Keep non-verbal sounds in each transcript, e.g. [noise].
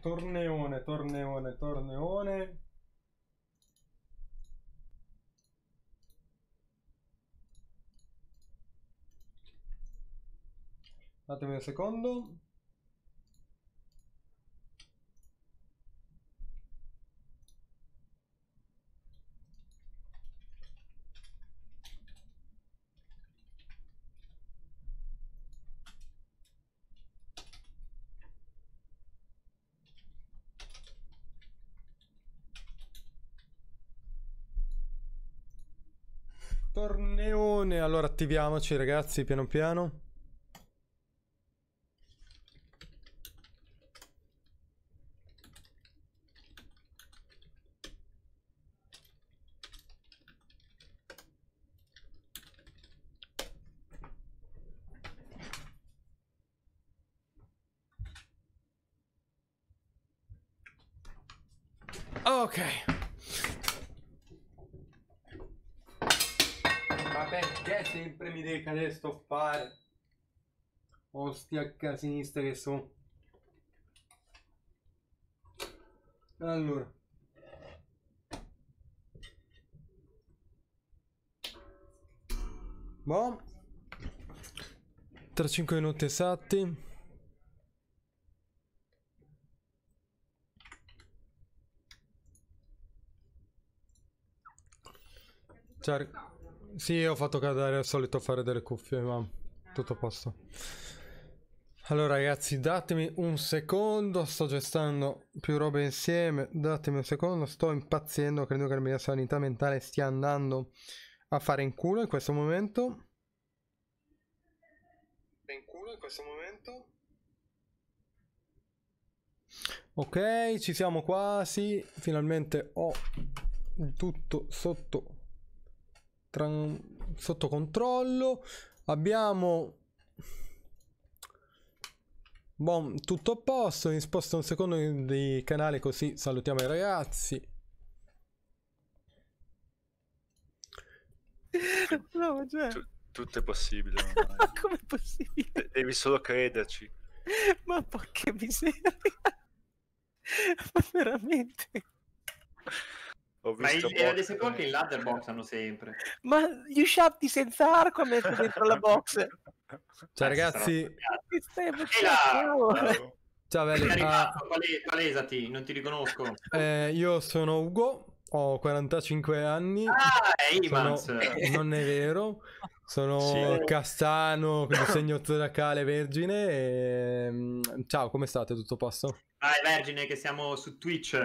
Torneone, torneone, torneone. Datemi un secondo. allora attiviamoci ragazzi piano piano. schiacca a sinistra che su. Allora. Boh. Tra 5 minuti esatti. Cioè, sì, ho fatto cadere al solito fare delle cuffie, ma tutto a posto. Allora ragazzi datemi un secondo, sto gestando più robe insieme, datemi un secondo, sto impazzendo, credo che la mia sanità mentale stia andando a fare in culo in questo momento. In culo in questo momento. Ok, ci siamo quasi, finalmente ho tutto sotto, sotto controllo. Abbiamo Buon, tutto a posto, mi sposto un secondo di canale così salutiamo i ragazzi. [laughs] No, cioè... T tutto è possibile. [laughs] Ma Come è possibile? Devi solo crederci. [laughs] Ma porca miseria. Ma veramente. Ho visto Ma era dei sepolcri in ladder box hanno sempre. Ma gli usciati senza arco ha messo dentro la box. Ciao cioè, eh, ragazzi. Ciao. Ciao Vele. Ah, palesati, non ti riconosco. Eh, io sono Ugo, ho 45 anni. Ah, Evans. Sono... Non è vero. Sono sì. castano, con [coughs] il segno zodiacale vergine. E... Mm, ciao, come state? Tutto a posto? Vai vergine che siamo su Twitch.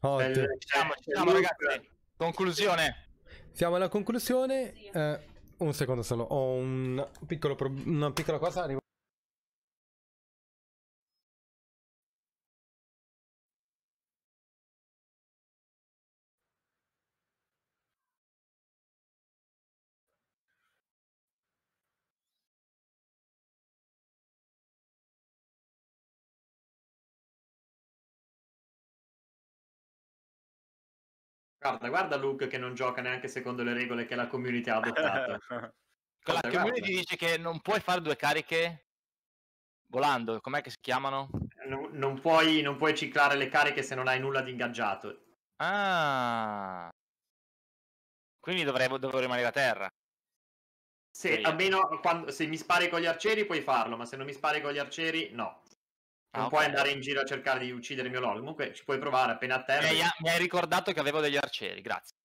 Oh, ciao ragazzi. Conclusione. Siamo alla conclusione. Sì. Eh un secondo solo, ho un piccolo una piccola cosa arrivo Guarda, guarda Luke che non gioca neanche secondo le regole che la community ha adottato. [laughs] la community dice che non puoi fare due cariche volando, com'è che si chiamano? No, non, puoi, non puoi ciclare le cariche se non hai nulla di ingaggiato. Ah. Quindi dovrei, dovrei rimanere a terra. Sì, almeno quando, se mi spari con gli arcieri puoi farlo, ma se non mi spari con gli arcieri no. Ah, non okay. puoi andare in giro a cercare di uccidere il mio LOL. Comunque ci puoi provare appena a terra. Mi hai, mi hai ricordato che avevo degli arcieri, grazie.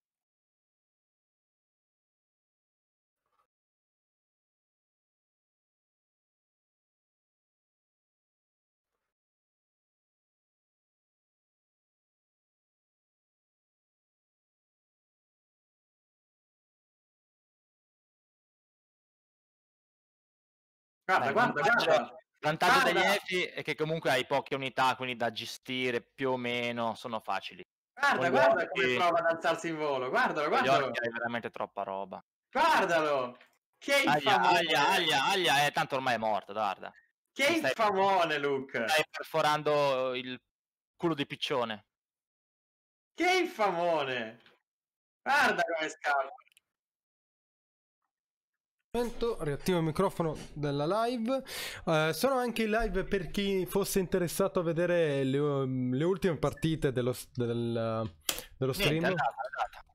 Guarda, guarda, guarda vantaggio ah, degli EFI è che comunque hai poche unità, quindi da gestire più o meno sono facili. Guarda, guarda come prova ad alzarsi in volo, guardalo, guardalo. Hai veramente troppa roba. Guardalo! Che infamone! Aglia, aglia, aglia, è eh, tanto ormai è morto, guarda. Che stai... infamone, Luke! Stai perforando il culo di piccione. Che infamone! Guarda come scappa! Riattivo il microfono della live. Uh, sono anche in live per chi fosse interessato a vedere le, um, le ultime partite dello, del, dello stream. Niente, andata, andata.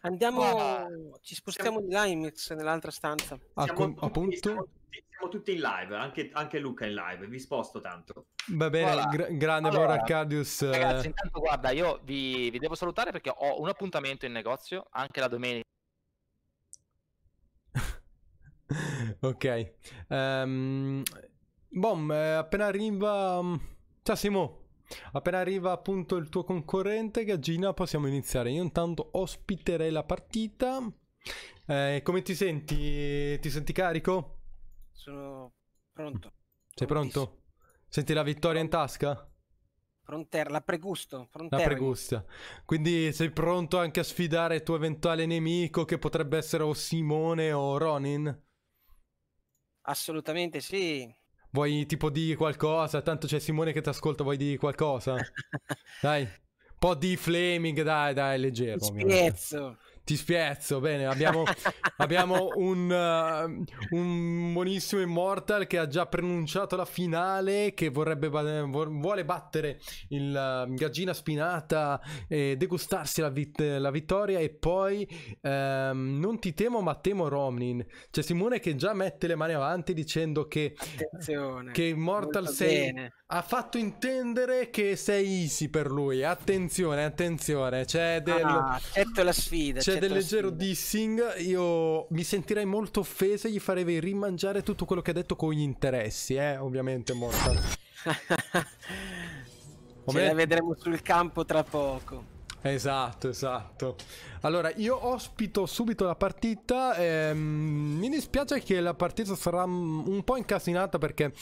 Andiamo, ah, ci spostiamo siamo... in IMEX nell'altra stanza. Ah, siamo, com- tutti, siamo, siamo, tutti in live, anche, anche, Luca in live, vi sposto tanto. Va bene, voilà. gra- grande allora, Arcadius. Ragazzi, intanto guarda, io vi, vi devo salutare perché ho un appuntamento in negozio anche la domenica ok. Um, bom, eh, appena arriva... Mm, ciao Simo. Appena arriva appunto il tuo concorrente, Gagina, possiamo iniziare. Io intanto ospiterei la partita. Eh, come ti senti? Ti senti carico? Sono pronto. Sei pronto? Senti la vittoria in tasca? Pronter, la pregusto. Pronter. La pregusta. Quindi sei pronto anche a sfidare il tuo eventuale nemico che potrebbe essere o Simone o Ronin? Assolutamente sì. Vuoi tipo di qualcosa? Tanto c'è Simone che ti ascolta, vuoi di qualcosa? [laughs] dai, un po' di flaming, dai, dai, leggero. Spezzo ti spiazzo, bene, abbiamo, [laughs] abbiamo un, uh, un, buonissimo Immortal che ha già pronunciato la finale, che vorrebbe, eh, vuole battere il uh, eh, Gaggina Spinata e degustarsi la, vit la vittoria e poi um, non ti temo ma temo Romnin. C'è Simone che già mette le mani avanti dicendo che, che Immortal sei... Bene ha fatto intendere che sei easy per lui. Attenzione, attenzione. C'è del, ah, la sfida. C'è del leggero sfida. dissing. Io mi sentirei molto offeso e gli farei rimangiare tutto quello che ha detto con gli interessi, eh? Ovviamente, Mortal. [laughs] Ce la vedremo sul campo tra poco. Esatto, esatto. Allora, io ospito subito la partita. Ehm, mi dispiace che la partita sarà un po' incasinata perché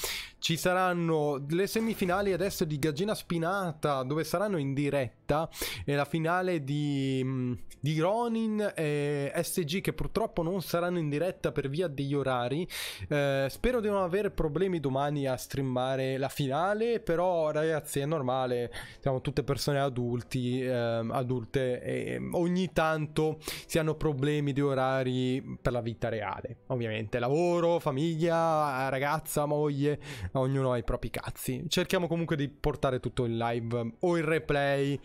ci saranno le semifinali adesso di Gaggina Spinata dove saranno in diretta e la finale di, di Ronin e SG che purtroppo non saranno in diretta per via degli orari. Eh, spero di non avere problemi domani a streamare la finale, però ragazzi è normale, siamo tutte persone adulti, eh, adulte e ogni tanto quanto si hanno problemi di orari per la vita reale. Ovviamente lavoro, famiglia, ragazza, moglie, ognuno ha i propri cazzi. Cerchiamo comunque di portare tutto in live o in replay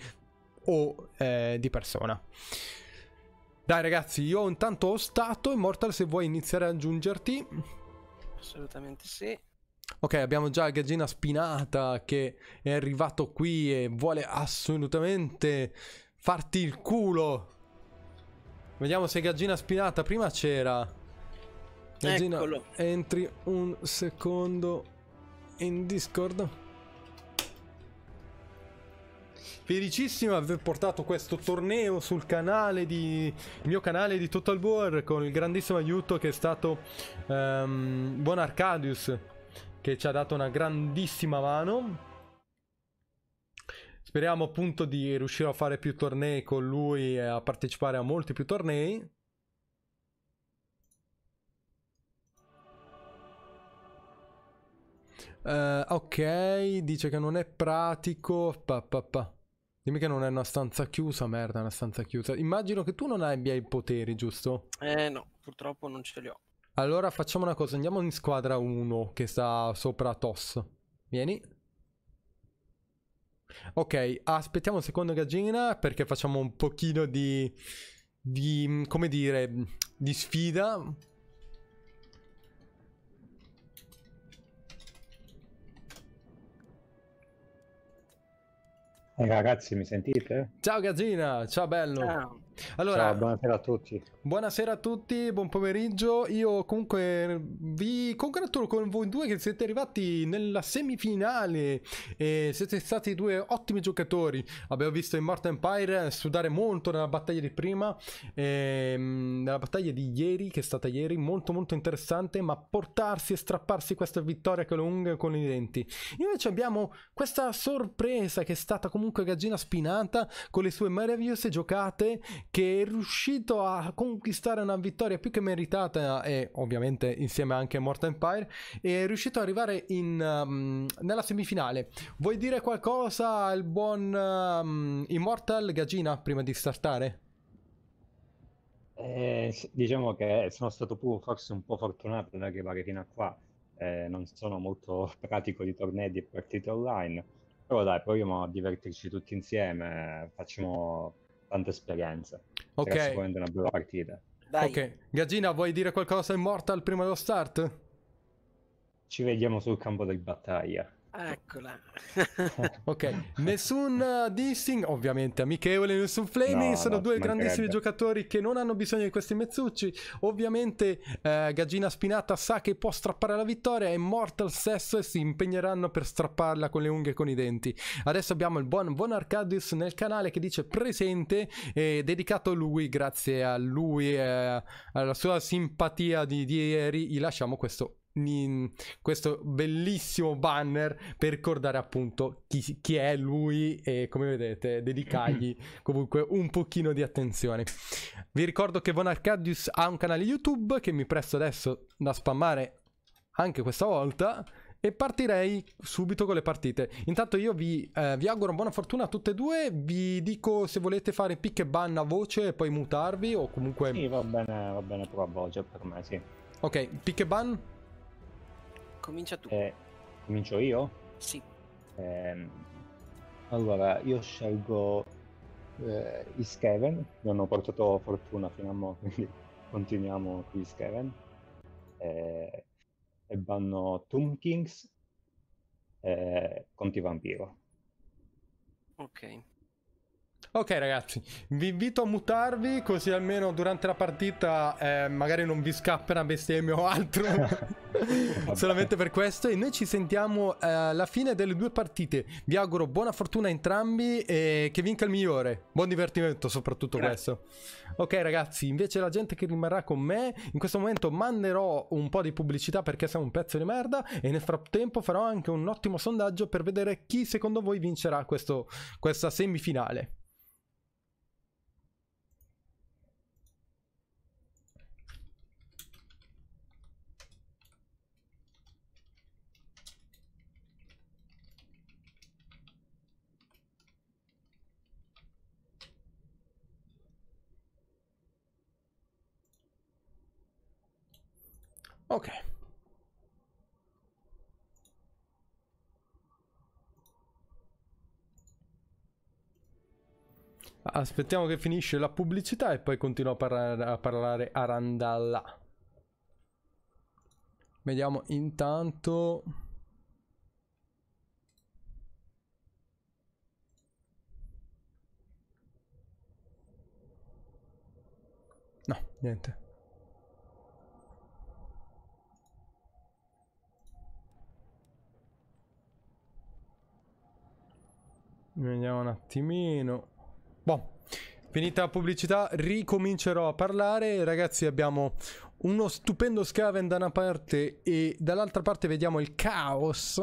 o eh, di persona. Dai ragazzi, io intanto ho stato Immortal se vuoi iniziare a aggiungerti. Assolutamente sì. Ok, abbiamo già Gagina Spinata che è arrivato qui e vuole assolutamente farti il culo. Vediamo se gaggina spinata. Prima c'era. Gaggina, Eccolo. entri un secondo in Discord. Felicissimo di aver portato questo torneo sul canale di il mio canale di Total War con il grandissimo aiuto che è stato um, Buon Arcadius che ci ha dato una grandissima mano Speriamo appunto di riuscire a fare più tornei con lui e a partecipare a molti più tornei. Uh, ok, dice che non è pratico. Pa, pa, pa. Dimmi che non è una stanza chiusa, merda, è una stanza chiusa. Immagino che tu non abbia i poteri, giusto? Eh no, purtroppo non ce li ho. Allora facciamo una cosa, andiamo in squadra 1 che sta sopra Tos. Vieni. Ok, aspettiamo un secondo Gagina perché facciamo un pochino di... di... come dire... di sfida. Ragazzi, mi sentite? Ciao Gagina, ciao bello. Ciao. Allora, Ciao, buonasera a tutti. Buonasera a tutti, buon pomeriggio. Io comunque vi congratulo con voi due che siete arrivati nella semifinale e siete stati due ottimi giocatori. Abbiamo visto Immortal Empire sudare molto nella battaglia di prima, ehm, nella battaglia di ieri, che è stata ieri, molto molto interessante, ma portarsi e strapparsi questa vittoria con le con i denti. Invece abbiamo questa sorpresa che è stata comunque Gaggina Spinata con le sue meravigliose giocate che è riuscito a conquistare una vittoria più che meritata e ovviamente insieme anche a Mortal Empire è riuscito ad arrivare in, um, nella semifinale. Vuoi dire qualcosa al buon um, Immortal Gagina prima di startare? Eh, diciamo che sono stato pure forse un po' fortunato nel arrivare fino a qua. Eh, non sono molto [laughs] pratico di tornei di partite online, però dai, proviamo a divertirci tutti insieme, facciamo tanta esperienza. Ok. Sarà sicuramente una bella partita. Dai. Ok, Gagina, vuoi dire qualcosa in Mortal prima dello start? Ci vediamo sul campo di battaglia. Eccola. [laughs] ok, [laughs] nessun eh, dissing, ovviamente amichevole, nessun flaming, no, sono no, due grandissimi giocatori che non hanno bisogno di questi mezzucci. Ovviamente eh, Gagina Spinata sa che può strappare la vittoria è Mortal e si impegneranno per strapparla con le unghie e con i denti. Adesso abbiamo il buon Von Arcadius nel canale che dice presente e dedicato a lui, grazie a lui e eh, alla sua simpatia di, di ieri, gli lasciamo questo questo bellissimo banner per ricordare appunto chi, chi, è lui e come vedete dedicargli [clears throat] comunque un pochino di attenzione vi ricordo che Von Arcadius ha un canale youtube che mi presto adesso da spammare anche questa volta e partirei subito con le partite. Intanto io vi, eh, vi, auguro buona fortuna a tutte e due. Vi dico se volete fare pick e ban a voce e poi mutarvi o comunque... Sì, va bene, va bene, però a voce per me, sì. Ok, pick e ban? Comincia tu. Eh, comincio io? Sì. Eh, allora, io scelgo eh, Iskeven, non ho portato fortuna fino a mo', [laughs] quindi continuiamo qui Iskeven. Eh, e vanno Tomb Kings, eh, Conti Vampiro. Ok. Ok ragazzi, vi invito a mutarvi così almeno durante la partita eh, magari non vi scappa una bestemmia o altro. [laughs] Solamente per questo e noi ci sentiamo eh, alla fine delle due partite. Vi auguro buona fortuna a entrambi e che vinca il migliore. Buon divertimento soprattutto Grazie. questo. Ok ragazzi, invece la gente che rimarrà con me, in questo momento manderò un po' di pubblicità perché siamo un pezzo di merda e nel frattempo farò anche un ottimo sondaggio per vedere chi secondo voi vincerà questo, questa semifinale. aspettiamo che finisce la pubblicità e poi continuo a parlare, a parlare Arandalla. Vediamo intanto... No, niente. Vediamo un attimino. Boh, finita la pubblicità, ricomincerò a parlare. Ragazzi, abbiamo uno stupendo scaven da una parte e dall'altra parte vediamo il caos.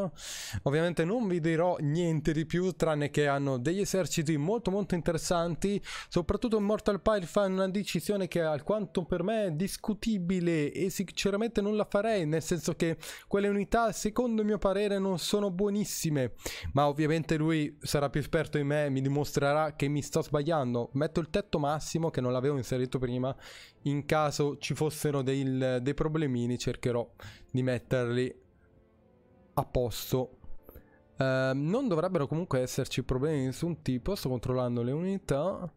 Ovviamente non vi dirò niente di più tranne che hanno degli eserciti molto molto interessanti, soprattutto in Mortal Pile fa una decisione che alquanto per me è discutibile e sinceramente non la farei, nel senso che quelle unità secondo il mio parere non sono buonissime, ma ovviamente lui sarà più esperto di me e mi dimostrerà che mi sto sbagliando. Metto il tetto massimo che non l'avevo inserito prima in caso ci fossero dei, dei problemini cercherò di metterli a posto. Uh, non dovrebbero comunque esserci problemi di nessun tipo, sto controllando le unità.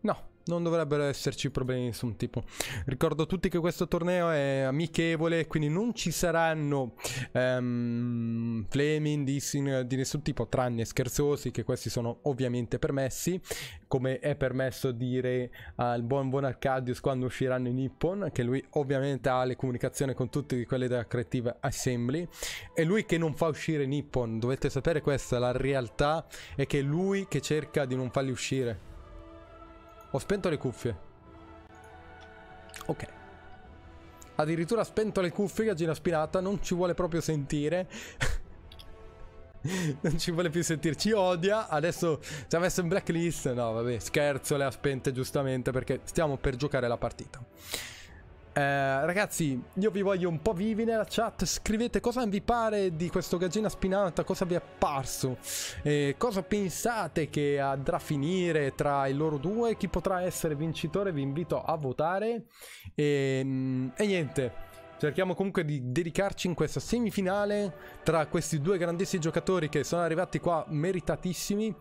No, non dovrebbero esserci problemi di nessun tipo. Ricordo a tutti che questo torneo è amichevole, quindi non ci saranno um, flaming, dissing di nessun tipo, tranne scherzosi, che questi sono ovviamente permessi, come è permesso dire al buon buon Arcadius quando usciranno i Nippon, che lui ovviamente ha le comunicazioni con tutti quelli della Creative Assembly, è lui che non fa uscire Nippon, dovete sapere questa, la realtà è che è lui che cerca di non farli uscire. Ho spento le cuffie. Ok. Addirittura ha spento le cuffie, gaggina spinata, non ci vuole proprio sentire. [laughs] non ci vuole più sentirci, odia. Adesso ci ha messo in blacklist. No, vabbè, scherzo, le ha spente giustamente perché stiamo per giocare la partita. Eh, ragazzi, io vi voglio un po' vivi nella chat. Scrivete cosa vi pare di questo gaggina Spinata, cosa vi è apparso, eh, cosa pensate che andrà a finire tra i loro due, chi potrà essere vincitore. Vi invito a votare. E, mm, e niente, cerchiamo comunque di dedicarci in questa semifinale tra questi due grandissimi giocatori che sono arrivati qua meritatissimi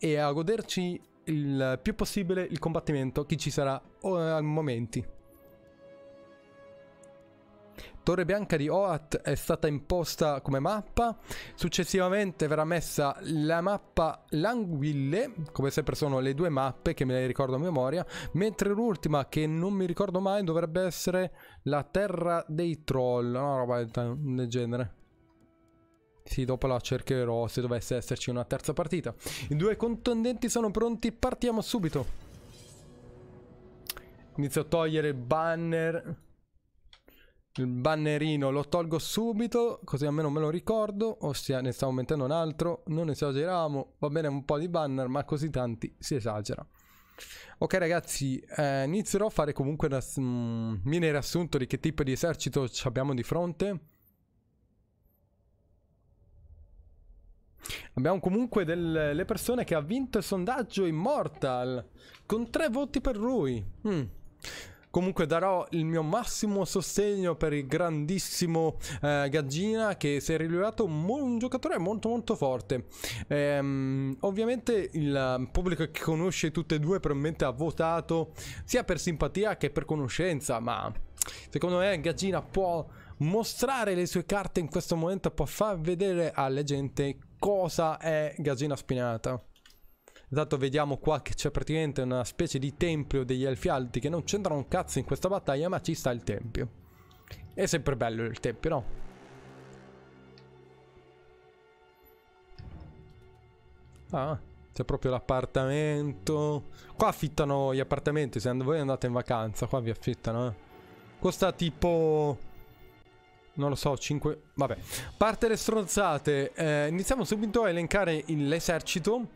e a goderci il più possibile il combattimento che ci sarà eh, al momento. Torre Bianca di Oat è stata imposta come mappa, successivamente verrà messa la mappa Languille, come sempre sono le due mappe che me le ricordo a memoria, mentre l'ultima che non mi ricordo mai dovrebbe essere la Terra dei Troll, una roba del genere. Sì, dopo la cercherò se dovesse esserci una terza partita. I due contendenti sono pronti, partiamo subito. Inizio a togliere il banner il bannerino lo tolgo subito così almeno me lo ricordo ossia ne stiamo mettendo un altro non esageriamo va bene un po' di banner ma così tanti si esagera ok ragazzi eh, inizierò a fare comunque un mm, mini riassunto di che tipo di esercito abbiamo di fronte Abbiamo comunque delle persone che ha vinto il sondaggio Immortal con tre voti per lui. Mm. Comunque darò il mio massimo sostegno per il grandissimo eh, Gaggina che si è rivelato un giocatore molto molto forte. Ehm, ovviamente il ehm, pubblico che conosce tutte e due probabilmente ha votato sia per simpatia che per conoscenza, ma secondo me Gaggina può mostrare le sue carte in questo momento, può far vedere alla gente cosa è Gaggina Spinata. Intanto esatto, vediamo qua che c'è praticamente una specie di tempio degli elfi alti che non c'entrano un cazzo in questa battaglia, ma ci sta il tempio. È sempre bello il tempio, no? Ah, c'è proprio l'appartamento. Qua affittano gli appartamenti, se voi andate in vacanza, qua vi affittano, eh. Costa tipo non lo so, 5... Vabbè. Parte le stronzate. Eh, iniziamo subito a elencare l'esercito.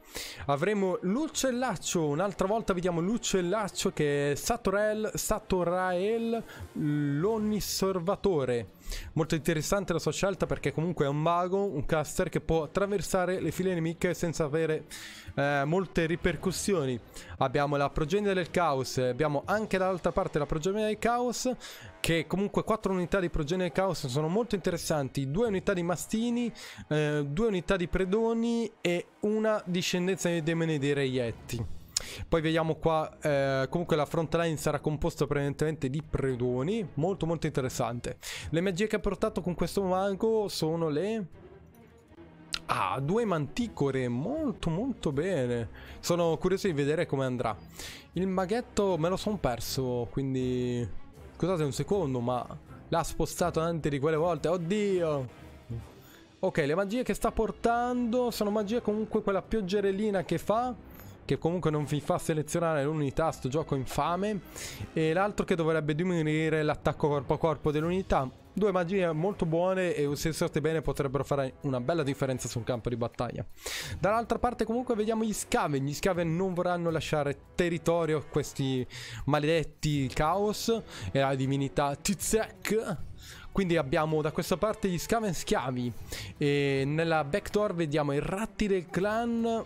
Avremo l'uccellaccio. Un'altra volta vediamo l'uccellaccio che è Satorel, Satorael, l'onnisservatore. Molto interessante la sua scelta perché comunque è un mago, un caster che può attraversare le file nemiche senza avere eh, molte ripercussioni. Abbiamo la progenie del caos, abbiamo anche dall'altra parte la progenie del caos che comunque 4 unità di progenie del caos sono molto interessanti, 2 unità di mastini, 2 eh, unità di predoni e una discendenza dei demoni dei reietti. Poi vediamo qua, eh, comunque la front line sarà composta prevalentemente di predoni, molto molto interessante. Le magie che ha portato con questo mago sono le... Ah, due manticore, molto molto bene. Sono curioso di vedere come andrà. Il maghetto me lo sono perso, quindi Scusate un secondo, ma l'ha spostato tante di quelle volte. Oddio! Ok, le magie che sta portando sono magie comunque quella pioggerellina che fa che comunque non vi fa selezionare l'unità, sto gioco infame, e l'altro che dovrebbe diminuire l'attacco corpo a corpo dell'unità, Due magie molto buone e se usate bene potrebbero fare una bella differenza sul campo di battaglia. Dall'altra parte comunque vediamo gli scaven. Gli scaven non vorranno lasciare territorio a questi maledetti caos e la divinità Tizek. Quindi abbiamo da questa parte gli scaven schiavi. E nella backdoor vediamo i ratti del clan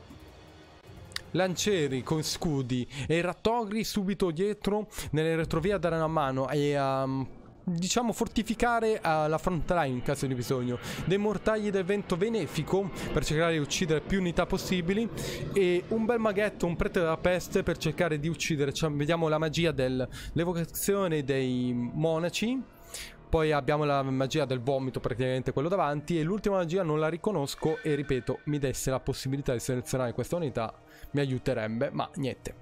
lancieri con scudi e i rattogri subito dietro nelle retrovie daranno a mano e a um, diciamo fortificare eh, la front line in caso di bisogno dei mortagli del vento benefico per cercare di uccidere più unità possibili e un bel maghetto un prete della peste per cercare di uccidere cioè, vediamo la magia dell'evocazione dei monaci poi abbiamo la magia del vomito praticamente quello davanti e l'ultima magia non la riconosco e ripeto mi desse la possibilità di selezionare questa unità mi aiuterebbe, ma niente.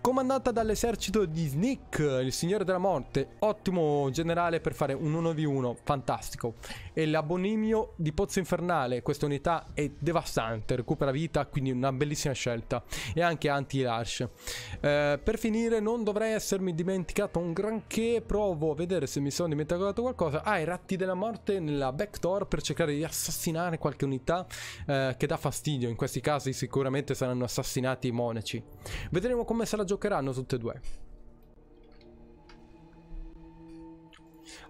Comandata dall'esercito di Sneak, il signore della morte, ottimo generale per fare un 1v1, fantastico. E l'abonimio di Pozzo Infernale, questa unità è devastante, recupera vita, quindi una bellissima scelta. E anche anti-rush. Eh, per finire, non dovrei essermi dimenticato un granché, provo a vedere se mi sono dimenticato qualcosa. Ah, i ratti della morte nella backdoor per cercare di assassinare qualche unità eh, che dà fastidio. In questi casi sicuramente saranno assassinati destinati monaci. Vedremo come se la giocheranno tutte e due.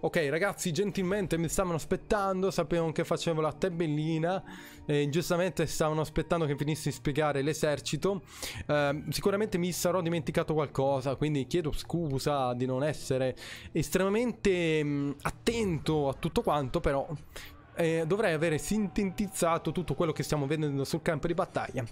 Ok ragazzi gentilmente mi stavano aspettando Sapevano che facevo la tabellina e Giustamente stavano aspettando che finissi di spiegare l'esercito eh, Sicuramente mi sarò dimenticato qualcosa Quindi chiedo scusa di non essere estremamente mh, mm, attento a tutto quanto Però eh, dovrei avere sintetizzato tutto quello che stiamo vedendo sul campo di battaglia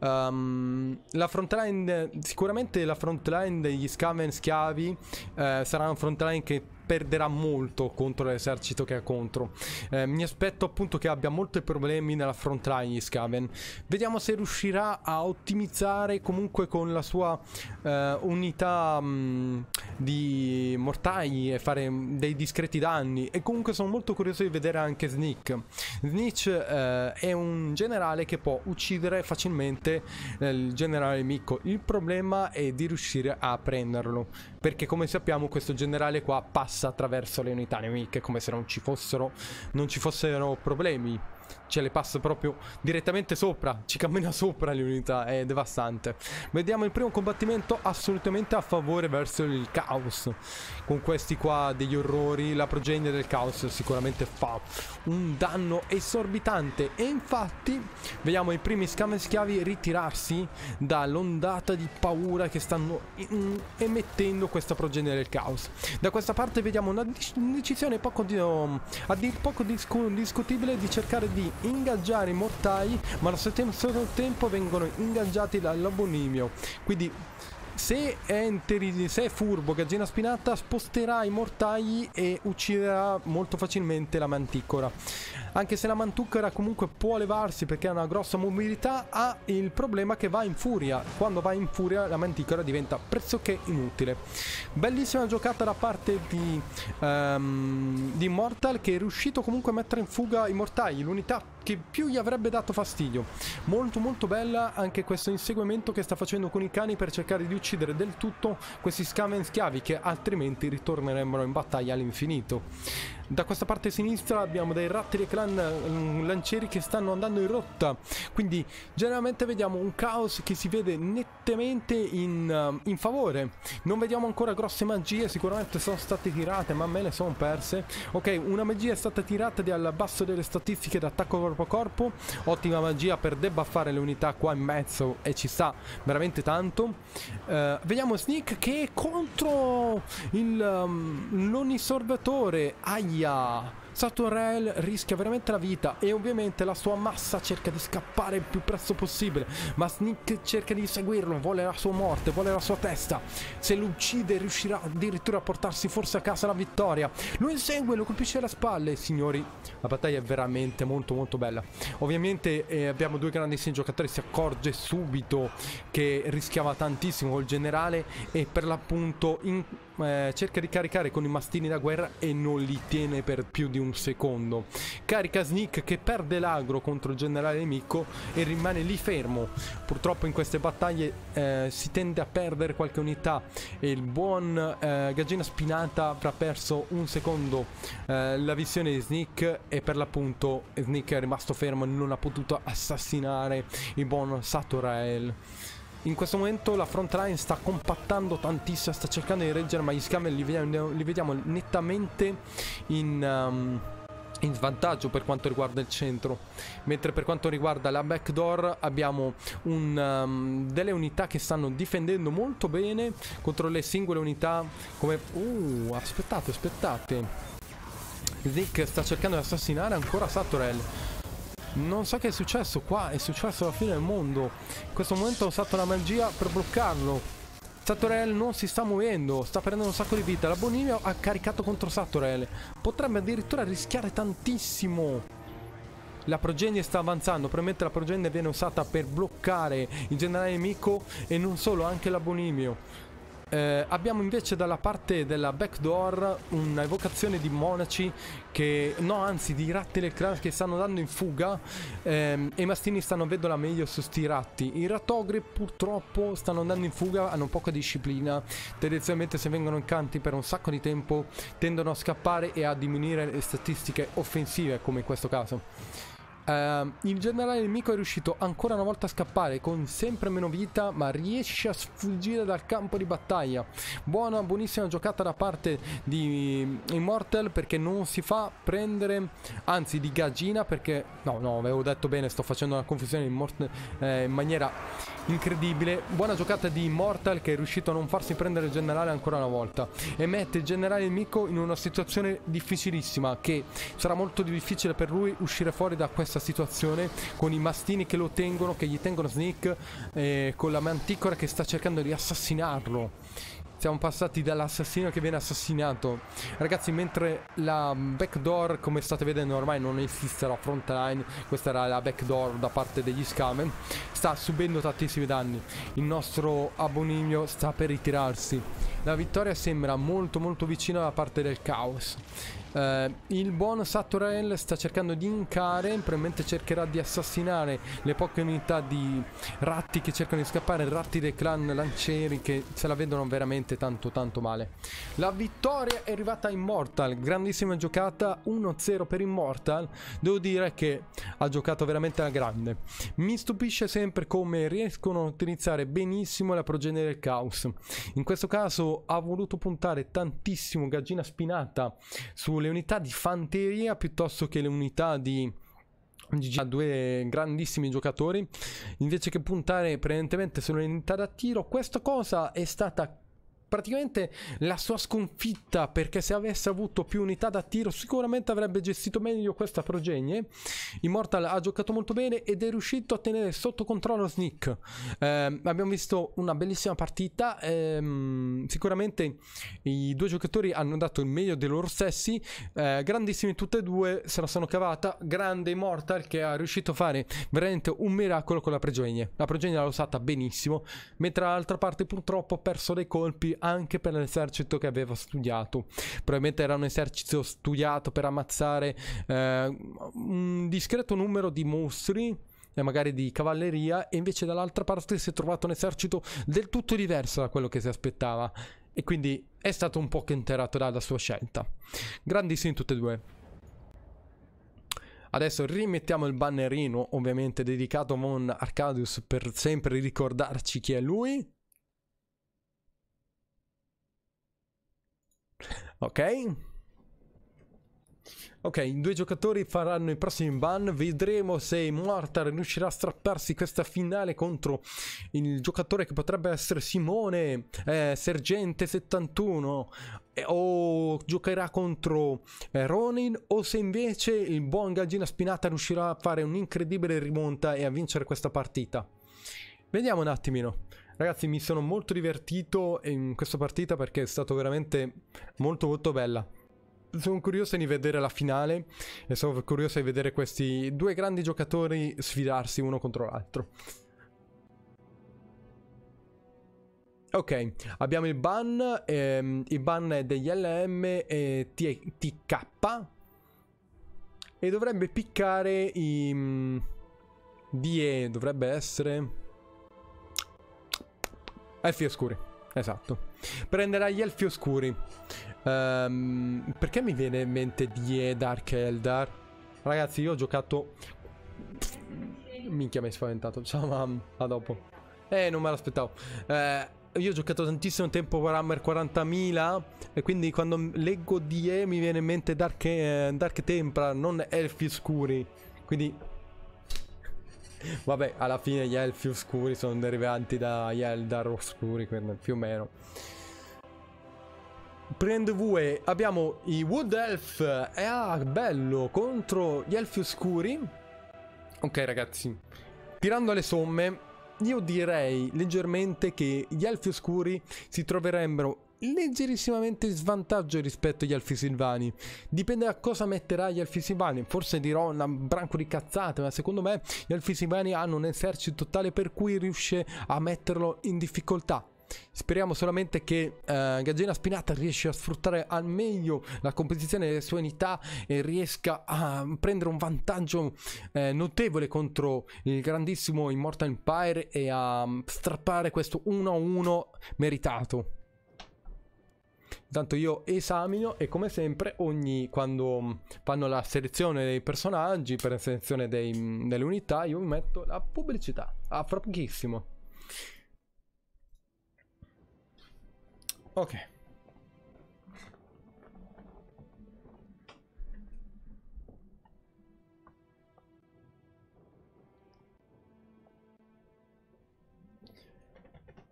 Um, la frontline, sicuramente la frontline degli scaven schiavi eh, sarà una frontline che perderà molto contro l'esercito che ha contro. Eh, mi aspetto appunto che abbia molti problemi nella front line di Skaven. Vediamo se riuscirà a ottimizzare comunque con la sua eh, unità mh, mm, di mortai e fare mm, dei discreti danni. E comunque sono molto curioso di vedere anche Sneak. Snitch eh, è un generale che può uccidere facilmente eh, il generale nemico. Il problema è di riuscire a prenderlo. Perché come sappiamo questo generale qua passa passa attraverso le unità nemiche come se non ci fossero, non ci fossero problemi ce le passa proprio direttamente sopra, ci cammina sopra le unità, è devastante. Vediamo il primo combattimento assolutamente a favore verso il caos, con questi qua degli orrori, la progenie del caos sicuramente fa un danno esorbitante e infatti vediamo i primi schiavi ritirarsi dall'ondata di paura che stanno mm, emettendo questa progenie del caos. Da questa parte vediamo una decisione poco, di, mm, a dir poco discutibile di cercare di ingaggiare i mortai, ma allo stesso tempo vengono ingaggiati dall'abominio. Quindi se è, se è, furbo Gaggina Spinata sposterà i mortai e ucciderà molto facilmente la manticora anche se la Mantucchera comunque può levarsi perché ha una grossa mobilità, ha il problema che va in furia. Quando va in furia la Manticara diventa pressoché inutile. Bellissima giocata da parte di, um, di Immortal che è riuscito comunque a mettere in fuga i mortai, l'unità che più gli avrebbe dato fastidio. Molto molto bella anche questo inseguimento che sta facendo con i cani per cercare di uccidere del tutto questi scaven schiavi che altrimenti ritornerebbero in battaglia all'infinito. Da questa parte sinistra abbiamo dei ratteri clan mm, lancieri che stanno andando in rotta, quindi generalmente vediamo un caos che si vede nettamente in, eh, in favore. Non vediamo ancora grosse magie, sicuramente sono state tirate, ma me le sono perse. Ok, una magia è stata tirata dal basso delle statistiche d'attacco corpo a corpo, ottima magia per debuffare le unità qua in mezzo e ci sta veramente tanto. Uh, vediamo Sneak che è contro mm, l'onisorvatore, um, aia aia! Saturel rischia veramente la vita e ovviamente la sua massa cerca di scappare il più presto possibile, ma Sneak cerca di seguirlo, vuole la sua morte, vuole la sua testa. Se lo uccide riuscirà addirittura a portarsi forse a casa la vittoria. Lo insegue, lo colpisce alle spalle. Signori, la battaglia è veramente molto molto bella. Ovviamente eh, abbiamo due grandissimi giocatori, si accorge subito che rischiava tantissimo col generale e per l'appunto in eh, cerca di caricare con i mastini da guerra e non li tiene per più di un secondo. Carica Sneak che perde l'agro contro il generale nemico e rimane lì fermo. Purtroppo in queste battaglie eh, si tende a perdere qualche unità e il buon eh, Gaggina Spinata avrà perso un secondo eh, la visione di Sneak e per l'appunto Sneak è rimasto fermo e non ha potuto assassinare il buon Satorael. In questo momento la front line sta compattando tantissimo, sta cercando di reggere, ma gli scammer li vediamo, li vediamo nettamente in... Um, in svantaggio per quanto riguarda il centro mentre per quanto riguarda la backdoor abbiamo un, um, delle unità che stanno difendendo molto bene contro le singole unità come uh, aspettate aspettate Nick sta cercando di assassinare ancora Satorel non so che è successo qua, è successo la fine del mondo. In questo momento ho usato la magia per bloccarlo. Satorel non si sta muovendo, sta perdendo un sacco di vita. La Bonimio ha caricato contro Satorel. Potrebbe addirittura rischiare tantissimo. La progenie sta avanzando, probabilmente la progenie viene usata per bloccare il generale nemico e non solo, anche la Bonimio. Eh, abbiamo invece dalla parte della backdoor un'evocazione di monaci che, no anzi di ratti del clan che stanno andando in fuga ehm, e i mastini stanno la meglio su sti ratti. I rattogri purtroppo stanno andando in fuga, hanno poca disciplina, tendenzialmente se vengono in canti per un sacco di tempo tendono a scappare e a diminuire le statistiche offensive come in questo caso. Ehm, il generale nemico è riuscito ancora una volta a scappare con sempre meno vita ma riesce a sfuggire dal campo di battaglia. Buona, buonissima giocata da parte di Immortal perché non si fa prendere, anzi di Gagina perché, no no avevo detto bene, sto facendo una confusione in, eh, in maniera incredibile. Buona giocata di Immortal che è riuscito a non farsi prendere il generale ancora una volta e mette il generale nemico in una situazione difficilissima che sarà molto difficile per lui uscire fuori da questa stessa situazione con i mastini che lo tengono, che gli tengono Snake, eh, con la manticora che sta cercando di assassinarlo. Siamo passati dall'assassino che viene assassinato. Ragazzi, mentre la backdoor, come state vedendo, ormai non esiste la front line, questa era la backdoor da parte degli scamen, sta subendo tantissimi danni. Il nostro Abonigno sta per ritirarsi. La vittoria sembra molto molto vicina da parte del caos. Eh, il buon Saturel sta cercando di incare, probabilmente cercherà di assassinare le poche unità di ratti che cercano di scappare, ratti dei clan lancieri che se la vedono veramente tanto tanto male. La vittoria è arrivata a Immortal, grandissima giocata, 1-0 per Immortal, devo dire che ha giocato veramente alla grande. Mi stupisce sempre come riescono a utilizzare benissimo la progenie del caos. In questo caso ha voluto puntare tantissimo Gaggina Spinata sul le unità di fanteria piuttosto che le unità di ha due grandissimi giocatori invece che puntare prevalentemente sulle unità da tiro questa cosa è stata praticamente la sua sconfitta perché se avesse avuto più unità da tiro sicuramente avrebbe gestito meglio questa progenie. Immortal ha giocato molto bene ed è riuscito a tenere sotto controllo Sneak. Eh, abbiamo visto una bellissima partita, ehm, sicuramente i due giocatori hanno dato il meglio dei loro stessi, eh, grandissimi tutte e due, se la sono cavata, grande Immortal che ha riuscito a fare veramente un miracolo con la progenie. La progenie l'ha usata benissimo, mentre dall'altra parte purtroppo ha perso dei colpi anche per l'esercito che aveva studiato. Probabilmente era un esercito studiato per ammazzare eh, un discreto numero di mostri e magari di cavalleria e invece dall'altra parte si è trovato un esercito del tutto diverso da quello che si aspettava e quindi è stato un po' chinterato dalla sua scelta. Grandissimi tutti e due. Adesso rimettiamo il bannerino ovviamente dedicato a Mon Arcadius per sempre ricordarci chi è lui. Ok? Ok, i due giocatori faranno i prossimi ban, vedremo se Mortar riuscirà a strapparsi questa finale contro il giocatore che potrebbe essere Simone, eh, Sergente 71, eh, o giocherà contro eh, Ronin, o se invece il buon Gallina Spinata riuscirà a fare un'incredibile rimonta e a vincere questa partita. Vediamo un attimino. Ragazzi mi sono molto divertito in questa partita perché è stata veramente molto molto bella sono curioso di vedere la finale e sono curioso di vedere questi due grandi giocatori sfidarsi uno contro l'altro. Ok, abbiamo il ban, ehm, il ban degli LM e TK e dovrebbe piccare i... Mm, DE, dovrebbe essere... Elfi oscuri, esatto. Prenderà gli elfi oscuri. Um, perché mi viene in mente Die Dark Eldar? Ragazzi, io ho giocato... Minchia, mi hai spaventato. Ciao, mamma. A dopo. Eh, non me l'aspettavo. Eh, io ho giocato tantissimo tempo Warhammer 40.000 e quindi quando leggo Die mi viene in mente Dark, eh, Dark Tempra, non Elfi Scuri. Quindi Vabbè, alla fine gli elfi oscuri sono derivanti dagli Eldar oscuri, quindi più o meno. Prendevue, abbiamo i Wood Elf, e ah, bello, contro gli Elfi Oscuri. Ok ragazzi, tirando le somme, io direi leggermente che gli Elfi Oscuri si troverebbero leggerissimamente in svantaggio rispetto agli alfisilvani. Dipende da cosa metterà gli alfisilvani, forse dirò un branco di cazzate, ma secondo me gli alfisilvani hanno un esercito tale per cui riesce a metterlo in difficoltà. Speriamo solamente che uh, eh, Gaggina Spinata riesca a sfruttare al meglio la composizione delle sue unità e riesca a prendere un vantaggio eh, notevole contro il grandissimo Immortal Empire e a mm, strappare questo 1-1 meritato. Tanto io esamino e come sempre ogni quando mm, fanno la selezione dei personaggi per la selezione dei, mm, delle unità io metto la pubblicità a ah, fra pochissimo. Ok.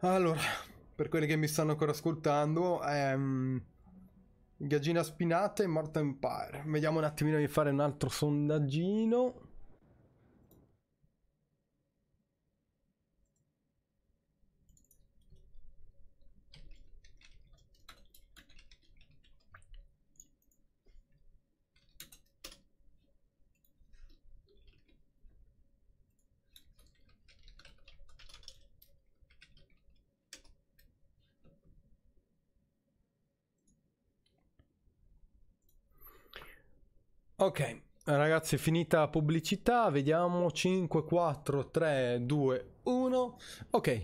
Allora, per quelli che mi stanno ancora ascoltando, è um, ehm, Gaggina Spinata e Mortal Empire. Vediamo un attimino di fare un altro sondaggino. Ok, ragazzi, finita la pubblicità, vediamo 5, 4, 3, 2, 1. Ok,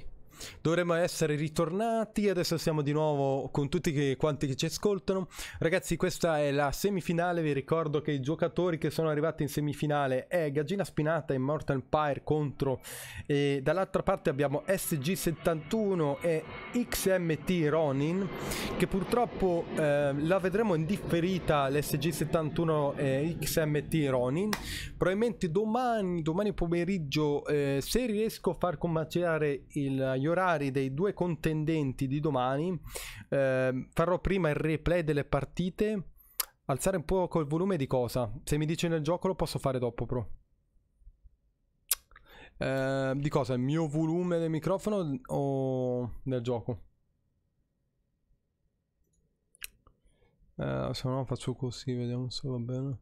dovremmo essere ritornati, adesso siamo di nuovo con tutti che, quanti che ci ascoltano. Ragazzi, questa è la semifinale, vi ricordo che i giocatori che sono arrivati in semifinale è Gaggina Spinata e Mortal Empire contro e dall'altra parte abbiamo SG71 e XMT Ronin che purtroppo eh, la vedremo in differita l'SG71 e XMT Ronin. Probabilmente domani, domani pomeriggio eh, se riesco a far combaciare il orari dei due contendenti di domani. Eh, farò prima il replay delle partite. Alzare un po' col volume di cosa? Se mi dice nel gioco lo posso fare dopo, pro. Eh, di cosa? Il mio volume del microfono o del gioco? Eh, se no faccio così, vediamo se va bene.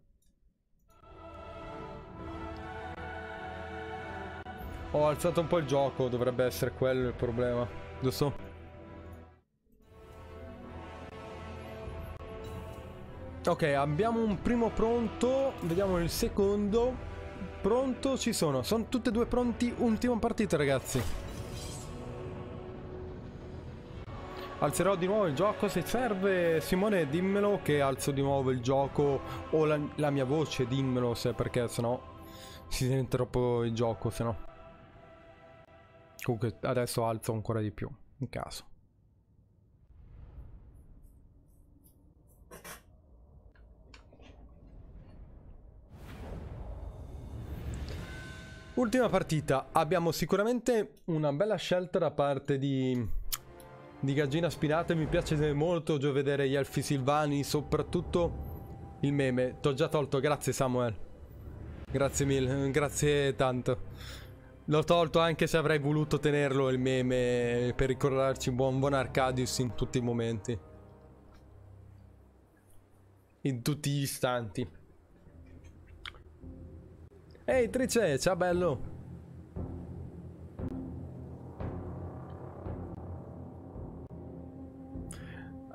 Ho alzato un po' il gioco, dovrebbe essere quello il problema, giusto? Ok, abbiamo un primo pronto, vediamo il secondo. Pronto ci sono, sono tutti e due pronti, ultima partita ragazzi. Alzerò di nuovo il gioco, se serve Simone dimmelo che alzo di nuovo il gioco o la, la mia voce dimmelo se perché sennò si sente troppo il gioco, sennò... Comunque adesso alzo ancora di più, in caso. Ultima partita, abbiamo sicuramente una bella scelta da parte di, di Gaggina Spinata, mi piace molto già vedere gli elfi silvani, soprattutto il meme, t'ho già tolto, grazie Samuel, grazie mille, grazie tanto. L'ho tolto anche se avrei voluto tenerlo il meme per ricordarci buon buon Arcadius in tutti i momenti. In tutti gli istanti. Ehi hey, Trice, ciao bello!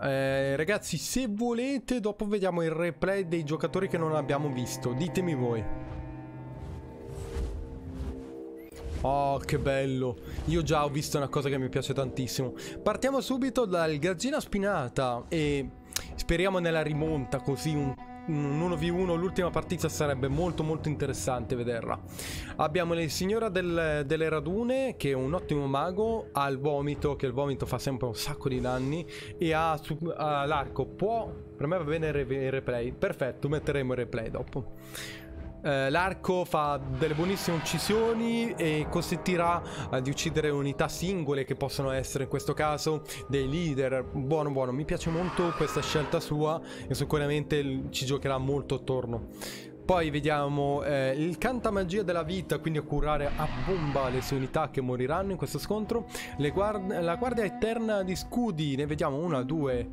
Eh, ragazzi, se volete, dopo vediamo il replay dei giocatori che non abbiamo visto. Ditemi voi. Oh, che bello. Io già ho visto una cosa che mi piace tantissimo. Partiamo subito dal gaggina spinata e speriamo nella rimonta così un, un 1v1 l'ultima partita sarebbe molto molto interessante vederla abbiamo il signora del, delle radune che è un ottimo mago ha il vomito che il vomito fa sempre un sacco di danni e ha l'arco può per me va bene il replay perfetto metteremo il replay dopo eh, l'arco fa delle buonissime uccisioni e consentirà eh, di uccidere unità singole che possono essere in questo caso dei leader. Buono, buono, mi piace molto questa scelta sua e sicuramente ci giocherà molto attorno. Poi vediamo eh, il cantamagia della vita, quindi a curare a bomba le sue unità che moriranno in questo scontro. Guard la guardia eterna di scudi, ne vediamo una, due,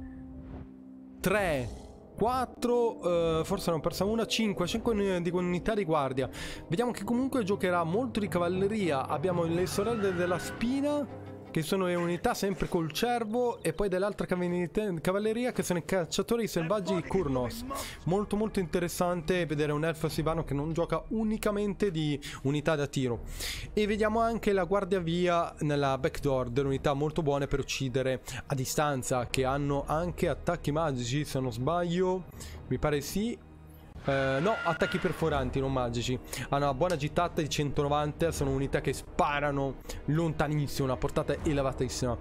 tre, 4, eh, forse ne ho persa una, 5, 5 eh, di unità di guardia. Vediamo che comunque giocherà molto di cavalleria. Abbiamo le sorelle della spina che sono le unità sempre col cervo e poi dell'altra cavalleria che sono i cacciatori selvaggi di Kurnos. Molto molto interessante vedere un elfo sivano che non gioca unicamente di unità da tiro. E vediamo anche la guardia via nella backdoor, delle unità molto buone per uccidere a distanza che hanno anche attacchi magici se non sbaglio. Mi pare sì eh, no, attacchi perforanti, non magici. Hanno ah, una buona gittata di 190, sono unità che sparano lontanissimo, una portata elevatissima.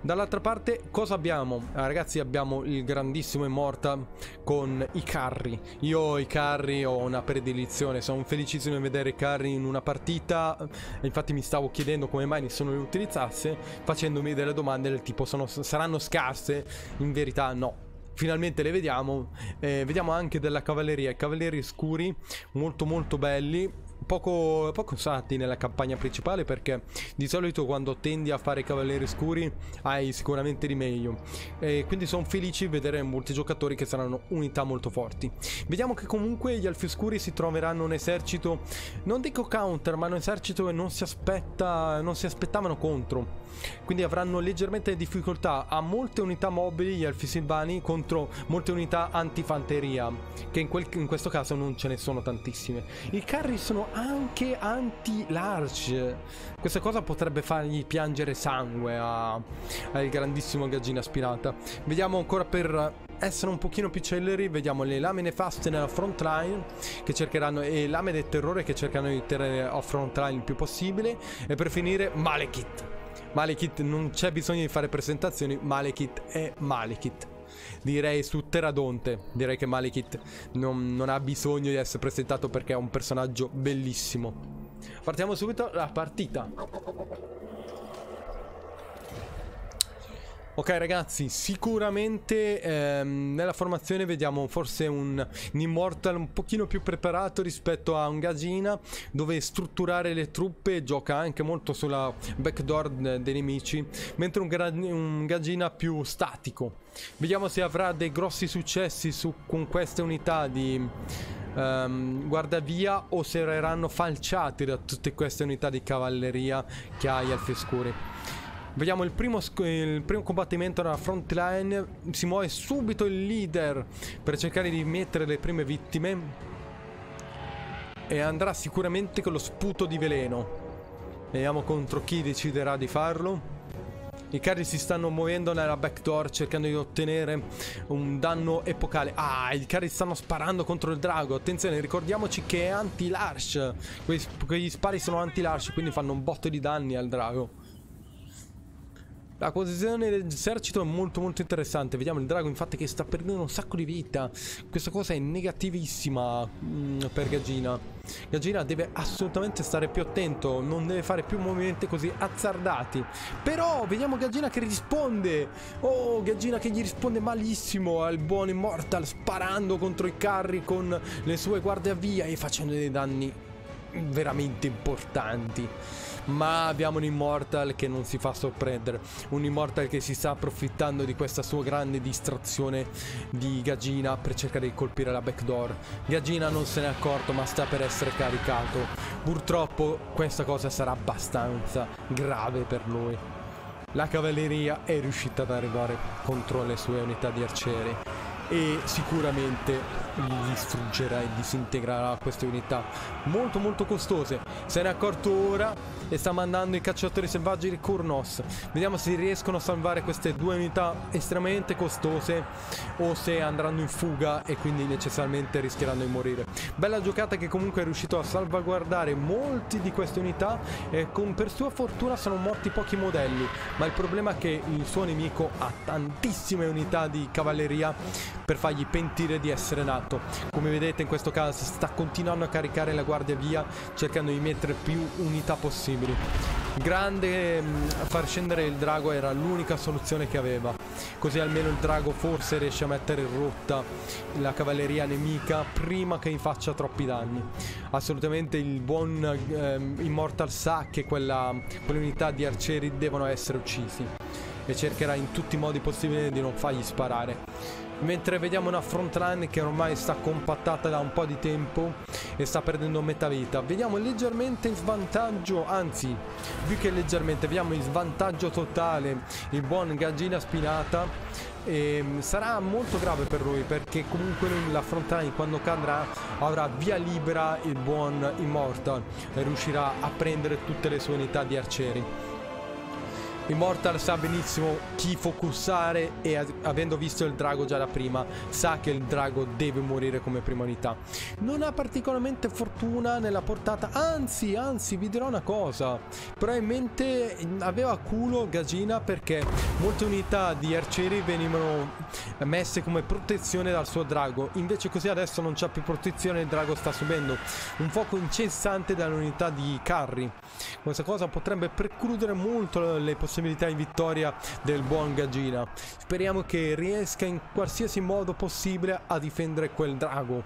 Dall'altra parte cosa abbiamo? Ah, ragazzi abbiamo il grandissimo Immorta con i carri. Io i carri ho una predilizione, sono felicissimo di vedere i carri in una partita. Infatti mi stavo chiedendo come mai nessuno li utilizzasse facendomi delle domande del tipo sono, saranno scarse? In verità no, finalmente le vediamo. Eh, vediamo anche della cavalleria, cavalieri scuri, molto molto belli. Poco, poco usati nella campagna principale perché di solito quando tendi a fare cavalieri scuri hai sicuramente di meglio e quindi sono felici di vedere molti giocatori che saranno unità molto forti vediamo che comunque gli alfi scuri si troveranno un esercito non dico counter ma un esercito che non si aspetta non si aspettavano contro quindi avranno leggermente difficoltà a molte unità mobili gli elfi silvani contro molte unità antifanteria, che in, quel, in questo caso non ce ne sono tantissime. I carri sono anche anti-large, questa cosa potrebbe fargli piangere sangue al grandissimo gaggina aspirata. Vediamo ancora per essere un pochino più celeri vediamo le lame faste nella front line che cercheranno e lame del terrore che cercano di tenere off front line il più possibile e per finire Malekith Malekith non c'è bisogno di fare presentazioni, Malekith è Malekith. Direi su Teradonte, direi che Malekith non, non ha bisogno di essere presentato perché è un personaggio bellissimo. Partiamo subito la partita. Ok ragazzi, sicuramente ehm, nella formazione vediamo forse un, un, Immortal un pochino più preparato rispetto a un Gagina dove strutturare le truppe gioca anche molto sulla backdoor dei nemici mentre un, un Gagina più statico. Vediamo se avrà dei grossi successi su, con queste unità di... Um, ehm, guardavia o se verranno falciati da tutte queste unità di cavalleria che hai alfescuri. Vediamo il primo, il primo combattimento nella front line. Si muove subito il leader per cercare di mettere le prime vittime. E andrà sicuramente con lo sputo di veleno. Vediamo contro chi deciderà di farlo. I carri si stanno muovendo nella backdoor cercando di ottenere un danno epocale. Ah, i carri stanno sparando contro il drago. Attenzione, ricordiamoci che è anti-larsh. Quegli, quegli, spari sono anti-larsh, quindi fanno un botto di danni al drago. La posizione dell'esercito è molto molto interessante Vediamo il drago infatti che sta perdendo un sacco di vita Questa cosa è negativissima mm, per Gagina Gagina deve assolutamente stare più attento Non deve fare più movimenti così azzardati Però vediamo Gagina che risponde Oh Gagina che gli risponde malissimo al buon Immortal Sparando contro i carri con le sue guardie a via E facendo dei danni veramente importanti ma abbiamo un Immortal che non si fa sorprendere, un Immortal che si sta approfittando di questa sua grande distrazione di Gagina per cercare di colpire la backdoor. Gagina non se n'è accorto ma sta per essere caricato. Purtroppo questa cosa sarà abbastanza grave per lui. La cavalleria è riuscita ad arrivare contro le sue unità di arcieri e sicuramente li distruggerà e disintegrerà queste unità molto molto costose se ne è accorto ora e sta mandando i cacciatori selvaggi di Kurnos vediamo se riescono a salvare queste due unità estremamente costose o se andranno in fuga e quindi necessariamente rischieranno di morire bella giocata che comunque è riuscito a salvaguardare molti di queste unità e con, per sua fortuna sono morti pochi modelli ma il problema è che il suo nemico ha tantissime unità di cavalleria per fargli pentire di essere nato. Come vedete in questo caso sta continuando a caricare la guardia via cercando di mettere più unità possibili. Grande mm, far scendere il drago era l'unica soluzione che aveva. Così almeno il drago forse riesce a mettere in rotta la cavalleria nemica prima che gli faccia troppi danni. Assolutamente il buon ehm, Immortal sa che quell'unità quell di arcieri devono essere uccisi e cercherà in tutti i modi possibili di non fargli sparare mentre vediamo una frontline che ormai sta compattata da un po' di tempo e sta perdendo metà vita vediamo leggermente in svantaggio, anzi più che leggermente vediamo in svantaggio totale il buon Gaggina Spinata e ehm, sarà molto grave per lui perché comunque la frontline quando cadrà avrà via libera il buon Immortal e riuscirà a prendere tutte le sue unità di arcieri Immortal sa benissimo chi focussare e avendo visto il drago già da prima sa che il drago deve morire come prima unità. Non ha particolarmente fortuna nella portata, anzi, anzi, vi dirò una cosa. Probabilmente aveva culo Gagina perché molte unità di arcieri venivano messe come protezione dal suo drago. Invece così adesso non c'ha più protezione, il drago sta subendo un fuoco incessante dall'unità di carri. Questa cosa potrebbe precludere molto le possibilità possibilità in vittoria del buon Gagina. Speriamo che riesca in qualsiasi modo possibile a difendere quel drago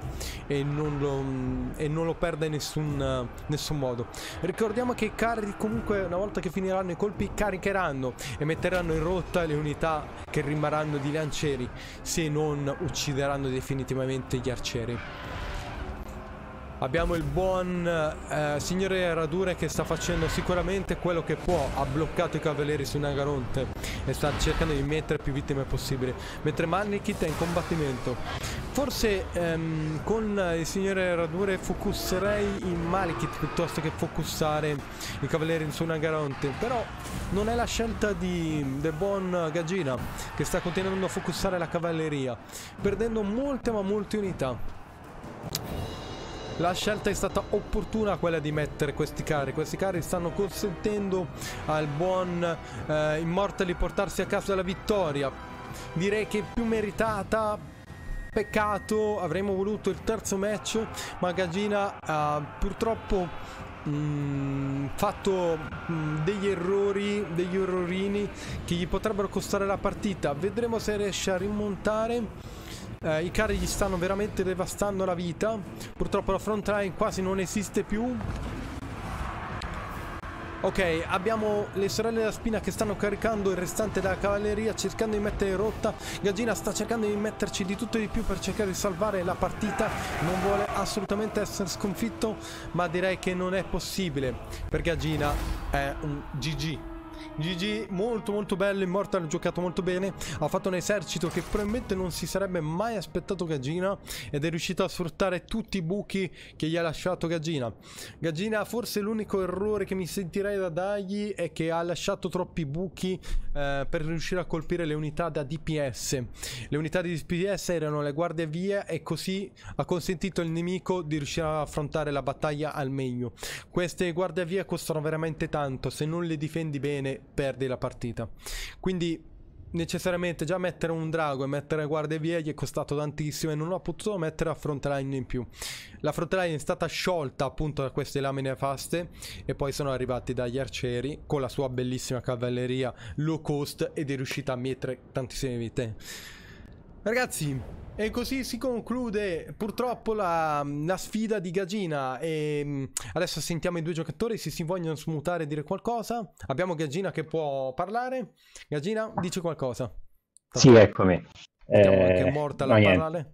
e non lo, e non lo perda in nessun, nessun modo. Ricordiamo che i carri comunque una volta che finiranno i colpi caricheranno e metteranno in rotta le unità che rimarranno di lancieri se non uccideranno definitivamente gli arcieri. Abbiamo il buon eh, signore Radure che sta facendo sicuramente quello che può. Ha bloccato i cavalieri su Nagaronte e sta cercando di mettere più vittime possibile. Mentre Mannikit è in combattimento. Forse ehm, con il signore Radure focusserei in Malikit piuttosto che focussare i cavalieri su Nagaronte. Però non è la scelta di, del buon Gagina che sta continuando a focussare la cavalleria. Perdendo molte ma molte unità. La scelta è stata opportuna quella di mettere questi carri. Questi carri stanno consentendo al buon eh, Immortal di portarsi a casa la vittoria. Direi che più meritata. Peccato, avremmo voluto il terzo match, ma Gagina eh, purtroppo Mm, fatto mm, degli errori, degli errorini che gli potrebbero costare la partita. Vedremo se riesce a rimontare. Eh, I carri gli stanno veramente devastando la vita. Purtroppo la front line quasi non esiste più. Ok, abbiamo le sorelle della spina che stanno caricando il restante della cavalleria cercando di mettere rotta. Gagina sta cercando di metterci di tutto e di più per cercare di salvare la partita. Non vuole assolutamente essere sconfitto, ma direi che non è possibile. Per Gagina è un GG. GG, molto molto bello, Immortal ha giocato molto bene, ha fatto un esercito che probabilmente non si sarebbe mai aspettato Gagina ed è riuscito a sfruttare tutti i buchi che gli ha lasciato Gagina. Gagina forse l'unico errore che mi sentirei da dargli è che ha lasciato troppi buchi eh, per riuscire a colpire le unità da DPS. Le unità di DPS erano le guardie via e così ha consentito al nemico di riuscire a affrontare la battaglia al meglio. Queste guardie via costano veramente tanto, se non le difendi bene perdi la partita. Quindi necessariamente già mettere un drago e mettere guardie via gli è costato tantissimo e non ho potuto mettere la front line in più. La front line è stata sciolta appunto da queste lamine faste e poi sono arrivati dagli arcieri con la sua bellissima cavalleria low cost ed è riuscita a mettere tantissime vite. Ragazzi, e così si conclude purtroppo la, la sfida di Gagina. E mm, adesso sentiamo i due giocatori se si vogliono smutare e dire qualcosa. Abbiamo Gagina che può parlare. Gagina, dice qualcosa. Sì, eccomi. Eh, che Mortal niente. parlare.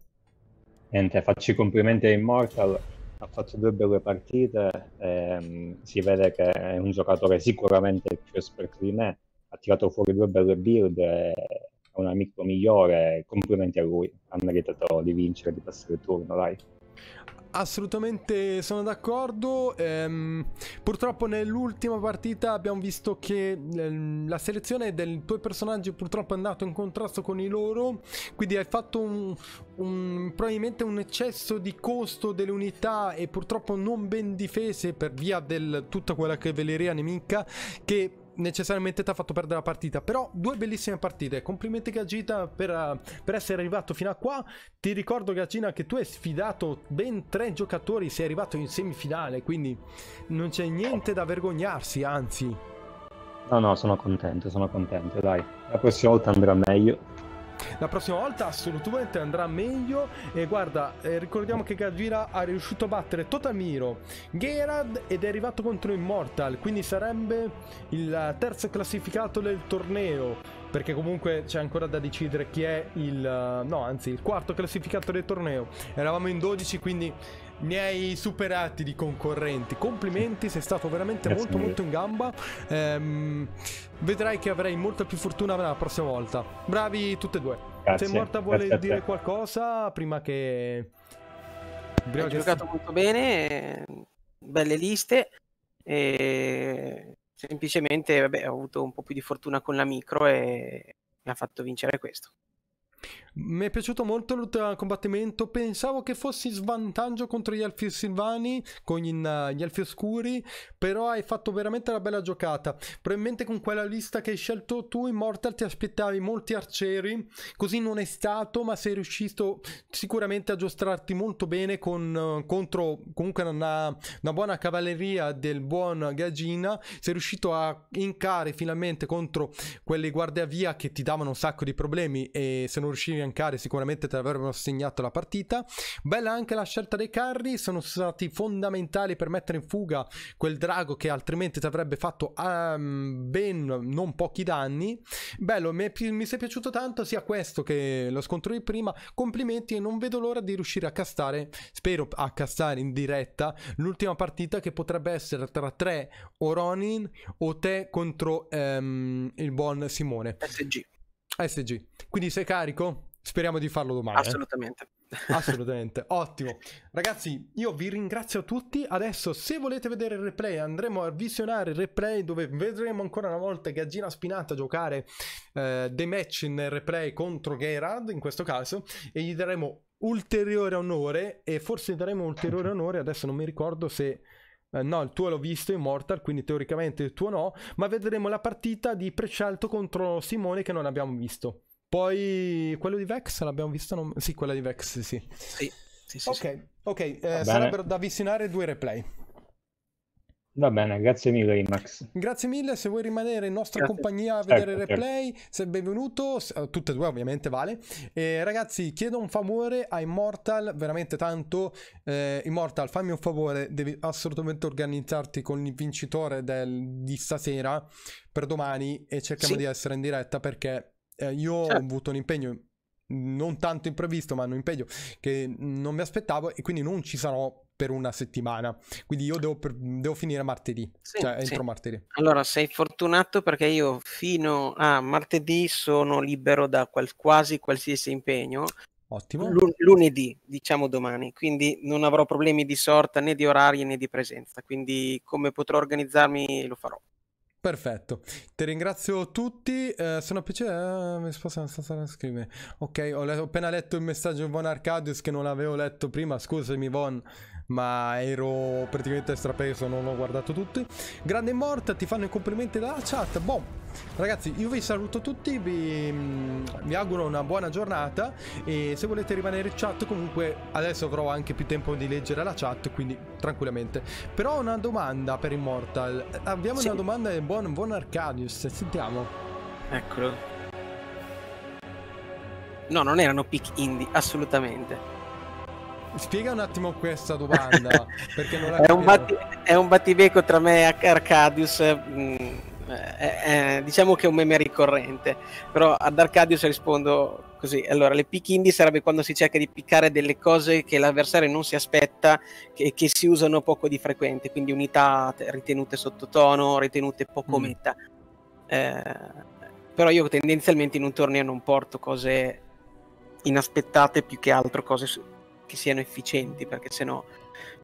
Niente, faccio i complimenti a Immortal. Ha fatto due belle partite. Ehm, si vede che è un giocatore sicuramente più esperto di me. Ha tirato fuori due belle build. E un amico migliore, complimenti a lui, ha meritato di vincere, di passare il turno, dai. Assolutamente sono d'accordo. Ehm, purtroppo nell'ultima partita abbiamo visto che ehm, la selezione dei tuoi personaggi purtroppo è andata in contrasto con i loro, quindi hai fatto un, un, probabilmente un eccesso di costo delle unità e purtroppo non ben difese per via di tutta quella cavalleria nemica che necessariamente ti ha fatto perdere la partita, però due bellissime partite. Complimenti Gagita per, eh, per, essere arrivato fino a qua. Ti ricordo Gagina che tu hai sfidato ben tre giocatori, sei arrivato in semifinale, quindi non c'è niente da vergognarsi, anzi. No, no, sono contento, sono contento, dai. La prossima volta andrà meglio la prossima volta assolutamente andrà meglio e guarda eh, ricordiamo che Gajira ha riuscito a battere Totamiro, Gerard ed è arrivato contro Immortal quindi sarebbe il terzo classificato del torneo perché comunque c'è ancora da decidere chi è il eh, no anzi il quarto classificato del torneo eravamo in 12 quindi miei superati di concorrenti. Complimenti, sei stato veramente Grazie molto molto in gamba. Ehm, vedrai che avrai molta più fortuna la prossima volta. Bravi tutte e due. Grazie. Se Morta vuole dire qualcosa prima che... Prima Hai giocato si... molto bene, belle liste. E semplicemente vabbè, ho avuto un po' più di fortuna con la micro e mi ha fatto vincere questo. Mi è piaciuto molto il combattimento. Pensavo che fossi svantaggio contro gli elfi silvani, con gli, eh, gli elfi oscuri. Però hai fatto veramente una bella giocata. Probabilmente con quella lista che hai scelto tu, Immortal, ti aspettavi molti arcieri. Così non è stato, ma sei riuscito sicuramente a giostrarti molto bene con, eh, contro comunque una, una, buona cavalleria del buon Gagina. Sei riuscito a incare finalmente contro quelle guardia via che ti davano un sacco di problemi e se non riuscivi a affiancare sicuramente te l'avrebbero segnato la partita. Bella anche la scelta dei carri, sono stati fondamentali per mettere in fuga quel drago che altrimenti ti avrebbe fatto um, ben non pochi danni. Bello, mi, è, mi sei piaciuto tanto sia questo che lo scontro di prima. Complimenti e non vedo l'ora di riuscire a castare, spero a castare in diretta, l'ultima partita che potrebbe essere tra tre o Ronin o te contro um, il buon Simone. SG. SG. Quindi sei carico? Speriamo di farlo domani. Eh. Assolutamente. Eh? [laughs] Assolutamente. Ottimo. Ragazzi, io vi ringrazio tutti. Adesso, se volete vedere il replay, andremo a visionare il replay dove vedremo ancora una volta Gaggina Spinata giocare eh, dei match nel replay contro Gerard, in questo caso, e gli daremo ulteriore onore e forse daremo ulteriore onore, adesso non mi ricordo se... Eh, no, il tuo l'ho visto Immortal, quindi teoricamente il tuo no, ma vedremo la partita di Prescelto contro Simone che non abbiamo visto. Poi quello di Vex l'abbiamo visto? Non... Sì, quella di Vex, sì. Sì, sì, sì. ok, sì. okay. Eh, sarebbero da avvicinare due replay. Va bene, grazie mille Imax. Grazie mille, se vuoi rimanere in nostra grazie. compagnia a certo, vedere certo, replay, certo. sei benvenuto, eh, tutte e due ovviamente vale. E ragazzi, chiedo un favore a Immortal, veramente tanto. Eh, Immortal, fammi un favore, devi assolutamente organizzarti con il vincitore del, di stasera per domani e cerchiamo sì. di essere in diretta perché eh, io certo. ho avuto un impegno non tanto imprevisto, ma un impegno che non mi aspettavo e quindi non ci sarò per una settimana. Quindi io devo, per, devo finire martedì, sì, cioè sì. entro martedì. Allora sei fortunato perché io fino a martedì sono libero da qual- quasi qualsiasi impegno. Ottimo. L- lunedì, diciamo domani, quindi non avrò problemi di sorta né di orari né di presenza, quindi come potrò organizzarmi lo farò. Perfetto, ti ringrazio tutti. Eh, sono a piacere. Eh, mi sposta non sta scrivere. Ok, ho, le ho appena letto il messaggio di Von Arcadius che non l'avevo letto prima. Scusami, Von ma ero praticamente strapeso, non ho guardato tutti. Grande Morta, ti fanno i complimenti dalla chat. Boh, ragazzi, io vi saluto tutti, vi, mm, vi, auguro una buona giornata e se volete rimanere in chat comunque adesso avrò anche più tempo di leggere la chat, quindi tranquillamente. Però ho una domanda per Immortal. Abbiamo sì. una domanda del buon, buon Arcadius, sentiamo. Eccolo. No, non erano pick indie, assolutamente. Spiega un attimo questa domanda. [laughs] perché non la è, un batti, è un battibecco tra me e Arcadius. Mh, mm, è, è, diciamo che è un meme ricorrente, però ad Arcadius rispondo così. Allora, le pick indie sarebbe quando si cerca di piccare delle cose che l'avversario non si aspetta e che, che, si usano poco di frequente, quindi unità ritenute sottotono, ritenute poco mm. meta. Eh, però io tendenzialmente in un torneo non porto cose inaspettate più che altro cose che siano efficienti, perché sennò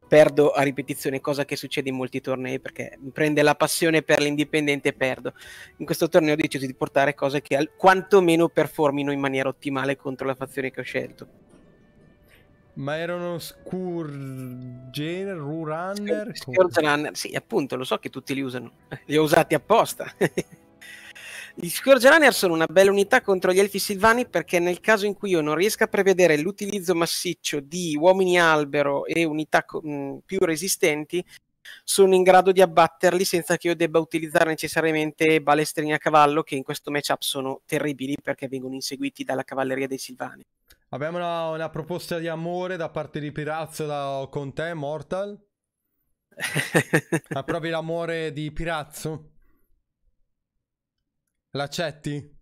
perdo a ripetizione, cosa che succede in molti tornei, perché mi prende la passione per l'indipendente e perdo. In questo torneo ho deciso di portare cose che al- quantomeno performino in maniera ottimale contro la fazione che ho scelto. Ma erano Scourger, Rurunner? Scourger Runner, sì, appunto, lo so che tutti li usano, [laughs] li ho usati apposta. [laughs] Gli Scourge sono una bella unità contro gli Elfi Silvani perché nel caso in cui io non riesca a prevedere l'utilizzo massiccio di uomini albero e unità mh, più resistenti, sono in grado di abbatterli senza che io debba utilizzare necessariamente balestrini a cavallo che in questo matchup sono terribili perché vengono inseguiti dalla cavalleria dei Silvani. Abbiamo una, una proposta di amore da parte di Pirazzo con te, Mortal? Ma [laughs] Approvi l'amore di Pirazzo? L'accetti?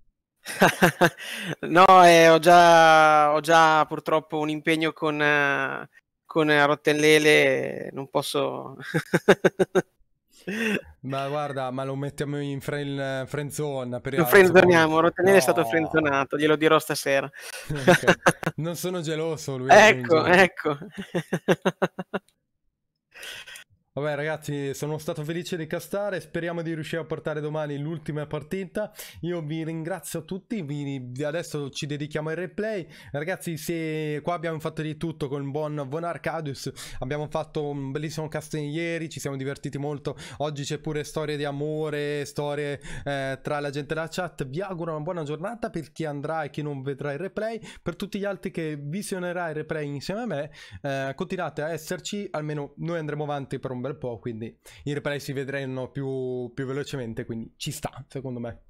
[laughs] no, eh, ho, già, ho, già, purtroppo un impegno con, uh, con Rottellele, non posso... [laughs] ma guarda, ma lo mettiamo in frenzona. lo friendzoniamo, Rottenlele no. è stato frenzonato, glielo dirò stasera. [laughs] okay. Non sono geloso lui. Ecco, ecco. Vabbè ragazzi, sono stato felice di castare, speriamo di riuscire a portare domani l'ultima partita. Io vi ringrazio tutti, vi, adesso ci dedichiamo ai replay. Ragazzi, se qua abbiamo fatto di tutto con il buon Von Arcadius, abbiamo fatto un bellissimo cast ieri, ci siamo divertiti molto. Oggi c'è pure storie di amore, storie eh, tra la gente della chat. Vi auguro una buona giornata per chi andrà e chi non vedrà il replay. Per tutti gli altri che visionerà il replay insieme a me, eh, continuate a esserci, almeno noi andremo avanti per un bel po', quindi i replay si vedranno più, più velocemente, quindi ci sta, secondo me.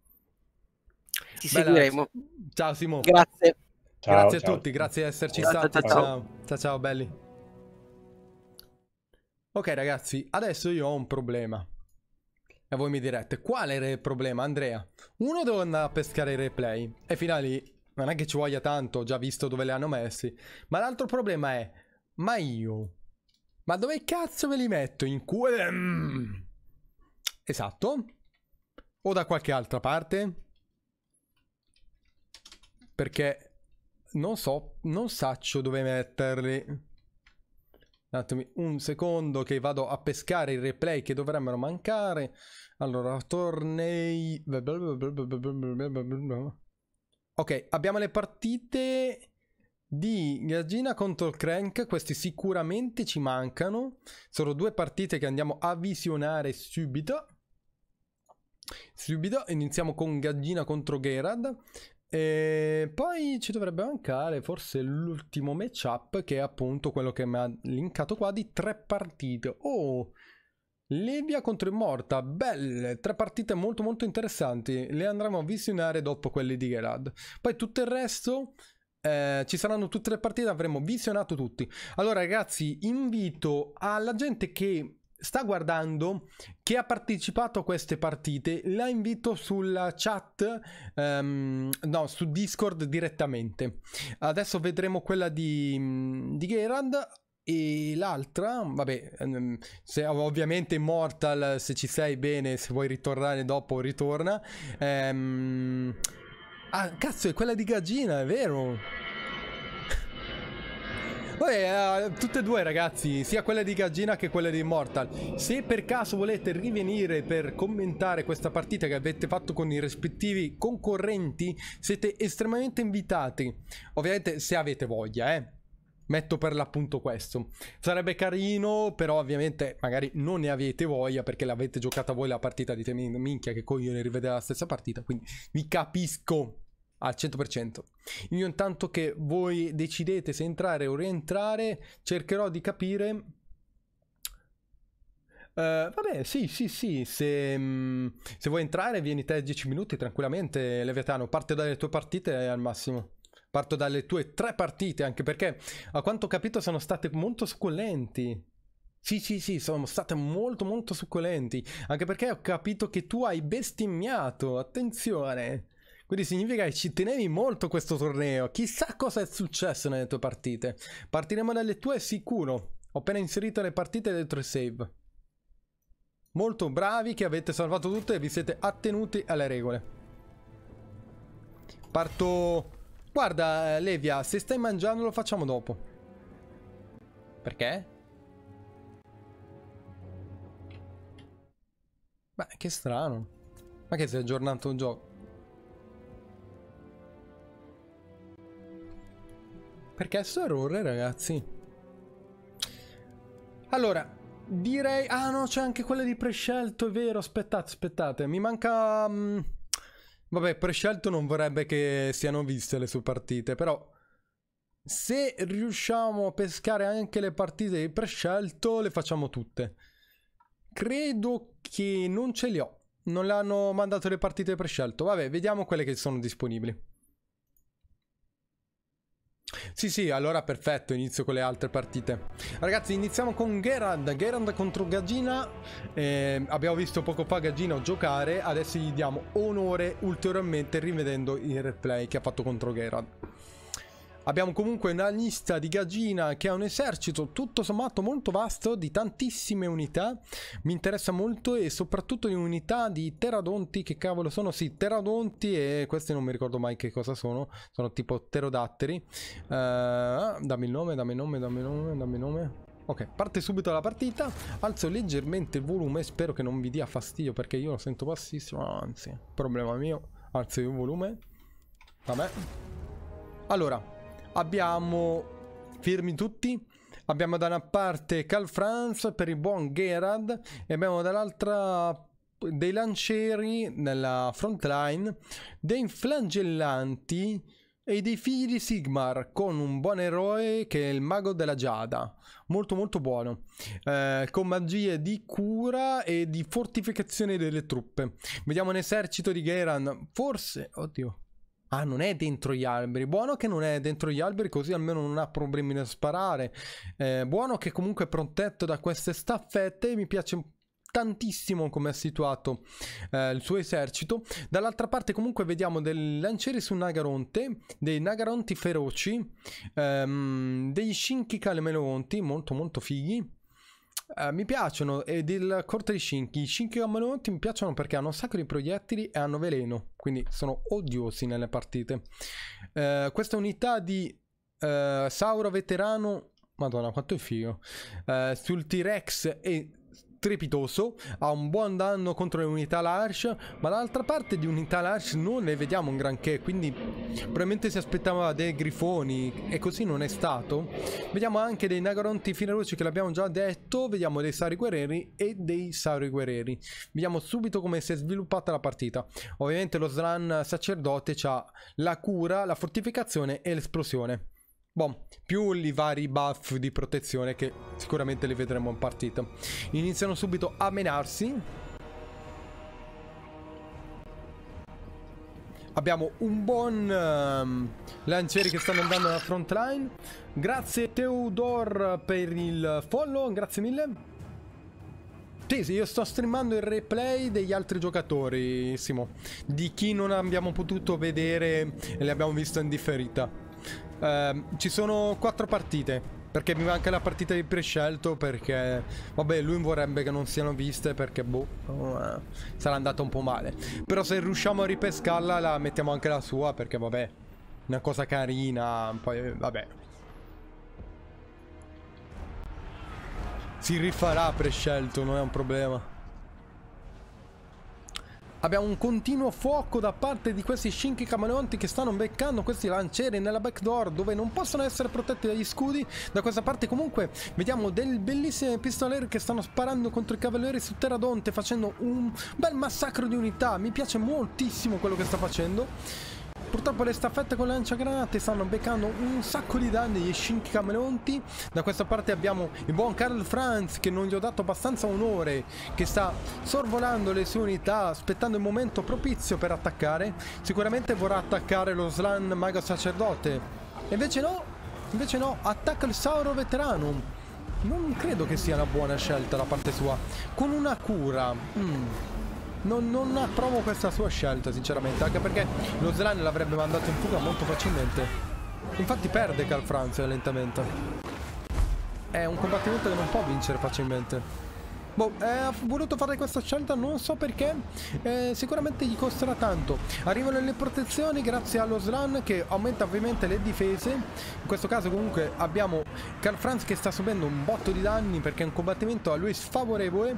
Ci Bella. seguiremo. Ciao Simo. Grazie. Ciao, grazie ciao. a tutti, grazie di esserci ciao, stati. Ciao ciao. ciao, ciao belli. Ok ragazzi, adesso io ho un problema. E voi mi direte, qual è il problema Andrea? Uno devo andare a pescare i replay e fino a lì non è che ci voglia tanto, ho già visto dove le hanno messi. Ma l'altro problema è, ma io ma dove cazzo ve me li metto? In cuore? Ehm. Esatto. O da qualche altra parte. Perché non so, non saccio dove metterli. Un attimo, un secondo che vado a pescare i replay che dovrebbero mancare. Allora, tornei... Ok, abbiamo le partite di Gagina contro Crank, questi sicuramente ci mancano. Sono due partite che andiamo a visionare subito. Subito iniziamo con Gagina contro Gerard. E poi ci dovrebbe mancare forse l'ultimo matchup che è appunto quello che mi ha linkato qua di tre partite. Oh, Levia contro Immorta, belle, tre partite molto molto interessanti, le andremo a visionare dopo quelle di Gerard. Poi tutto il resto eh, ci saranno tutte le partite, avremo visionato tutti. Allora ragazzi, invito alla gente che sta guardando, che ha partecipato a queste partite, la invito sulla chat, um, no, su Discord direttamente. Adesso vedremo quella di, mm, di Gerard e l'altra, vabbè, ehm, se, ovviamente Immortal, se ci sei bene, se vuoi ritornare dopo, ritorna. Um, Ah, cazzo, è quella di Gagina, è vero. Vabbè, uh, tutte e due ragazzi, sia quella di Gagina che quella di Immortal. Se per caso volete rivenire per commentare questa partita che avete fatto con i rispettivi concorrenti, siete estremamente invitati. Ovviamente se avete voglia, eh. Metto per l'appunto questo. Sarebbe carino, però ovviamente magari non ne avete voglia perché l'avete giocata voi la partita, dite minchia che coglione rivede la stessa partita, quindi vi capisco al 100%. Io intanto che voi decidete se entrare o rientrare, cercherò di capire Uh, vabbè, sì, sì, sì. Se, mh, mm, se vuoi entrare, vieni te 10 minuti tranquillamente, Leviatano. Parte dalle tue partite eh, al massimo. Parto dalle tue tre partite, anche perché a quanto ho capito sono state molto succulenti. Sì, sì, sì, sono state molto, molto succulenti. Anche perché ho capito che tu hai bestemmiato. Attenzione. Quindi significa che ci tenevi molto questo torneo. Chissà cosa è successo nelle tue partite. Partiremo dalle tue sicuro. Ho appena inserito le partite dentro il save. Molto bravi che avete salvato tutte e vi siete attenuti alle regole. Parto... Guarda, eh, Levia, se stai mangiando lo facciamo dopo. Perché? Beh, che strano. Ma che si è aggiornato un gioco? Perché è errore, ragazzi. Allora, direi... Ah no, c'è anche quella di prescelto, è vero. Aspettate, aspettate. Mi manca... Mm, vabbè, prescelto non vorrebbe che siano viste le sue partite, però... Se riusciamo a pescare anche le partite di prescelto, le facciamo tutte. Credo che non ce le ho. Non le hanno mandato le partite prescelto. Vabbè, vediamo quelle che sono disponibili. Sì, sì, allora perfetto, inizio con le altre partite. Ragazzi, iniziamo con Gerand. Gerand contro Gagina. Eh, abbiamo visto poco fa Gagino giocare, adesso gli diamo onore ulteriormente rivedendo il replay che ha fatto contro Gerand. Abbiamo comunque una lista di Gagina che ha un esercito tutto sommato molto vasto di tantissime unità, mi interessa molto e soprattutto di unità di pterodonti, che cavolo sono? Sì, pterodonti e questi non mi ricordo mai che cosa sono, sono tipo pterodatteri. Uh, dammi il nome, dammi il nome, dammi il nome, dammi il nome. Ok, parte subito la partita, alzo leggermente il volume, spero che non vi dia fastidio perché io lo sento bassissimo, anzi, problema mio, alzo il volume. Vabbè. Allora, Abbiamo... Firmi tutti? Abbiamo da una parte Cal France per il buon Gerard e abbiamo dall'altra dei lancieri nella front line, dei flagellanti e dei figli di Sigmar con un buon eroe che è il mago della giada, molto molto buono, eh, con magie di cura e di fortificazione delle truppe. Vediamo un esercito di Geran, forse, oddio, ah non è dentro gli alberi, buono che non è dentro gli alberi così almeno non ha problemi nel sparare, eh, buono che comunque è protetto da queste staffette mi piace tantissimo come è situato eh, il suo esercito. Dall'altra parte comunque vediamo dei lancieri su Nagaronte, dei Nagaronti feroci, ehm, degli Shinkikale melonti, molto molto fighi. Uh, mi piacciono ed il corte di cinchi. I Shinki Gammononti mi piacciono perché hanno un sacco di proiettili e hanno veleno, quindi sono odiosi nelle partite. Uh, questa unità di uh, eh, Saura veterano, madonna quanto è figo, sul T-Rex e strepitoso, ha un buon danno contro le unità Larsh, ma dall'altra parte di unità Larsh non ne vediamo un granché, quindi probabilmente si aspettava dei grifoni e così non è stato. Vediamo anche dei Nagaronti Fineroci che l'abbiamo già detto, vediamo dei Sari Guerrieri e dei sauri Guerrieri. Vediamo subito come si è sviluppata la partita. Ovviamente lo Slan Sacerdote ha la cura, la fortificazione e l'esplosione. Boh, più i vari buff di protezione che sicuramente li vedremo in partita. Iniziano subito a menarsi. Abbiamo un buon um, lancieri che stanno andando alla front line. Grazie Teodor per il follow, grazie mille. Sì, sì, io sto streamando il replay degli altri giocatori, Simo. Di chi non abbiamo potuto vedere e li abbiamo visto in differita. Eh, ci sono quattro partite. Perché mi manca la partita di prescelto perché... Vabbè, lui vorrebbe che non siano viste perché, boh, eh, sarà andata un po' male. Però se riusciamo a ripescarla la mettiamo anche la sua perché, vabbè, una cosa carina, poi, vabbè. Si rifarà prescelto, non è un problema. Abbiamo un continuo fuoco da parte di questi scinchi Camaleonti che stanno beccando questi lancieri nella backdoor dove non possono essere protetti dagli scudi. Da questa parte comunque vediamo dei bellissimi pistoleri che stanno sparando contro i cavalieri su Teradonte facendo un bel massacro di unità. Mi piace moltissimo quello che sta facendo. Purtroppo le staffette con lanciagranate stanno beccando un sacco di danni agli scinchi cameleonti. Da questa parte abbiamo il buon Karl Franz che non gli ho dato abbastanza onore, che sta sorvolando le sue unità, aspettando il momento propizio per attaccare. Sicuramente vorrà attaccare lo Slan Mago Sacerdote. Invece no, invece no, attacca il Sauro Veterano. Non credo che sia una buona scelta da parte sua. Con una cura. Mm non, non, approvo questa sua scelta sinceramente anche perché lo Zlan l'avrebbe mandato in fuga molto facilmente infatti perde Carl Franz lentamente è un combattimento che non può vincere facilmente Boh, eh, ho voluto fare questa scelta, non so perché, eh, sicuramente gli costerà tanto. Arrivano le protezioni grazie allo Slan che aumenta ovviamente le difese, in questo caso comunque abbiamo Carl Franz che sta subendo un botto di danni perché è un combattimento a lui sfavorevole.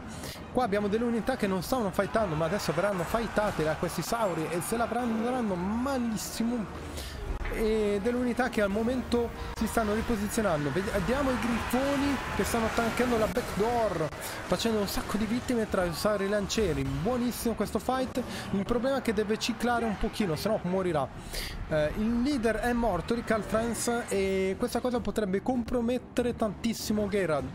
Qua abbiamo delle unità che non stavano fightando ma adesso verranno fightate da questi Sauri e se la prenderanno malissimo e delle unità che al momento si stanno riposizionando. Vediamo i grifoni che stanno tankando la backdoor, facendo un sacco di vittime tra i lancieri. Buonissimo questo fight, il problema è che deve ciclare un pochino, se no morirà. Eh, il leader è morto di Caltrans e questa cosa potrebbe compromettere tantissimo Gerard.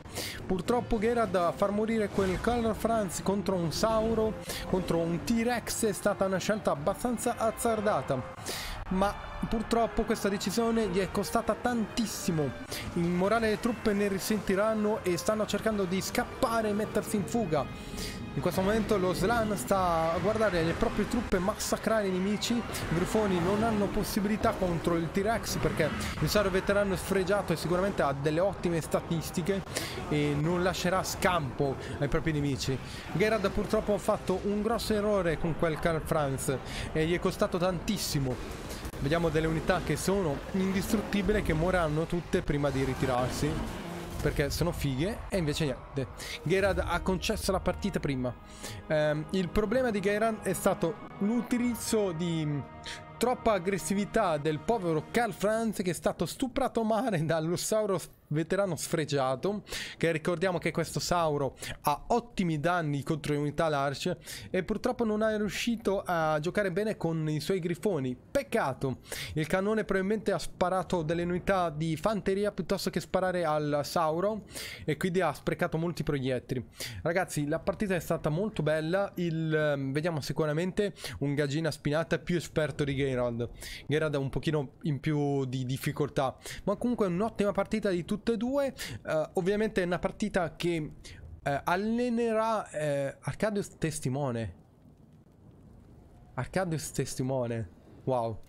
Purtroppo Gerard a far morire quel Caltrans contro un Sauro, contro un T-Rex è stata una scelta abbastanza azzardata ma purtroppo questa decisione gli è costata tantissimo. Il morale delle truppe ne risentiranno e stanno cercando di scappare e mettersi in fuga. In questo momento lo Slan sta a guardare le proprie truppe massacrare i nemici, i grifoni non hanno possibilità contro il T-Rex perché il Saro veterano è sfregiato e sicuramente ha delle ottime statistiche e non lascerà scampo ai propri nemici. Gerard purtroppo ha fatto un grosso errore con quel Carl Franz e gli è costato tantissimo. Vediamo delle unità che sono indistruttibili che moriranno tutte prima di ritirarsi. Perché sono fighe e invece niente. Gerard ha concesso la partita prima. Eh, il problema di Gerard è stato l'utilizzo di mm, troppa aggressività del povero Carl Franz che è stato stuprato male dall'Usaurus veterano sfregiato, che ricordiamo che questo Sauro ha ottimi danni contro le unità large e purtroppo non è riuscito a giocare bene con i suoi grifoni. Peccato, il cannone probabilmente ha sparato delle unità di fanteria piuttosto che sparare al Sauro e quindi ha sprecato molti proiettili. Ragazzi, la partita è stata molto bella, il, ehm, vediamo sicuramente un Gagina Spinata più esperto di Gerald. Gerald ha un pochino in più di difficoltà, ma comunque un'ottima partita di tutti tutte e due. Uh, ovviamente è una partita che uh, allenerà uh, eh, Arcadius Testimone. Arcadius Testimone. Wow.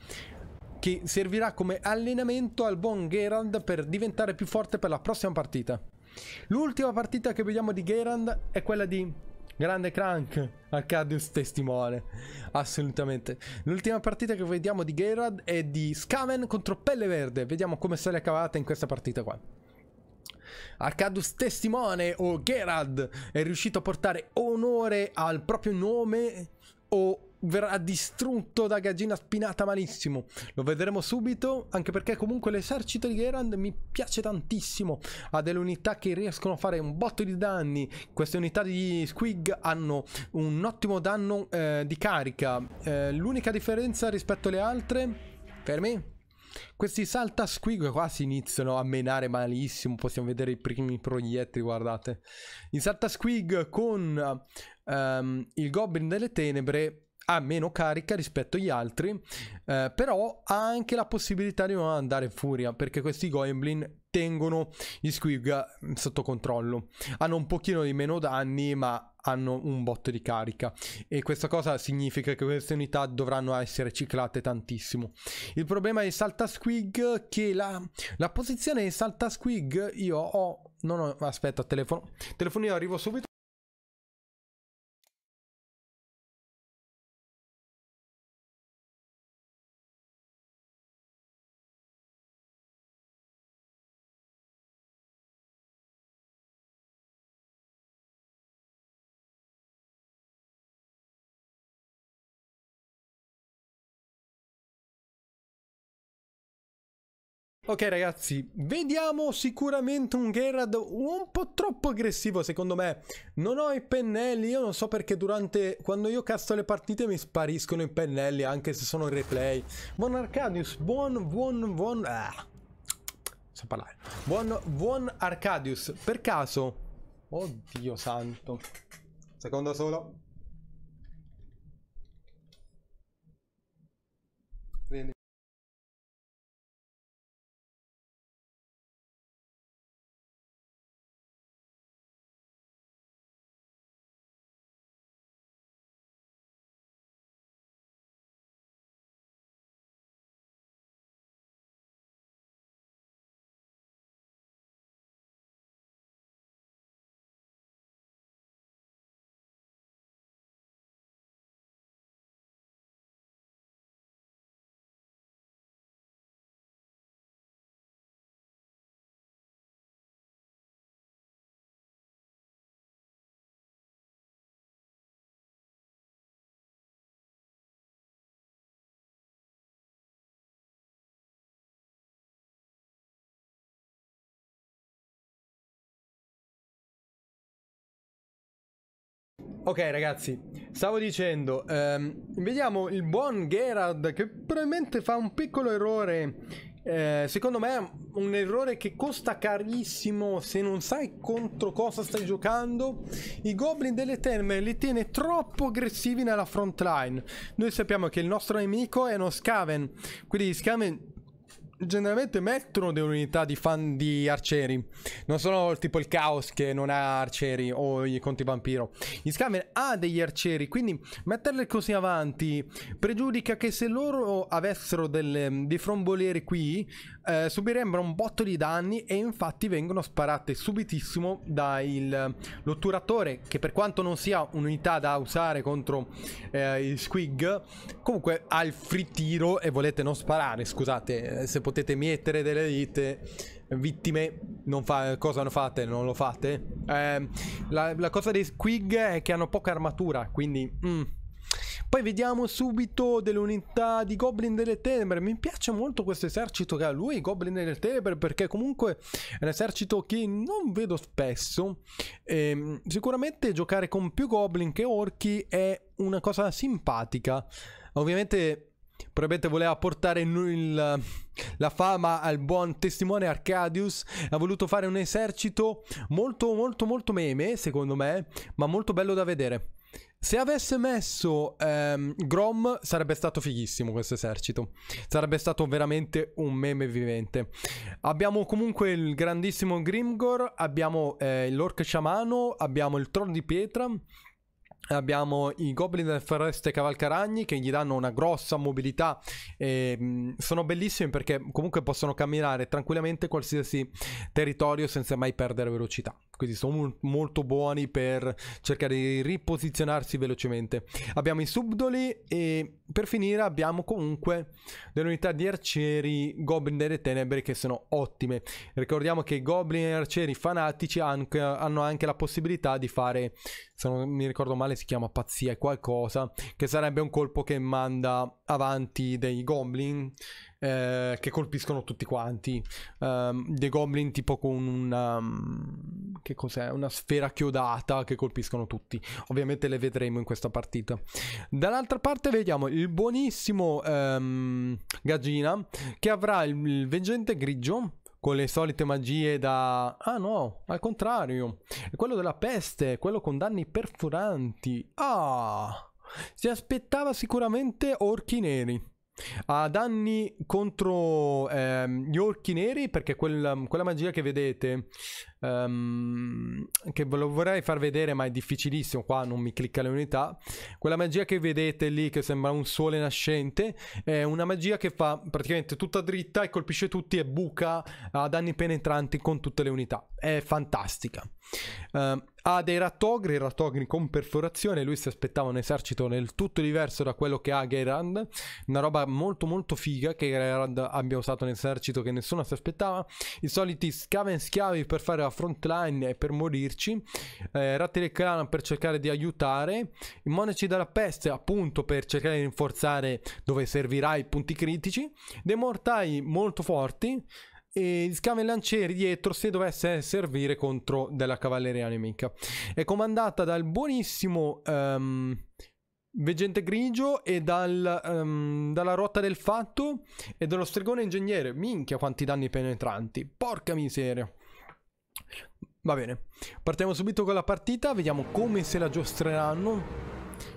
Che servirà come allenamento al buon Gerald per diventare più forte per la prossima partita. L'ultima partita che vediamo di Gerald è quella di Grande Crank, Arcadius testimone, assolutamente. L'ultima partita che vediamo di Gerald è di Scaven contro Pelle Verde, vediamo come se l'è cavata in questa partita qua. Arcadus Testimone o Gerald è riuscito a portare onore al proprio nome o verrà distrutto da gaggina spinata malissimo. Lo vedremo subito, anche perché comunque l'esercito di Gerand mi piace tantissimo. Ha delle unità che riescono a fare un botto di danni. Queste unità di Squig hanno un ottimo danno eh, di carica. Eh, l'unica differenza rispetto alle altre... Fermi? Questi saltasquig qua si iniziano a menare malissimo. Possiamo vedere i primi proiettili, guardate. In saltasquig con um, il Goblin delle Tenebre ha meno carica rispetto agli altri, eh, però ha anche la possibilità di non andare in furia, perché questi Goemblin tengono gli Squig mm, sotto controllo. Hanno un pochino di meno danni, ma hanno un botto di carica e questa cosa significa che queste unità dovranno essere ciclate tantissimo. Il problema è salta squig che la, la posizione di salta squig io ho... No, no, aspetta, telefono. Telefonino, arrivo subito. Ok ragazzi, vediamo sicuramente un Gerard un po' troppo aggressivo secondo me. Non ho i pennelli, io non so perché durante quando io casto le partite mi spariscono i pennelli anche se sono in replay. Buon Arcadius, buon buon buon... Ah. So parlare. Buon, buon Arcadius, per caso... Oddio santo. Secondo solo. Quindi. Ok ragazzi, stavo dicendo, ehm, vediamo il buon Gerard che probabilmente fa un piccolo errore, eh, secondo me un errore che costa carissimo se non sai contro cosa stai giocando. I goblin delle terme li tiene troppo aggressivi nella front line. Noi sappiamo che il nostro nemico è uno scaven, quindi gli scaven generalmente mettono delle unità di fan di arcieri. Non sono tipo il caos che non ha arcieri o i conti vampiro. Gli Scammer ha degli arcieri, quindi metterle così avanti pregiudica che se loro avessero delle, dei frombolieri qui eh, subirebbero un botto di danni e infatti vengono sparate subitissimo dall'otturatore che per quanto non sia un'unità da usare contro eh, il squig comunque ha il free tiro e volete non sparare scusate eh, se potete mettere delle dite vittime non fa, cosa non fate non lo fate eh, la, la, cosa dei squig è che hanno poca armatura quindi mm, poi vediamo subito delle unità di Goblin delle Tenebre. Mi piace molto questo esercito che ha lui, Goblin delle Tenebre, perché comunque è un esercito che non vedo spesso. E, ehm, sicuramente giocare con più Goblin che Orchi è una cosa simpatica. Ovviamente probabilmente voleva portare il, la fama al buon testimone Arcadius, ha voluto fare un esercito molto molto molto meme secondo me, ma molto bello da vedere. Se avesse messo ehm, Grom sarebbe stato fighissimo questo esercito, sarebbe stato veramente un meme vivente. Abbiamo comunque il grandissimo Grimgor, abbiamo eh, l'Orc Sciamano, abbiamo il Trono di Pietra, Abbiamo i Goblin del Foreste Cavalcaragni che gli danno una grossa mobilità. E, ehm, sono bellissimi perché comunque possono camminare tranquillamente qualsiasi territorio senza mai perdere velocità. Quindi sono molto buoni per cercare di riposizionarsi velocemente. Abbiamo i subdoli e per finire abbiamo comunque delle unità di arcieri Goblin delle Tenebre che sono ottime. Ricordiamo che i Goblin e arcieri fanatici hanno anche la possibilità di fare se non mi ricordo male si chiama pazzia e qualcosa, che sarebbe un colpo che manda avanti dei goblin eh, che colpiscono tutti quanti. Um, dei goblin tipo con una... Mm, che cos'è? Una sfera chiodata che colpiscono tutti. Ovviamente le vedremo in questa partita. Dall'altra parte vediamo il buonissimo um, Gagina che avrà il, il veggente grigio con le solite magie da... Ah no, al contrario, è quello della peste, quello con danni perforanti. Ah, si aspettava sicuramente orchi neri. Ha danni contro ehm, gli orchi neri perché quella, quella magia che vedete, ehm, che ve lo vorrei far vedere ma è difficilissimo, qua non mi clicca le unità, quella magia che vedete lì che sembra un sole nascente è una magia che fa praticamente tutta dritta e colpisce tutti e buca a danni penetranti con tutte le unità, è fantastica. Ehm, ha ah, dei rattogri, rattogri con perforazione, lui si aspettava un esercito del tutto diverso da quello che ha Gerand, una roba molto molto figa che Gerand abbia usato un esercito che nessuno si aspettava, i soliti scaven schiavi per fare la frontline e per morirci, eh, ratti del clan per cercare di aiutare, i monaci della peste appunto per cercare di rinforzare dove servirà i punti critici, dei mortai molto forti, e gli scavellancieri dietro se dovesse servire contro della cavalleria nemica. È comandata dal buonissimo um, ehm, Vegente Grigio e dal, um, dalla Rotta del Fatto e dallo Stregone Ingegnere. Minchia quanti danni penetranti, porca miseria. Va bene, partiamo subito con la partita, vediamo come se la giostreranno.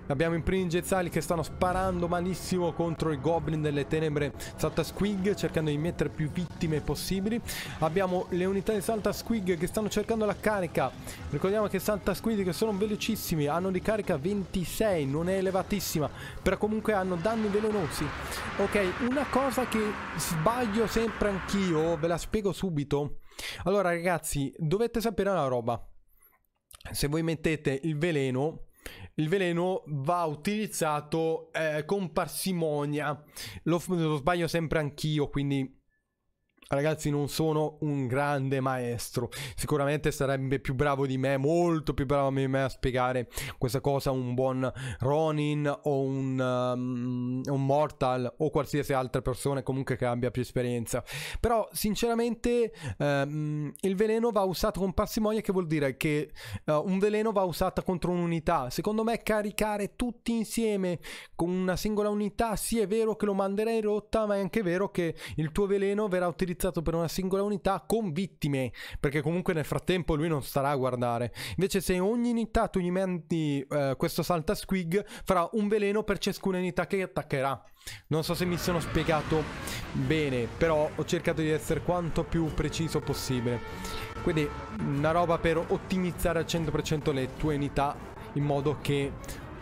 Abbiamo i primi Gezzali che stanno sparando malissimo contro i Goblin delle Tenebre Salta Squig cercando di mettere più vittime possibili. Abbiamo le unità di Salta Squig che stanno cercando la carica. Ricordiamo che Salta Squig che sono velocissimi, hanno di carica 26, non è elevatissima, però comunque hanno danni velenosi. Ok, una cosa che sbaglio sempre anch'io, ve la spiego subito. Allora ragazzi, dovete sapere una roba. Se voi mettete il veleno, il veleno va utilizzato eh, con parsimonia. Lo, lo sbaglio sempre anch'io, quindi Ragazzi, non sono un grande maestro. Sicuramente sarebbe più bravo di me, molto più bravo di me a spiegare questa cosa. Un buon Ronin o un, um, un Mortal o qualsiasi altra persona comunque che abbia più esperienza. Però, sinceramente, um, il veleno va usato con parsimonia, che vuol dire che uh, un veleno va usato contro un'unità. Secondo me, caricare tutti insieme con una singola unità, sì, è vero che lo manderai in rotta, ma è anche vero che il tuo veleno verrà utilizzato indirizzato per una singola unità con vittime, perché comunque nel frattempo lui non starà a guardare. Invece se ogni unità tu gli metti eh, questo salta squig, farà un veleno per ciascuna unità che attaccherà. Non so se mi sono spiegato bene, però ho cercato di essere quanto più preciso possibile. Quindi una roba per ottimizzare al 100% le tue unità in modo che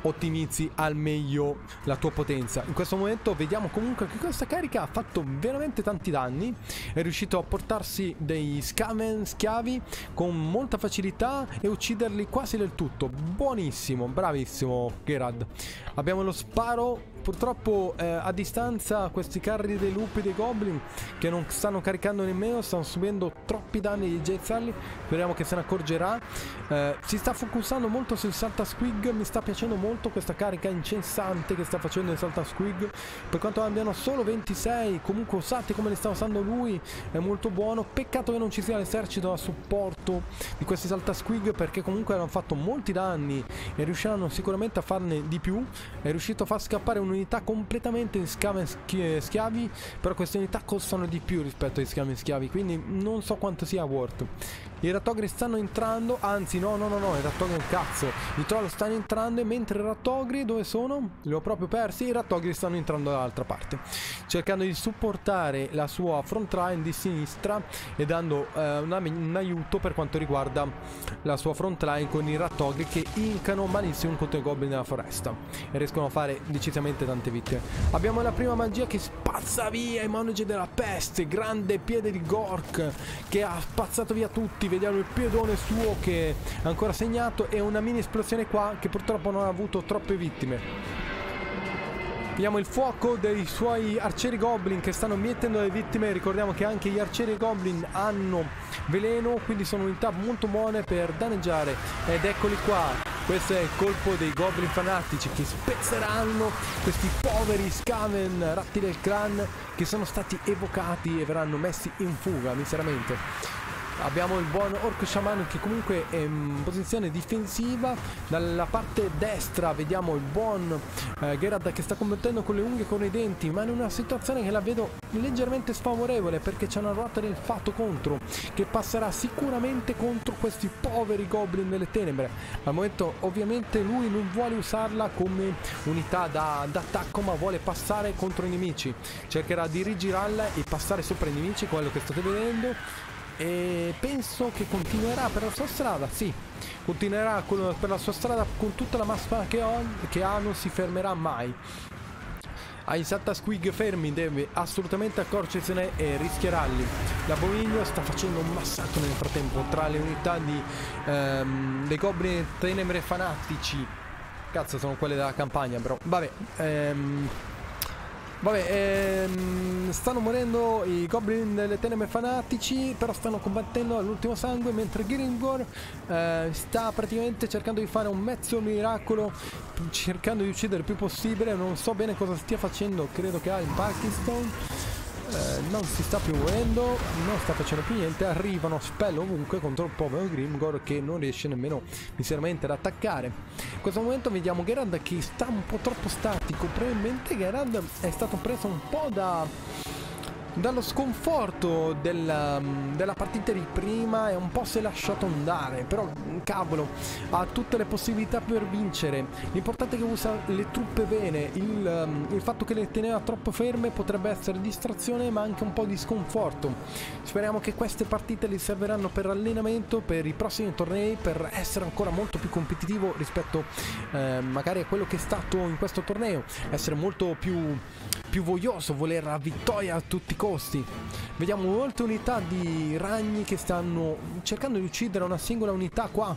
ottimizzi al meglio la tua potenza. In questo momento vediamo comunque che questa carica ha fatto veramente tanti danni, è riuscito a portarsi dei scaven schiavi con molta facilità e ucciderli quasi del tutto. Buonissimo, bravissimo Gerard. Abbiamo lo sparo purtroppo eh, a distanza questi carri dei lupi dei goblin che non stanno caricando nemmeno, stanno subendo troppi danni di Jezzalli, speriamo che se ne accorgerà. Eh, si sta focussando molto sul Salta Squig, mi sta piacendo molto questa carica incensante che sta facendo il Salta Squig, per quanto abbiano solo 26, comunque usate come le sta usando lui, è molto buono, peccato che non ci sia l'esercito a supporto di questi Salta Squig perché comunque hanno fatto molti danni e riusciranno sicuramente a farne di più, è riuscito a far scappare un unità completamente in schiavi, schiavi, però queste unità costano di più rispetto agli schiavi schiavi, quindi non so quanto sia worth. I rattogri stanno entrando, anzi no, no, no, no, i rattogri un cazzo. I troll stanno entrando e mentre i rattogri dove sono? Li ho proprio persi, i rattogri stanno entrando dall'altra parte. Cercando di supportare la sua front line di sinistra e dando eh, una, un aiuto per quanto riguarda la sua front line con i rattogri che incano malissimo contro i goblin della foresta e riescono a fare decisamente tante vite Abbiamo la prima magia che spazza via i manager della peste, grande piede di Gork che ha spazzato via tutti vediamo il piedone suo che è ancora segnato e una mini esplosione qua che purtroppo non ha avuto troppe vittime. Vediamo il fuoco dei suoi arcieri goblin che stanno miettendo le vittime. Ricordiamo che anche gli arcieri goblin hanno veleno, quindi sono unità molto buone per danneggiare. Ed eccoli qua. Questo è il colpo dei goblin fanatici che spezzeranno questi poveri scaven ratti del clan che sono stati evocati e verranno messi in fuga, miseramente abbiamo il buon Orc Shaman che comunque è in posizione difensiva dalla parte destra vediamo il buon eh, Gerard che sta combattendo con le unghie e con i denti ma in una situazione che la vedo leggermente sfavorevole perché c'è una ruota del fatto contro che passerà sicuramente contro questi poveri goblin delle tenebre al momento ovviamente lui non vuole usarla come unità d'attacco ma vuole passare contro i nemici cercherà di rigirarla e passare sopra i nemici quello che state vedendo e penso che continuerà per la sua strada, sì, continuerà con, per la sua strada con tutta la massa che, ho, che ha, non si fermerà mai. A Isatta Squig fermi deve assolutamente accorcersene e rischierarli. L'abominio sta facendo un massacro nel frattempo tra le unità di, ehm, dei Goblin Tenebre Fanatici. Cazzo, sono quelle della campagna, però. Vabbè, ehm, Vabbè, ehm, stanno morendo i goblin delle tenebre fanatici, però stanno combattendo all'ultimo sangue, mentre Giringor eh, sta praticamente cercando di fare un mezzo miracolo, cercando di uccidere il più possibile, non so bene cosa stia facendo, credo che ha il Pakistan. Eh, non si sta più muovendo, non sta facendo più niente, arrivano a spello ovunque contro il povero Grimgor che non riesce nemmeno miseramente ad attaccare. In questo momento vediamo Gerand che sta un po' troppo statico, probabilmente Gerand è stato preso un po' da dallo sconforto della, mm, della, partita di prima e un po' si è lasciato andare, però mm, cavolo, ha tutte le possibilità per vincere, l'importante è che usa le truppe bene, il, mm, il, fatto che le teneva troppo ferme potrebbe essere distrazione ma anche un po' di sconforto, speriamo che queste partite gli serviranno per allenamento, per i prossimi tornei, per essere ancora molto più competitivo rispetto eh, magari a quello che è stato in questo torneo, essere molto più più voglioso voler la vittoria a tutti i costi. Vediamo molte unità di ragni che stanno cercando di uccidere una singola unità qua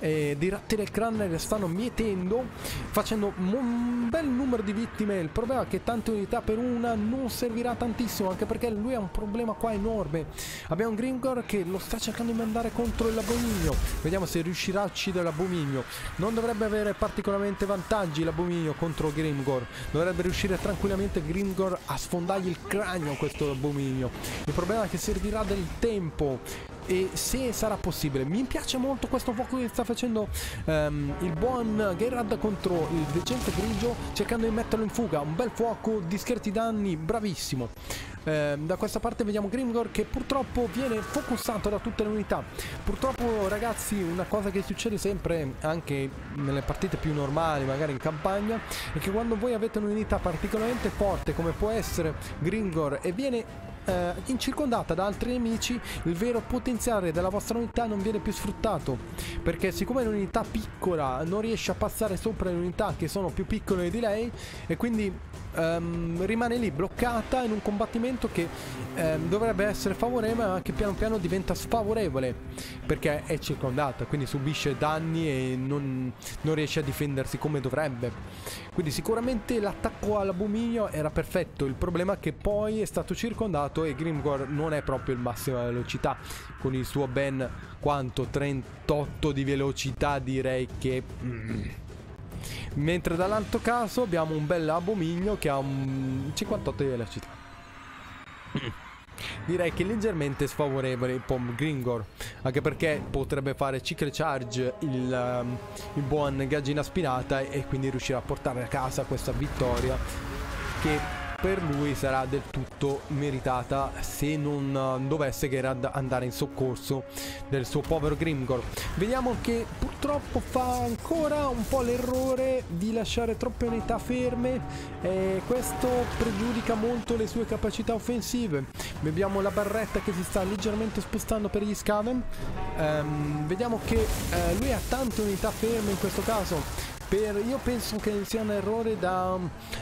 eh, dei ratteri al cranio le stanno mietendo facendo un bel numero di vittime il problema è che tante unità per una non servirà tantissimo anche perché lui ha un problema qua enorme abbiamo Grimgor che lo sta cercando di mandare contro l'abominio vediamo se riuscirà a uccidere l'abominio non dovrebbe avere particolarmente vantaggi l'abominio contro Grimgor dovrebbe riuscire tranquillamente Grimgor a sfondargli il cranio questo abominio il problema è che servirà del tempo e se sarà possibile. Mi piace molto questo fuoco che sta facendo um, il buon Gerard contro il decente grigio cercando di metterlo in fuga. Un bel fuoco, discreti danni, bravissimo. Um, da questa parte vediamo Grimgor che purtroppo viene focussato da tutte le unità. Purtroppo ragazzi una cosa che succede sempre anche nelle partite più normali magari in campagna è che quando voi avete un'unità particolarmente forte come può essere Grimgor e viene eh, circondata da altri nemici, il vero potenziale della vostra unità non viene più sfruttato. Perché siccome l'unità piccola non riesce a passare sopra le unità che sono più piccole di lei e quindi um, rimane lì bloccata in un combattimento che um, dovrebbe essere favorevole ma che piano piano diventa sfavorevole perché è circondata, quindi subisce danni e non, non riesce a difendersi come dovrebbe. Quindi sicuramente l'attacco all'abominio era perfetto, il problema è che poi è stato circondato e Grimgore non è proprio il massimo massima velocità, con il suo ben quanto 38 di velocità direi che... Mm, Mentre dall'altro caso abbiamo un bel abominio che ha un 58 di velocità. [clears throat] Direi che è leggermente sfavorevole il Pom Gringor, anche perché potrebbe fare Cicle Charge il, ehm, il buon Gaggina Spinata e quindi riuscire a portare a casa questa vittoria che per lui sarà del tutto meritata se non eh, dovesse che andare in soccorso del suo povero Grimgor. Vediamo che purtroppo fa ancora un po' l'errore di lasciare troppe unità ferme e questo pregiudica molto le sue capacità offensive. Vediamo la barretta che si sta leggermente spostando per gli scaven. Um, ehm, vediamo che uh, lui ha tante unità ferme in questo caso per, io penso che sia un errore da,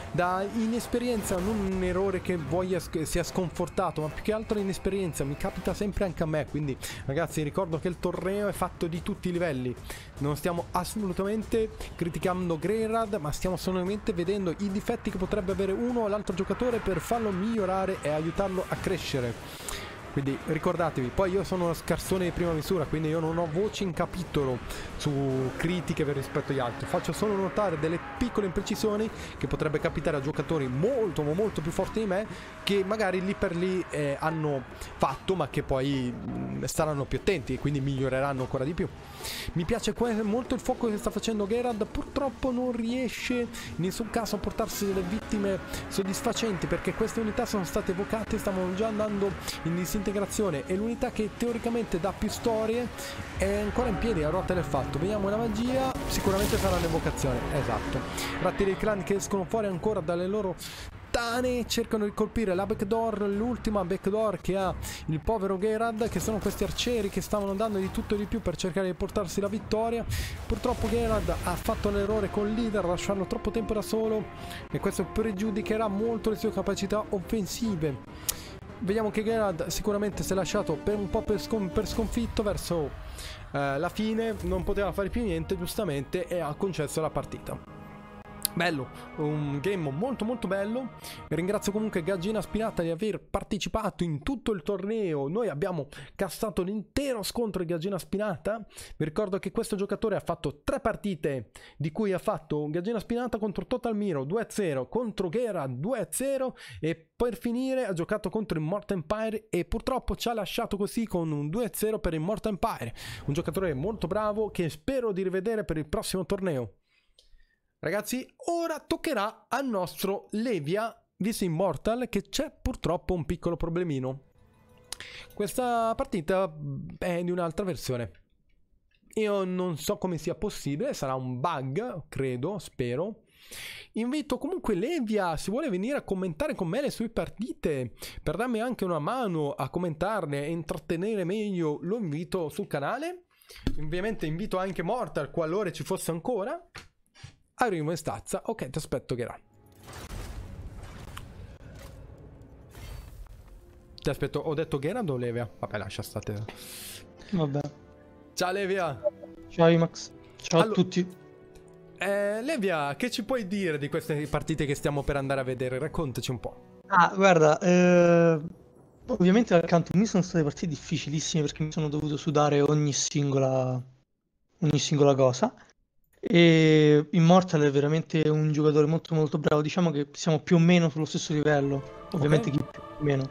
da inesperienza, non un errore che voglia sia sconfortato, ma più che altro inesperienza, mi capita sempre anche a me, quindi ragazzi ricordo che il torneo è fatto di tutti i livelli, non stiamo assolutamente criticando Greyrad, ma stiamo solamente vedendo i difetti che potrebbe avere uno o l'altro giocatore per farlo migliorare e aiutarlo a crescere quindi ricordatevi poi io sono uno scarsone di prima misura quindi io non ho voce in capitolo su critiche per rispetto agli altri faccio solo notare delle piccole imprecisioni che potrebbe capitare a giocatori molto molto più forti di me che magari lì per lì eh, hanno fatto ma che poi mh, mm, saranno più attenti e quindi miglioreranno ancora di più mi piace molto il fuoco che sta facendo Gerard, purtroppo non riesce in nessun caso a portarsi delle vittime soddisfacenti perché queste unità sono state evocate, stavano già andando in disintegrazione e l'unità che teoricamente dà più storie è ancora in piedi a ruota del fatto. Vediamo la magia, sicuramente sarà l'evocazione, esatto. Ratti dei clan che escono fuori ancora dalle loro lontane cercano di colpire la backdoor, l'ultima backdoor che ha il povero Gerard, che sono questi arcieri che stavano dando di tutto e di più per cercare di portarsi la vittoria. Purtroppo Gerard ha fatto l'errore con il leader, lasciarlo troppo tempo da solo e questo pregiudicherà molto le sue capacità offensive. Vediamo che Gerard sicuramente si è lasciato per un po' per, scon per sconfitto verso eh, la fine, non poteva fare più niente giustamente e ha concesso la partita. Bello, un game molto molto bello. Ringrazio comunque Gaggina Spinata di aver partecipato in tutto il torneo. Noi abbiamo cassato l'intero scontro di Gaggina Spinata. Vi ricordo che questo giocatore ha fatto tre partite, di cui ha fatto Gaggina Spinata contro Total Miro 2-0, contro Ghera 2-0 e per finire ha giocato contro il Mortal Empire e purtroppo ci ha lasciato così con un 2-0 per il Mortal Empire. Un giocatore molto bravo che spero di rivedere per il prossimo torneo. Ragazzi, ora toccherà al nostro Levia Vis Immortal che c'è purtroppo un piccolo problemino. Questa partita mm, è di un'altra versione. Io non so come sia possibile, sarà un bug, credo, spero. Invito comunque Levia, se vuole venire a commentare con me le sue partite, per darmi anche una mano a commentarne e intrattenere meglio, lo invito sul canale. Ovviamente invito anche Mortal qualora ci fosse ancora. Arrivo in stazza. Ok, ti aspetto che era. Ti aspetto, ho detto che era o Levia? Vabbè, lascia state. Vabbè. Ciao Levia. Ciao Imax. Ciao allora, a tutti. Eh, Levia, che ci puoi dire di queste partite che stiamo per andare a vedere? Raccontaci un po'. Ah, guarda, eh, ovviamente accanto a me sono state partite difficilissime perché mi sono dovuto sudare ogni singola, ogni singola cosa. E Immortal è veramente un giocatore molto molto bravo, diciamo che siamo più o meno sullo stesso livello, ovviamente okay. chi più o meno.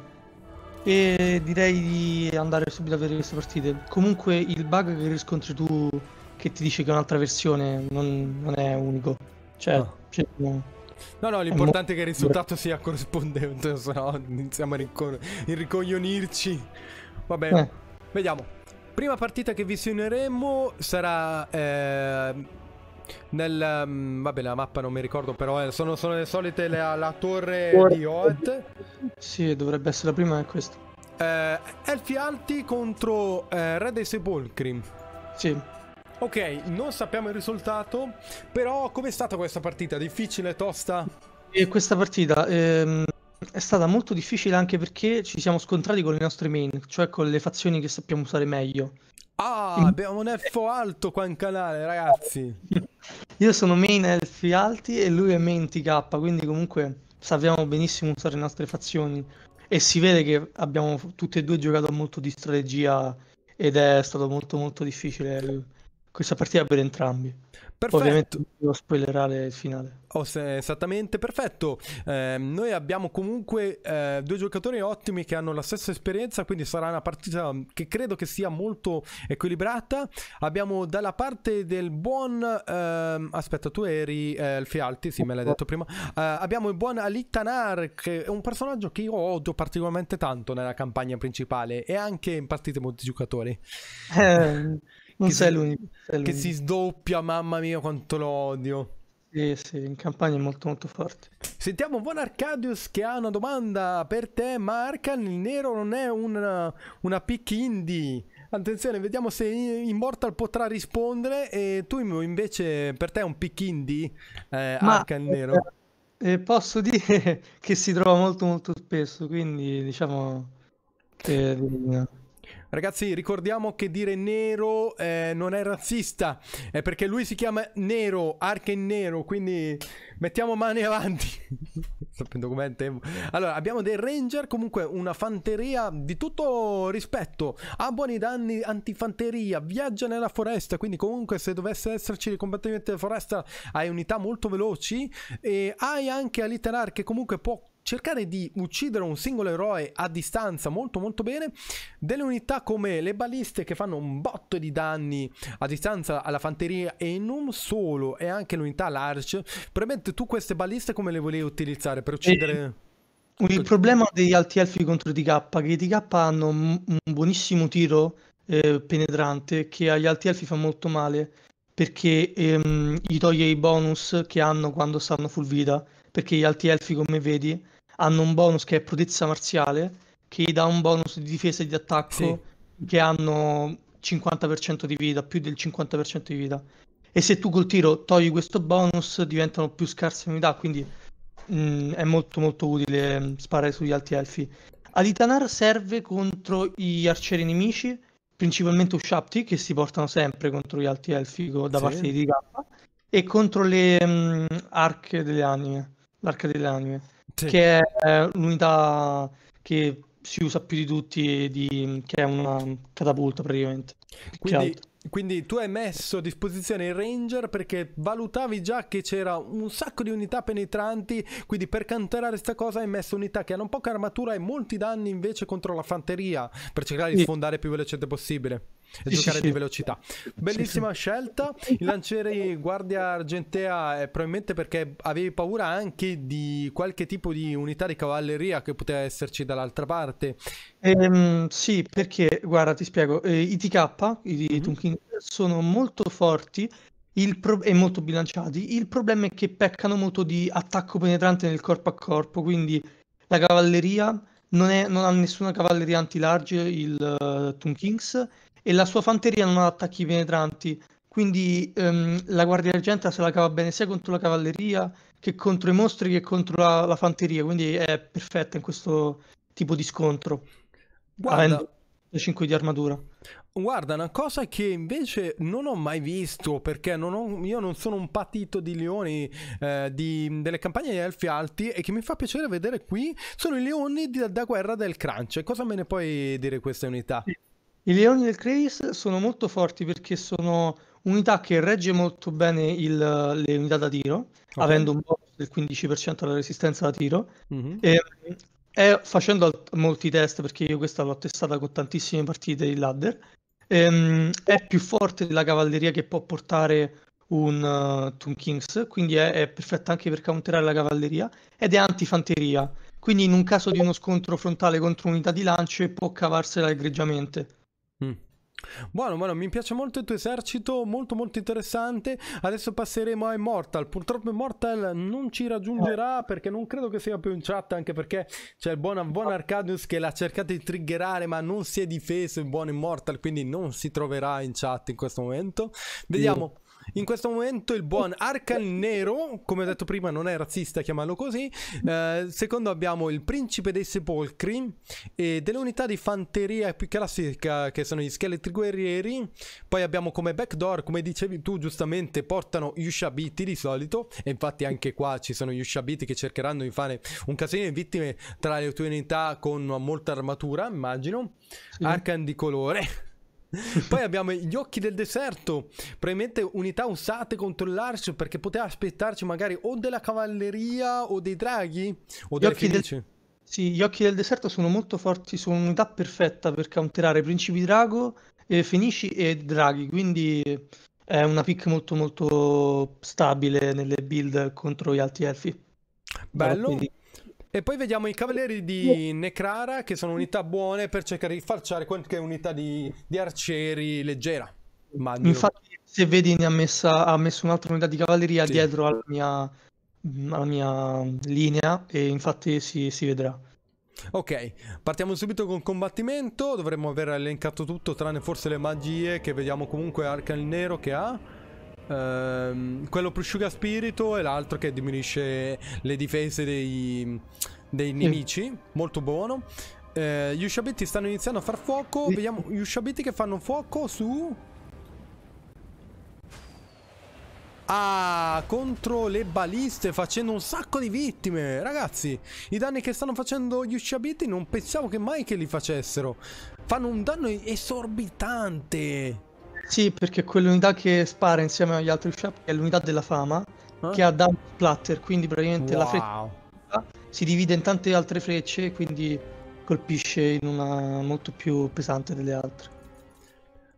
E direi di andare subito a vedere queste partite. Comunque il bug che riscontri tu che ti dice che è un'altra versione non, non è unico. Cioè, ah. cioè no. No, no, l'importante è che il risultato sia corrispondente, [laughs] se no iniziamo a ricon- ricoglionirci. Va bene, eh. vediamo. Prima partita che visioneremo sarà eh, nel, um, vabbè, la mappa non mi ricordo, però eh, sono, sono, le solite la, la torre Buona. di Oet. Sì, dovrebbe essere la prima è eh, questa. Eh, Elfi Alti contro eh, Re dei Sepolcri. Sì. Ok, non sappiamo il risultato, però com'è stata questa partita? Difficile, tosta? E eh, questa partita ehm, è stata molto difficile anche perché ci siamo scontrati con le nostre main, cioè con le fazioni che sappiamo usare meglio. Ah, mm. abbiamo un elfo alto qua in canale, ragazzi. [laughs] Io sono main elfi alti e lui è main TK, quindi comunque sappiamo benissimo usare le nostre fazioni. E si vede che abbiamo tutti e due giocato molto di strategia ed è stato molto molto difficile eh, questa partita per entrambi. Perfetto. Ovviamente devo spoilerare il finale. Oh, se, esattamente, perfetto. Eh, noi abbiamo comunque eh, due giocatori ottimi che hanno la stessa esperienza, quindi sarà una partita che credo che sia molto equilibrata. Abbiamo dalla parte del buon... Ehm, aspetta, tu eri eh, il Fialti, sì, me l'hai detto prima. Eh, abbiamo il buon Alitanar, che è un personaggio che io odio particolarmente tanto nella campagna principale e anche in partite multigiocatori. Eh... Non sei, si, l'unico, sei l'unico. Che si sdoppia, mamma mia, quanto lo odio. Sì, sì, in campagna è molto molto forte. Sentiamo Von Arcadius che ha una domanda per te, Marca. Il nero non è una, una pick indie. Attenzione, vediamo se Immortal potrà rispondere. E tu invece, per te è un pick indie, eh, Ma, Arcan nero? Eh, eh, posso dire [laughs] che si trova molto molto spesso, quindi diciamo che... Eh, Ragazzi, ricordiamo che dire nero eh, non è razzista, è perché lui si chiama Nero, Arche Nero, quindi mettiamo mani avanti. Sapendo [laughs] com'è il tempo. Allora, abbiamo dei Ranger, comunque una fanteria di tutto rispetto. Ha buoni danni antifanteria, viaggia nella foresta, quindi comunque se dovesse esserci il combattimento della foresta hai unità molto veloci e hai anche Aliterar che comunque può cercare di uccidere un singolo eroe a distanza molto molto bene, delle unità come le baliste che fanno un botto di danni a distanza alla fanteria e non solo, e anche l'unità large, probabilmente tu queste baliste come le volevi utilizzare per uccidere... E, eh, il problema degli alti elfi contro DK che i DK hanno un, un buonissimo tiro eh, penetrante che agli alti elfi fa molto male perché ehm, gli toglie i bonus che hanno quando stanno full vita perché gli alti elfi come vedi hanno un bonus che è prodezza marziale, che gli dà un bonus di difesa e di attacco, sì. che hanno 50% di vita, più del 50% di vita. E se tu col tiro togli questo bonus, diventano più scarse unità, quindi mh, mm, è molto molto utile sparare sugli alti elfi. Aditanar serve contro gli arcieri nemici, principalmente Ushapti, che si portano sempre contro gli alti elfi da sì. parte di DK, e contro le mh, mm, arche delle anime, l'arca delle anime sì. che è un'unità eh, che si usa più di tutti, di, che è una catapulta praticamente. Quindi, quindi tu hai messo a disposizione il Ranger perché valutavi già che c'era un sacco di unità penetranti, quindi per canterare questa cosa hai messo unità che hanno poca armatura e molti danni invece contro la fanteria per cercare di sfondare più velocemente possibile e sì, giocare sì, di velocità. Bellissima scelta. Il lanciere guardia argentea è eh, probabilmente perché avevi paura anche di qualche tipo di unità di cavalleria che poteva esserci dall'altra parte. Ehm, sì, perché guarda, ti spiego, eh, i TK, i mm-hmm. Tunking, sono molto forti Pro- e molto bilanciati. Il problema è che peccano molto di attacco penetrante nel corpo a corpo, quindi la cavalleria non, è, non ha nessuna cavalleria anti-large, il uh, eh, Toon Kings, e la sua fanteria non ha attacchi penetranti, quindi ehm, la guardia argenta se la cava bene sia contro la cavalleria che contro i mostri che contro la, la fanteria, quindi è perfetta in questo tipo di scontro. Guarda, avendo 5 di armatura. Guarda, una cosa che invece non ho mai visto perché non ho, io non sono un patito di leoni eh, di, delle campagne di elfi alti e che mi fa piacere vedere qui sono i leoni di, da guerra del crunch. Cosa me ne puoi dire queste unità? Sì. I leoni del Creis sono molto forti perché sono unità che regge molto bene il, le unità da tiro, okay. avendo un bonus del 15% alla resistenza da tiro. Mm-hmm. Ehm, e, e, facendo alt- molti test, perché io questa l'ho testata con tantissime partite di ladder, ehm, è più forte della cavalleria che può portare un uh, Toon Kings, quindi è, è, perfetta anche per counterare la cavalleria, ed è antifanteria. Quindi in un caso di uno scontro frontale contro un'unità di lance può cavarsela egregiamente. Mm. Buono, buono, mi piace molto il tuo esercito, molto molto interessante. Adesso passeremo a Immortal. Purtroppo Immortal non ci raggiungerà perché non credo che sia più in chat, anche perché c'è il buon, buon Arcadius che l'ha cercato di triggerare ma non si è difeso il buon Immortal, quindi non si troverà in chat in questo momento. Vediamo. Mm in questo momento il buon Arcan Nero, come ho detto prima non è razzista chiamarlo così, eh, secondo abbiamo il principe dei sepolcri e delle unità di fanteria più classica che sono gli scheletri guerrieri, poi abbiamo come backdoor, come dicevi tu giustamente, portano gli usciabiti di solito e infatti anche qua ci sono gli usciabiti che cercheranno di fare un casino di vittime tra le tue unità con molta armatura, immagino, sì. Arcan di colore poi abbiamo gli occhi del deserto, probabilmente unità usate contro controllarsi perché poteva aspettarci magari o della cavalleria o dei draghi o delle fenici. Del... Sì, gli occhi del deserto sono molto forti, sono un'unità perfetta per counterare principi drago, eh, fenici e draghi, quindi è una pick molto molto stabile nelle build contro gli altri elfi. Bello. Quindi... E poi vediamo i cavalieri di Necrara, che sono unità buone per cercare di farciare qualche unità di, di arcieri leggera. Immagino. Infatti, se vedi, ne ha, messa, ha messo un'altra unità di cavalleria sì. dietro alla mia, alla mia, linea, e infatti si, si vedrà. Ok, partiamo subito con combattimento. Dovremmo aver elencato tutto, tranne forse le magie, che vediamo comunque Arca il Nero che ha ehm, quello prosciuga spirito e l'altro che diminuisce le difese dei, dei nemici. Sì. Molto buono. Eh, gli usciabetti stanno iniziando a far fuoco. Sì. Vediamo gli usciabetti che fanno fuoco su. Ah, contro le baliste facendo un sacco di vittime. Ragazzi, i danni che stanno facendo gli usciabiti non pensavo che mai che li facessero. Fanno un danno esorbitante. Sì, perché quell'unità che spara insieme agli altri Sharp è l'unità della fama, eh? che ha Down Splatter, quindi praticamente wow. la freccia si divide in tante altre frecce, quindi colpisce in una molto più pesante delle altre.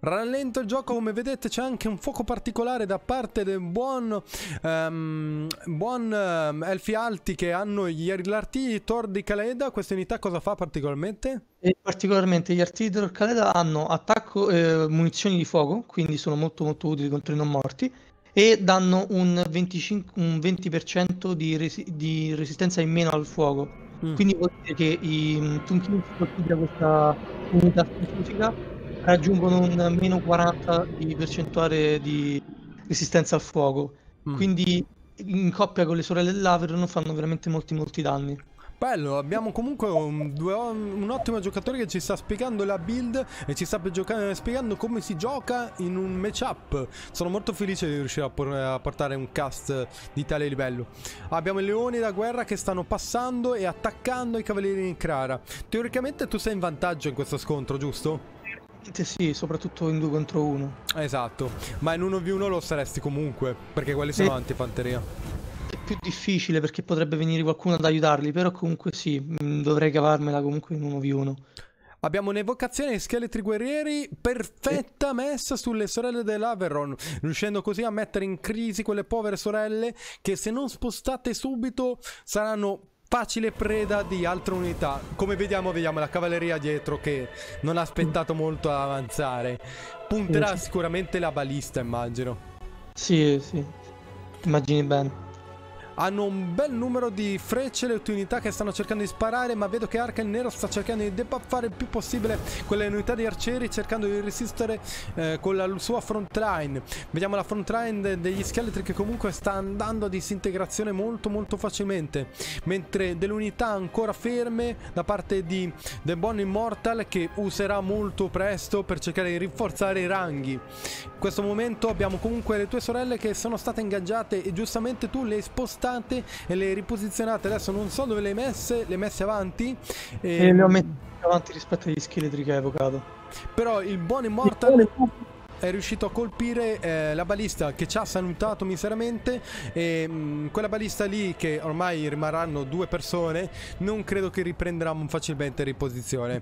Rallento il gioco, come vedete c'è anche un fuoco particolare da parte del buon, um, buon um, Elfi Alti che hanno gli, gli Tor di Kaleda Questa unità cosa fa particolarmente? E particolarmente gli artigli artiglieri del Kaleda hanno attacco eh, munizioni di fuoco, quindi sono molto molto utili contro i non morti, e danno un, 25, un 20% di, resi di, resistenza in meno al fuoco. Mm. Quindi vuol dire che i Tunkin colpiti da questa unità specifica raggiungono un meno 40 di percentuale di resistenza al fuoco. Mm. Quindi in coppia con le sorelle dell'Averon fanno veramente molti molti danni. Bello, abbiamo comunque un, un, ottimo giocatore che ci sta spiegando la build e ci sta gioca- spiegando come si gioca in un matchup. Sono molto felice di riuscire a, por- a, portare un cast di tale livello. Abbiamo i leoni da guerra che stanno passando e attaccando i cavalieri in Crara. Teoricamente tu sei in vantaggio in questo scontro, giusto? Sì, soprattutto in 2 contro 1. Esatto, ma in 1v1 lo saresti comunque, perché quelli sono e... antifanteria. È più difficile perché potrebbe venire qualcuno ad aiutarli, però comunque sì, mm, dovrei cavarmela comunque in 1v1. Abbiamo un'evocazione di scheletri guerrieri perfetta messa sulle sorelle dell'Averon, riuscendo così a mettere in crisi quelle povere sorelle che se non spostate subito saranno facile preda di altre unità. Come vediamo, vediamo la cavalleria dietro che non ha aspettato molto ad avanzare. Punterà sicuramente la balista, immagino. Sì, sì. Immagini bene hanno un bel numero di frecce le unità che stanno cercando di sparare ma vedo che Arca il Nero sta cercando di debuffare il più possibile quelle unità di arcieri cercando di resistere eh, con la sua front line vediamo la front line de degli scheletri che comunque sta andando a disintegrazione molto molto facilmente mentre delle unità ancora ferme da parte di The Bon Immortal che userà molto presto per cercare di rinforzare i ranghi in questo momento abbiamo comunque le tue sorelle che sono state ingaggiate e giustamente tu le hai spostate importante e le riposizionate adesso non so dove le hai messe, le hai messe avanti. E... e ehm, le ho messe avanti rispetto agli scheletri che hai evocato. Però il buon Immortal è riuscito a colpire eh, la balista che ci ha salutato miseramente e mh, mm, quella balista lì che ormai rimarranno due persone non credo che riprenderà facilmente riposizione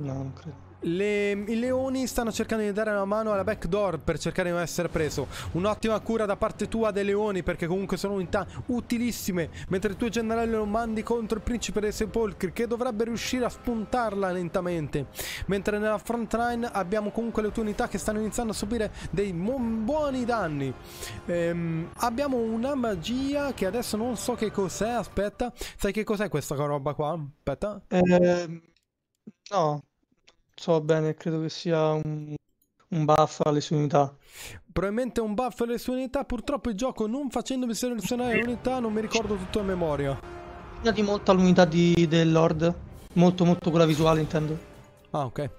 no non credo le, I leoni stanno cercando di dare una mano alla backdoor per cercare di non essere preso. Un'ottima cura da parte tua dei leoni perché comunque sono unità utilissime. Mentre il tuo generale lo mandi contro il principe dei sepolcri che dovrebbe riuscire a spuntarla lentamente. Mentre nella front line abbiamo comunque le tue unità che stanno iniziando a subire dei buoni danni. Ehm, abbiamo una magia che adesso non so che cos'è. Aspetta, sai che cos'è questa roba qua? Aspetta. Eh, no so bene, credo che sia un, un buff alle sue unità. Probabilmente un buff alle sue unità, purtroppo il gioco non facendomi selezionare unità non mi ricordo tutto a memoria. Dati molto all'unità di, del Lord, molto molto quella visuale intendo. Ah ok.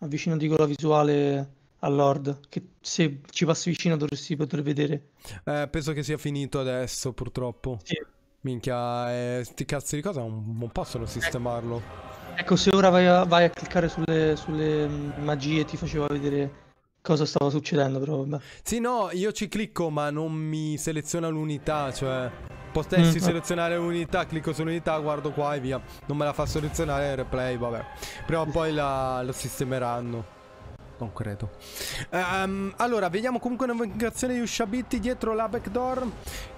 Avvicinati con la visuale al Lord, che se ci passi vicino dovresti poter vedere. Eh, penso che sia finito adesso purtroppo. Sì. Minchia, eh, sti cazzi di cosa non, non possono sistemarlo. Ecco, se ora vai a, vai a cliccare sulle, sulle mm, magie ti faceva vedere cosa stava succedendo, però vabbè. Sì, no, io ci clicco ma non mi seleziona l'unità, cioè... Potessi mm. Eh. selezionare l'unità, clicco sull'unità, guardo qua e via. Non me la fa selezionare il replay, vabbè. Prima o poi la, lo sistemeranno concreto. Um, allora, vediamo comunque una vocazione di Ushabitti dietro la backdoor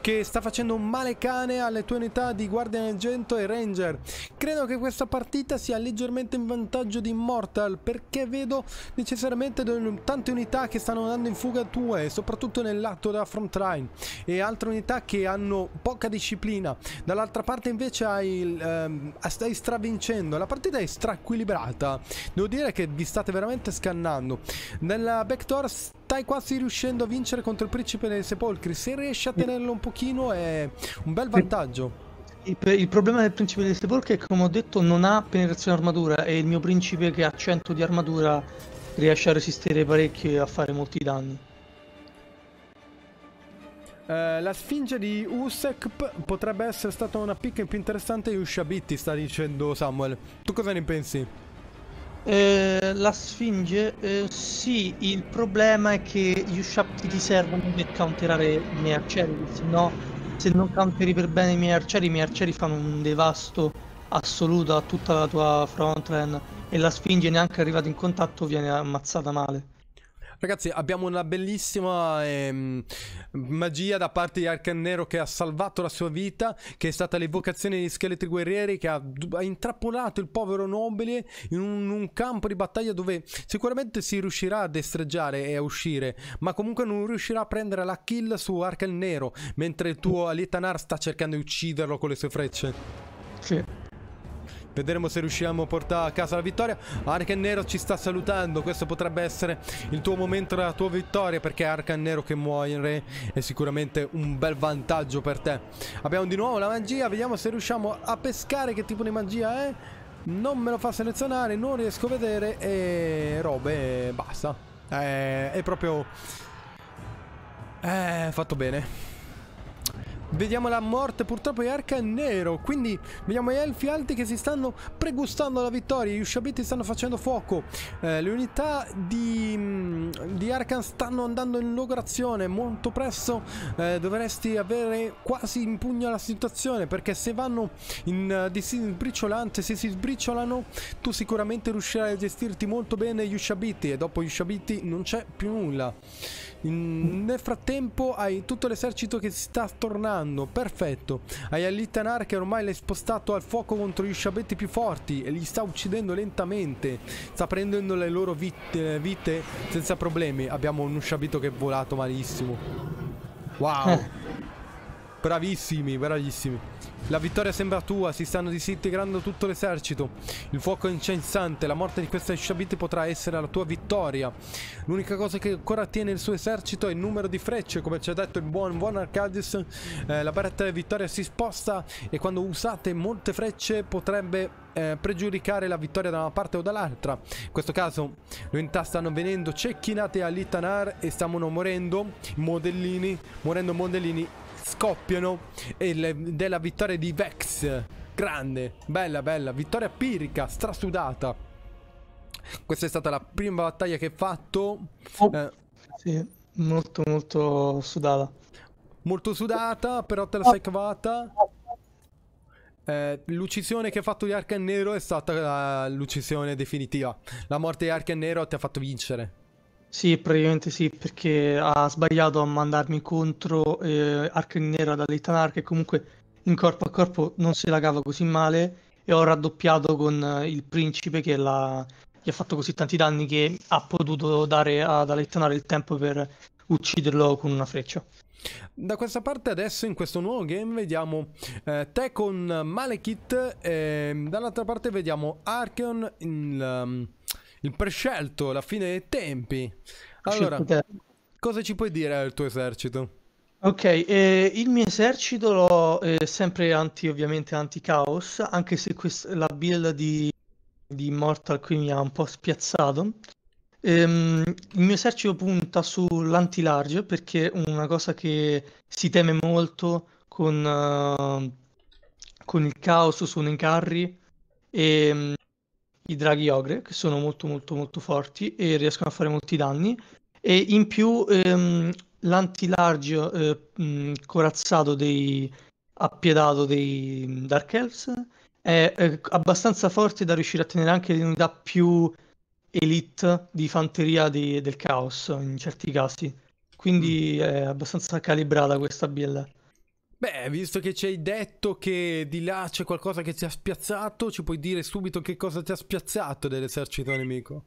che sta facendo un male cane alle tue unità di Guardian Argento e Ranger. Credo che questa partita sia leggermente in vantaggio di Immortal perché vedo necessariamente tante unità che stanno andando in fuga tue, soprattutto nel lato della frontline e altre unità che hanno poca disciplina. Dall'altra parte invece hai, um, stai stravincendo. La partita è straequilibrata. Devo dire che vi state veramente scannando secondo. Nella backdoor stai quasi riuscendo a vincere contro il principe dei sepolcri. Se riesci a tenerlo un pochino è un bel vantaggio. Il, il problema del principe dei sepolcri è che, come ho detto, non ha penetrazione armatura e il mio principe che ha 100 di armatura riesce a resistere parecchio e a fare molti danni. Uh, la sfinge di Usek potrebbe essere stata una picca più interessante di Ushabiti, sta dicendo Samuel. Tu cosa ne pensi? Eh, la Sfinge, eh, sì, il problema è che gli usciappi ti servono per counterare i miei arcieri, se no se non counteri per bene i miei arcieri, i miei arcieri fanno un devasto assoluto a tutta la tua frontline e la Sfinge neanche arrivata in contatto viene ammazzata male. Ragazzi, abbiamo una bellissima ehm, magia da parte di Arcan Nero che ha salvato la sua vita, che è stata l'evocazione di scheletri guerrieri, che ha, ha intrappolato il povero nobile in un, un, campo di battaglia dove sicuramente si riuscirà a destreggiare e a uscire, ma comunque non riuscirà a prendere la kill su Arcan Nero, mentre il tuo Alietanar sta cercando di ucciderlo con le sue frecce. Sì. Vedremo se riusciamo a portare a casa la vittoria. Arcan Nero ci sta salutando. Questo potrebbe essere il tuo momento della tua vittoria. Perché Arcan Nero che muore è sicuramente un bel vantaggio per te. Abbiamo di nuovo la magia. Vediamo se riusciamo a pescare che tipo di magia è. Non me lo fa selezionare. Non riesco a vedere. E robe. Basta. Eh, è proprio... È eh, fatto bene. Vediamo la morte purtroppo di Arca Nero, quindi vediamo gli elfi alti che si stanno pregustando la vittoria, gli usciabiti stanno facendo fuoco, eh, le unità di, mm, di Arkan stanno andando in lograzione, molto presto eh, dovresti avere quasi in pugno la situazione perché se vanno in uh, sbriciolante, se si sbriciolano tu sicuramente riuscirai a gestirti molto bene gli usciabiti e dopo gli usciabiti non c'è più nulla. In, nel frattempo hai tutto l'esercito che sta tornando, perfetto. Hai Alitanar che ormai l'hai spostato al fuoco contro gli sciabetti più forti e li sta uccidendo lentamente. Sta prendendo le loro vite, vite senza problemi. Abbiamo uno sciabito che è volato malissimo. Wow. Eh. Bravissimi, bravissimi. La vittoria sembra tua, si stanno disintegrando tutto l'esercito. Il fuoco è incensante, la morte di questa Shabit potrà essere la tua vittoria. L'unica cosa che ancora tiene il suo esercito è il numero di frecce, come ci ha detto il buon, buon Arcadis. Eh, la barretta di vittoria si sposta e quando usate molte frecce potrebbe eh, pregiudicare la vittoria da una parte o dall'altra. In questo caso lo Inta stanno venendo cecchinate all'Itanar e stanno morendo modellini, morendo modellini scoppiano e le, della vittoria di Vex. Grande, bella, bella, vittoria pirica, strasudata. Questa è stata la prima battaglia che ho fatto. Oh, eh, sì, molto, molto sudata. Molto sudata, però te la ah. sei cavata. Eh, l'uccisione che ha fatto di Arcan Nero è stata l'uccisione definitiva. La morte di Arcan Nero ti ha fatto vincere. Sì, praticamente sì, perché ha sbagliato a mandarmi contro eh, Arken Nera da Leitanar che comunque in corpo a corpo non se la cava così male e ho raddoppiato con eh, il principe che la... gli ha fatto così tanti danni che ha potuto dare ad Alettanar il tempo per ucciderlo con una freccia. Da questa parte adesso in questo nuovo game vediamo eh, te con Malekith e dall'altra parte vediamo Archeon in... Um il prescelto, la fine dei tempi. Allora, cosa ci puoi dire del tuo esercito? Ok, eh, il mio esercito l'ho eh, sempre anti, ovviamente anti-caos, anche se quest- la build di, di Immortal qui mi ha un po' spiazzato. Ehm, il mio esercito punta sull'anti-large perché è una cosa che si teme molto con, uh, con il caos sono i carri e i draghi ogre che sono molto molto molto forti e riescono a fare molti danni e in più ehm, l'antilargio eh, mm, corazzato dei appiedato dei Dark Elves è, è abbastanza forte da riuscire a tenere anche le unità più elite di fanteria di, del caos in certi casi quindi mm. è abbastanza calibrata questa build Beh, visto che ci hai detto che di là c'è qualcosa che ti ha spiazzato, ci puoi dire subito che cosa ti ha spiazzato dell'esercito nemico?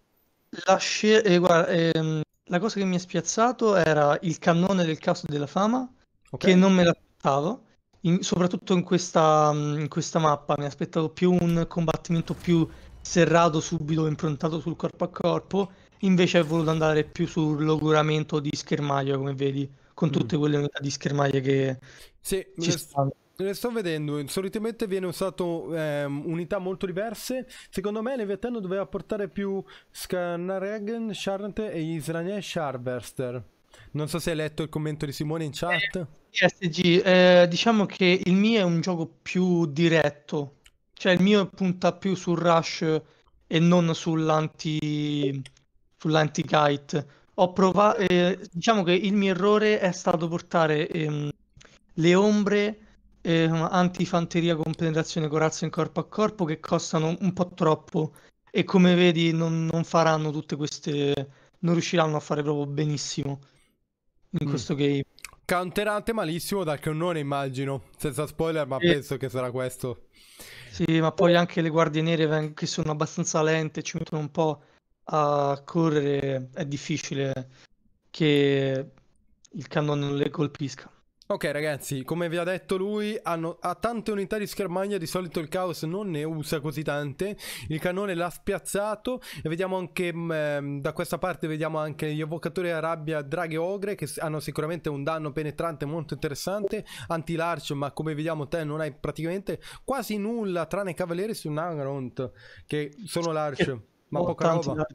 La, eh, guarda, ehm, la cosa che mi ha spiazzato era il cannone del caso della fama, okay. che non me l'aspettavo, in, soprattutto in questa, mm, in questa mappa mi aspettavo più un combattimento più serrato subito, improntato sul corpo a corpo, invece è voluto andare più sul logoramento di schermaglio, come vedi con mm. tutte quelle unità di schermaglie che sì, ci stanno. Le sto vedendo, solitamente viene usato eh, unità molto diverse. Secondo me Leviathan doveva portare più Skanaregen, Sharant e Israel Sharberster. Non so se hai letto il commento di Simone in chat. Eh, SG, eh, diciamo che il mio è un gioco più diretto, cioè il mio punta più sul rush e non sull'anti, sull'anti-kite ho provato, eh, diciamo che il mio errore è stato portare ehm, le ombre eh, antifanteria con penetrazione corazza in corpo a corpo che costano un po' troppo e come vedi non, non faranno tutte queste, non riusciranno a fare proprio benissimo in mm. questo game. Counterante malissimo dal cannone immagino, senza spoiler ma e... penso che sarà questo. Sì, ma poi anche le guardie nere che sono abbastanza lente, ci mettono un po' a correre è difficile che il cannone non le colpisca. Ok ragazzi, come vi ha detto lui, hanno, ha tante unità di schermaglia, di solito il caos non ne usa così tante, il cannone l'ha spiazzato e vediamo anche mh, mm, ehm, da questa parte vediamo anche gli evocatori a rabbia draghe e ogre che hanno sicuramente un danno penetrante molto interessante, anti-larch ma come vediamo te non hai praticamente quasi nulla tranne i cavalieri su Nagront che sono larch. Ma poca roba.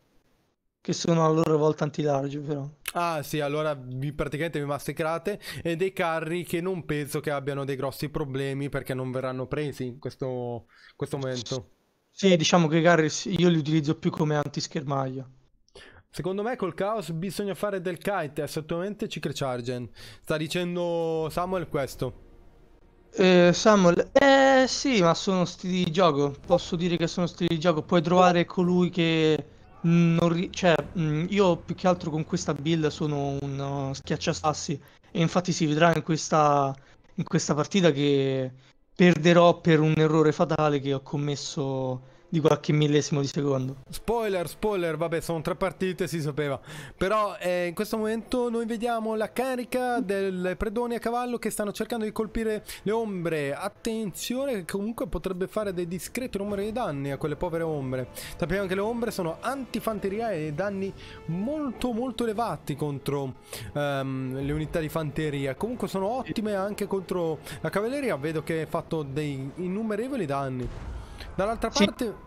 Che sono a loro volta antilargi, però. Ah sì, allora vi, praticamente vi massacrate e dei carri che non penso che abbiano dei grossi problemi perché non verranno presi in questo, questo momento. Sì, diciamo che i carri io li utilizzo più come antischermaglia. Secondo me col caos bisogna fare del kite, assolutamente Cicre Chargen. Sta dicendo Samuel questo. Eh, Samuel, eh sì, ma sono stili di gioco. Posso dire che sono stili di gioco. Puoi trovare colui che mm, non ri- cioè, mm, io più che altro con questa build sono un uh, schiacciasassi. E infatti si vedrà in questa, in questa partita che perderò per un errore fatale che ho commesso di qualche millesimo di secondo. Spoiler, spoiler, vabbè, sono tre partite, si sapeva. Però eh, in questo momento noi vediamo la carica del predoni a cavallo che stanno cercando di colpire le ombre. Attenzione che comunque potrebbe fare dei discreti numeri di danni a quelle povere ombre. Sappiamo che le ombre sono antifanteria e danni molto molto elevati contro um, le unità di fanteria. Comunque sono ottime anche contro la cavalleria. Vedo che ha fatto dei innumerevoli danni. Dall'altra sì. parte...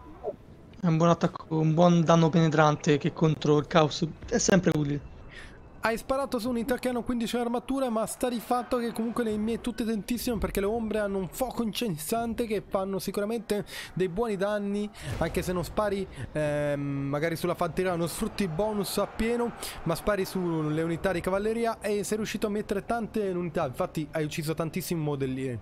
È un buon attacco, un buon danno penetrante che contro il caos è sempre utile. Hai sparato su un italiano 15 armatura, ma sta di fatto che comunque le mie tutte tentissime perché le ombre hanno un fuoco incensante che fanno sicuramente dei buoni danni, anche se non spari eh, magari sulla fanteria, non sfrutti bonus a pieno, ma spari sulle unità di cavalleria e sei riuscito a mettere tante unità, infatti hai ucciso tantissimi modellieri.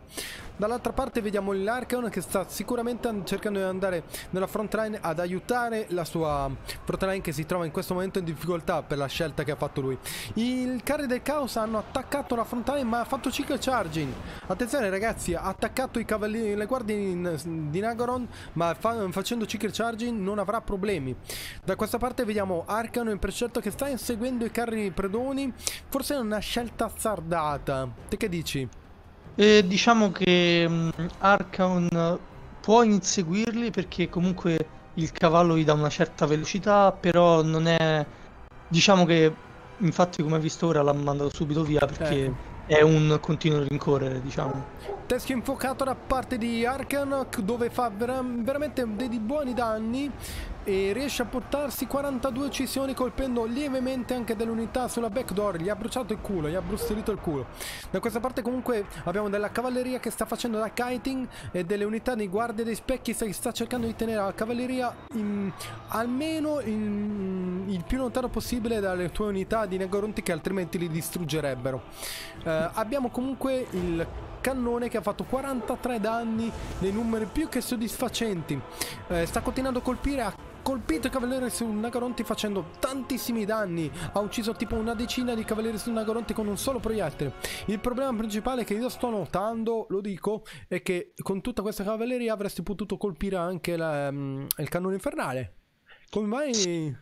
Dall'altra parte vediamo l'Archeon che sta sicuramente cercando di andare nella front line ad aiutare la sua front line che si trova in questo momento in difficoltà per la scelta che ha fatto lui. I carri del caos hanno attaccato la front line ma ha fatto ciclo charging. Attenzione ragazzi, ha attaccato i cavalieri, le guardie di Nagoron ma fa, facendo ciclo charging non avrà problemi. Da questa parte vediamo Archeon in precerto che sta inseguendo i carri predoni. Forse è una scelta azzardata. Te che dici? E diciamo che um, può inseguirli perché comunque il cavallo gli dà una certa velocità, però non è... Diciamo che infatti come ha visto ora l'ha mandato subito via perché eh. è un continuo rincorrere, diciamo. Teschio infuocato da parte di Arkan dove fa vera veramente dei buoni danni e riesce a portarsi 42 uccisioni colpendo lievemente anche dell'unità sulla backdoor, gli ha bruciato il culo, gli ha brustolito il culo. Da questa parte comunque abbiamo della cavalleria che sta facendo la kiting e delle unità dei guardie dei specchi che sta cercando di tenere la cavalleria in, almeno in, il più lontano possibile dalle tue unità di Negoronti che altrimenti li distruggerebbero. Eh, abbiamo comunque il cannone che ha fatto 43 danni, dei numeri più che soddisfacenti. Eh, sta continuando a colpire a colpito i cavalieri su Nagaronti facendo tantissimi danni. Ha ucciso tipo una decina di cavalieri su Nagaronti con un solo proiettile. Il problema principale che io sto notando, lo dico, è che con tutta questa cavalleria avresti potuto colpire anche la, um, il cannone infernale. Come mai...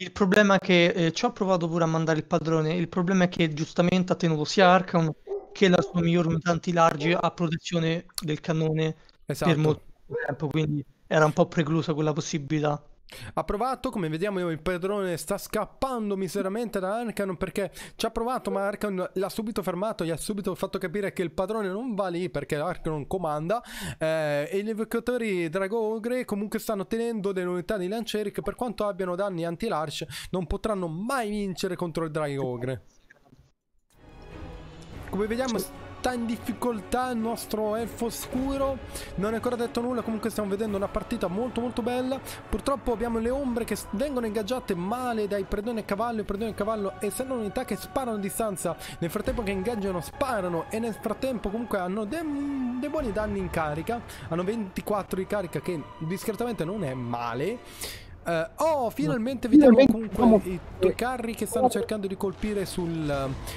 Il problema è che eh, ci ho provato pure a mandare il padrone. Il problema è che giustamente ha tenuto sia Arkham che la sua miglior mutante large a protezione del cannone esatto. per molto tempo. Quindi era un po' preclusa quella possibilità. Ha provato, come vediamo il padrone sta scappando miseramente da Arkan perché ci ha provato ma Arkan l'ha subito fermato, gli ha subito fatto capire che il padrone non va lì perché Arkan comanda eh, e gli evocatori Dragogre comunque stanno tenendo delle unità di lancieri che per quanto abbiano danni anti-larch non potranno mai vincere contro il Dragogre. Come vediamo metta in difficoltà il nostro elfo scuro non è ancora detto nulla comunque stiamo vedendo una partita molto molto bella purtroppo abbiamo le ombre che vengono ingaggiate male dai predoni a cavallo i predoni a cavallo essendo unità che sparano a distanza nel frattempo che ingaggiano sparano e nel frattempo comunque hanno dei de buoni danni in carica hanno 24 di carica che discretamente non è male Uh, oh, finalmente no, vediamo finalmente comunque i tuoi carri che stanno cercando di colpire sul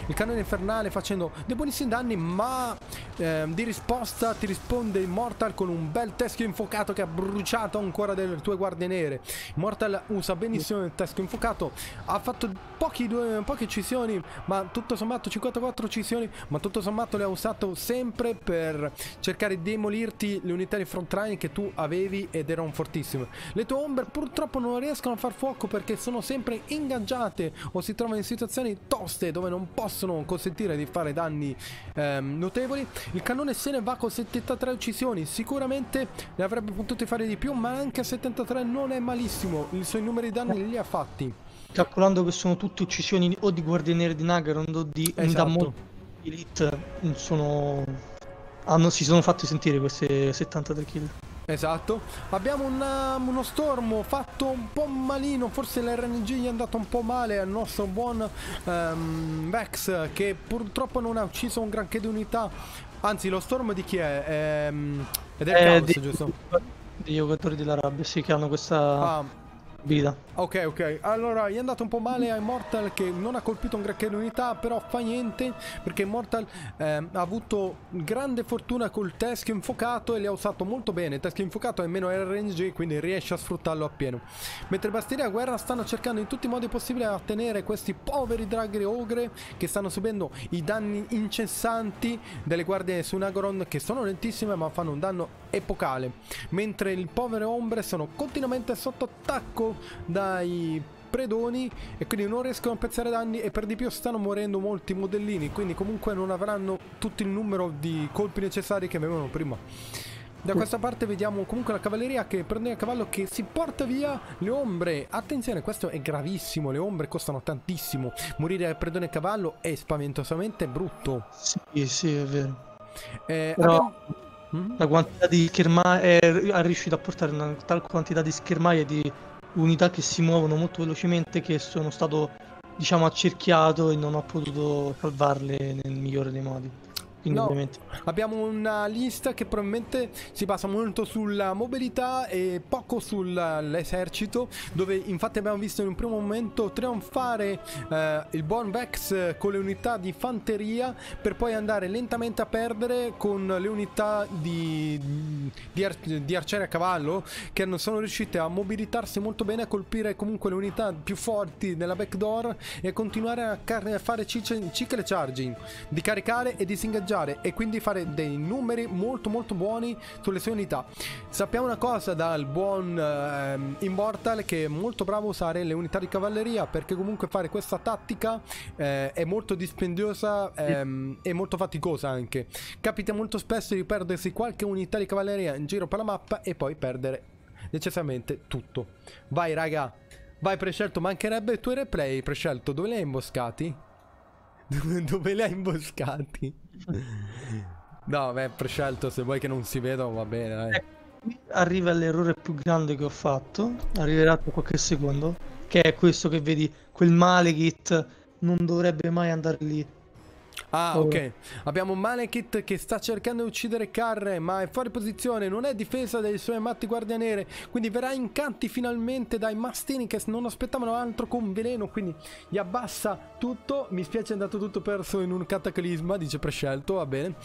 uh, cannone infernale facendo dei buonissimi danni, ma uh, di risposta ti risponde Immortal con un bel teschio infuocato che ha bruciato ancora delle tue guardie nere. Immortal usa benissimo il teschio infuocato, ha fatto pochi, due, poche uccisioni, ma tutto sommato 54 uccisioni, ma tutto sommato le ha usato sempre per cercare di demolirti le unità di frontline che tu avevi ed erano fortissime. Le tue ombre purtroppo purtroppo non riescono a far fuoco perché sono sempre ingaggiate o si trovano in situazioni toste dove non possono consentire di fare danni ehm, notevoli. Il cannone se ne va con 73 uccisioni, sicuramente ne avrebbe potuto fare di più, ma anche a 73 non è malissimo, i suoi numeri di danni li ha fatti. Calcolando che sono tutte uccisioni o di guardie nere di Nagarond o di esatto. Undamon Elite, sono... Hanno, si sono fatti sentire queste 73 kill. Esatto, abbiamo una, um, uno stormo fatto un po' malino, forse l'RNG gli è andato un po' male al nostro buon um, Vex che purtroppo non ha ucciso un granché di unità, anzi lo storm di chi è? Ehm, è, è del eh, Chaos, di, giusto? Di giocatori della rabbia, sì, che hanno questa... Ah Vita. Ok, ok. Allora, gli è andato un po' male a Immortal che non ha colpito un granché l'unità, però fa niente perché Immortal eh, ha avuto grande fortuna col teschio infuocato e li ha usato molto bene. teschio infuocato è meno RNG, quindi riesce a sfruttarlo appieno. Mentre Bastilia e Guerra stanno cercando in tutti i modi possibili a tenere questi poveri draghi ogre che stanno subendo i danni incessanti delle guardie su Nagoron che sono lentissime ma fanno un danno epocale. Mentre il povero Ombre sono continuamente sotto attacco dai predoni e quindi non riescono a piazzare danni e per di più stanno morendo molti modellini quindi comunque non avranno tutto il numero di colpi necessari che avevano prima da questa parte vediamo comunque la cavalleria che prende il cavallo che si porta via le ombre. Attenzione, questo è gravissimo, le ombre costano tantissimo. Morire al predone a cavallo è spaventosamente brutto. Sì, sì, è vero. Eh, Però... abbiamo... Mm? La quantità di schermaglie eh, è, è riuscita a portare una tal quantità di schermaie di unità che si muovono molto velocemente che sono stato diciamo accerchiato e non ho potuto salvarle nel migliore dei modi. No, abbiamo una lista che probabilmente si basa molto sulla mobilità e poco sull'esercito, dove infatti abbiamo visto in un primo momento trionfare eh, il buon Vex eh, con le unità di fanteria per poi andare lentamente a perdere con le unità di, di, ar di arcieri a cavallo che non sono riuscite a mobilitarsi molto bene, a colpire comunque le unità più forti della backdoor e a continuare a, a fare cicle charging, di caricare e disingaggiare mangiare e quindi fare dei numeri molto molto buoni sulle sue unità. Sappiamo una cosa dal buon ehm, Immortal che è molto bravo a usare le unità di cavalleria perché comunque fare questa tattica eh, è molto dispendiosa ehm, e molto faticosa anche. Capita molto spesso di perdersi qualche unità di cavalleria in giro per la mappa e poi perdere necessariamente tutto. Vai raga, vai prescelto, mancherebbe il tuo replay prescelto, dove li hai imboscati? [laughs] dove li hai imboscati? No, beh, prescelto, se vuoi che non si vedano va bene, dai. Eh, arriva l'errore più grande che ho fatto, arriverà tra qualche secondo, che è questo che vedi, quel Malekith non dovrebbe mai andare lì, Ah, ok. Abbiamo Malekit che sta cercando di uccidere Carre, ma è fuori posizione, non è difesa dai suoi matti guardianere. quindi verrà in canti finalmente dai mastini che non aspettavano altro con veleno, quindi gli abbassa tutto. Mi spiace è andato tutto perso in un cataclisma, dice prescelto, va bene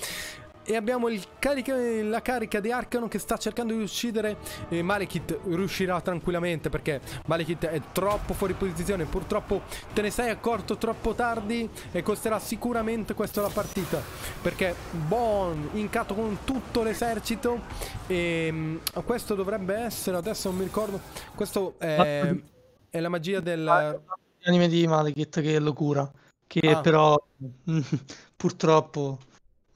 e abbiamo carica, la carica di Arcanon che sta cercando di uccidere e eh, Malekith riuscirà tranquillamente perché Malekith è troppo fuori posizione purtroppo te ne sei accorto troppo tardi e costerà sicuramente questa la partita perché Bon incato con tutto l'esercito e ehm, questo dovrebbe essere adesso non mi ricordo questo è, è la magia del anime di Malekith che lo cura che ah. però [laughs] purtroppo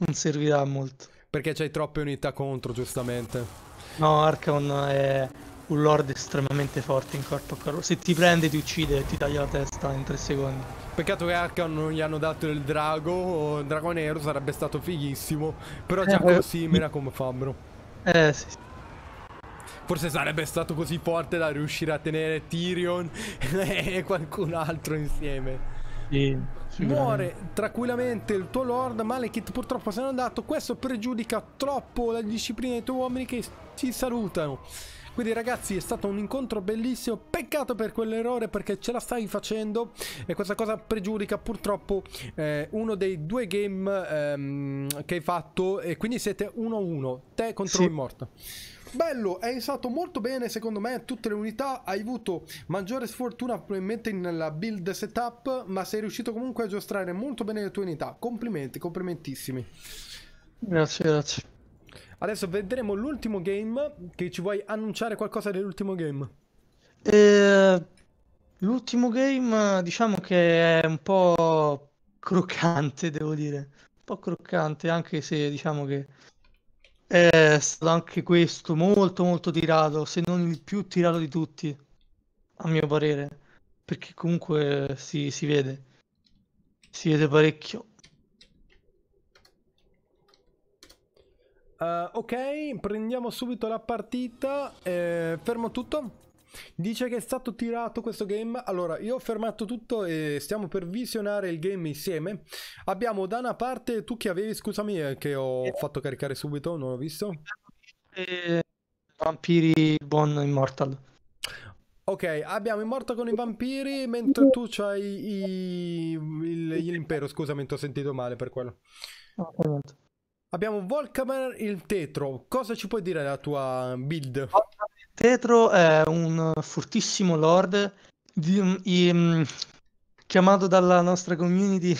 non servirà molto. Perché c'hai troppe unità contro, giustamente. No, Arcaon è un lord estremamente forte in corpo a corpo. Se ti prende ti uccide e ti taglia la testa in tre secondi. Peccato che Arkan non gli hanno dato il drago, il drago nero sarebbe stato fighissimo, però già eh, così oh, mena come fabbro. Eh sì. Forse sarebbe stato così forte da riuscire a tenere Tyrion [laughs] e qualcun altro insieme. Sì. Muore tranquillamente il tuo lord, Malekith purtroppo se n'è andato, questo pregiudica troppo la disciplina dei tuoi uomini che ci salutano. Quindi ragazzi è stato un incontro bellissimo, peccato per quell'errore perché ce la stai facendo e questa cosa pregiudica purtroppo eh, uno dei due game ehm, che hai fatto e quindi siete 1-1, te contro sì. il morto. Bello, hai usato molto bene secondo me tutte le unità, hai avuto maggiore sfortuna probabilmente nella build setup, ma sei riuscito comunque a giostrare molto bene le tue unità. Complimenti, complimentissimi. Grazie, grazie. Adesso vedremo l'ultimo game, che ci vuoi annunciare qualcosa dell'ultimo game? Eh, l'ultimo game diciamo che è un po' croccante, devo dire. Un po' croccante, anche se diciamo che è stato anche questo molto molto tirato, se non il più tirato di tutti, a mio parere, perché comunque si, si vede, si vede parecchio. Uh, ok, prendiamo subito la partita, eh, fermo tutto. Dice che è stato tirato questo game. Allora, io ho fermato tutto e stiamo per visionare il game insieme. Abbiamo da una parte tu che avevi, scusami, eh, che ho eh. fatto caricare subito, non ho visto. Eh, vampiri, buon Immortal. Ok, abbiamo Immortal con i vampiri, mentre tu c'hai l'impero, scusami, ti ho sentito male per quello. No, Abbiamo Volkamer il tetro. Cosa ci puoi dire della tua build? Volkamer Tetro è un fortissimo lord di, um, chiamato dalla nostra community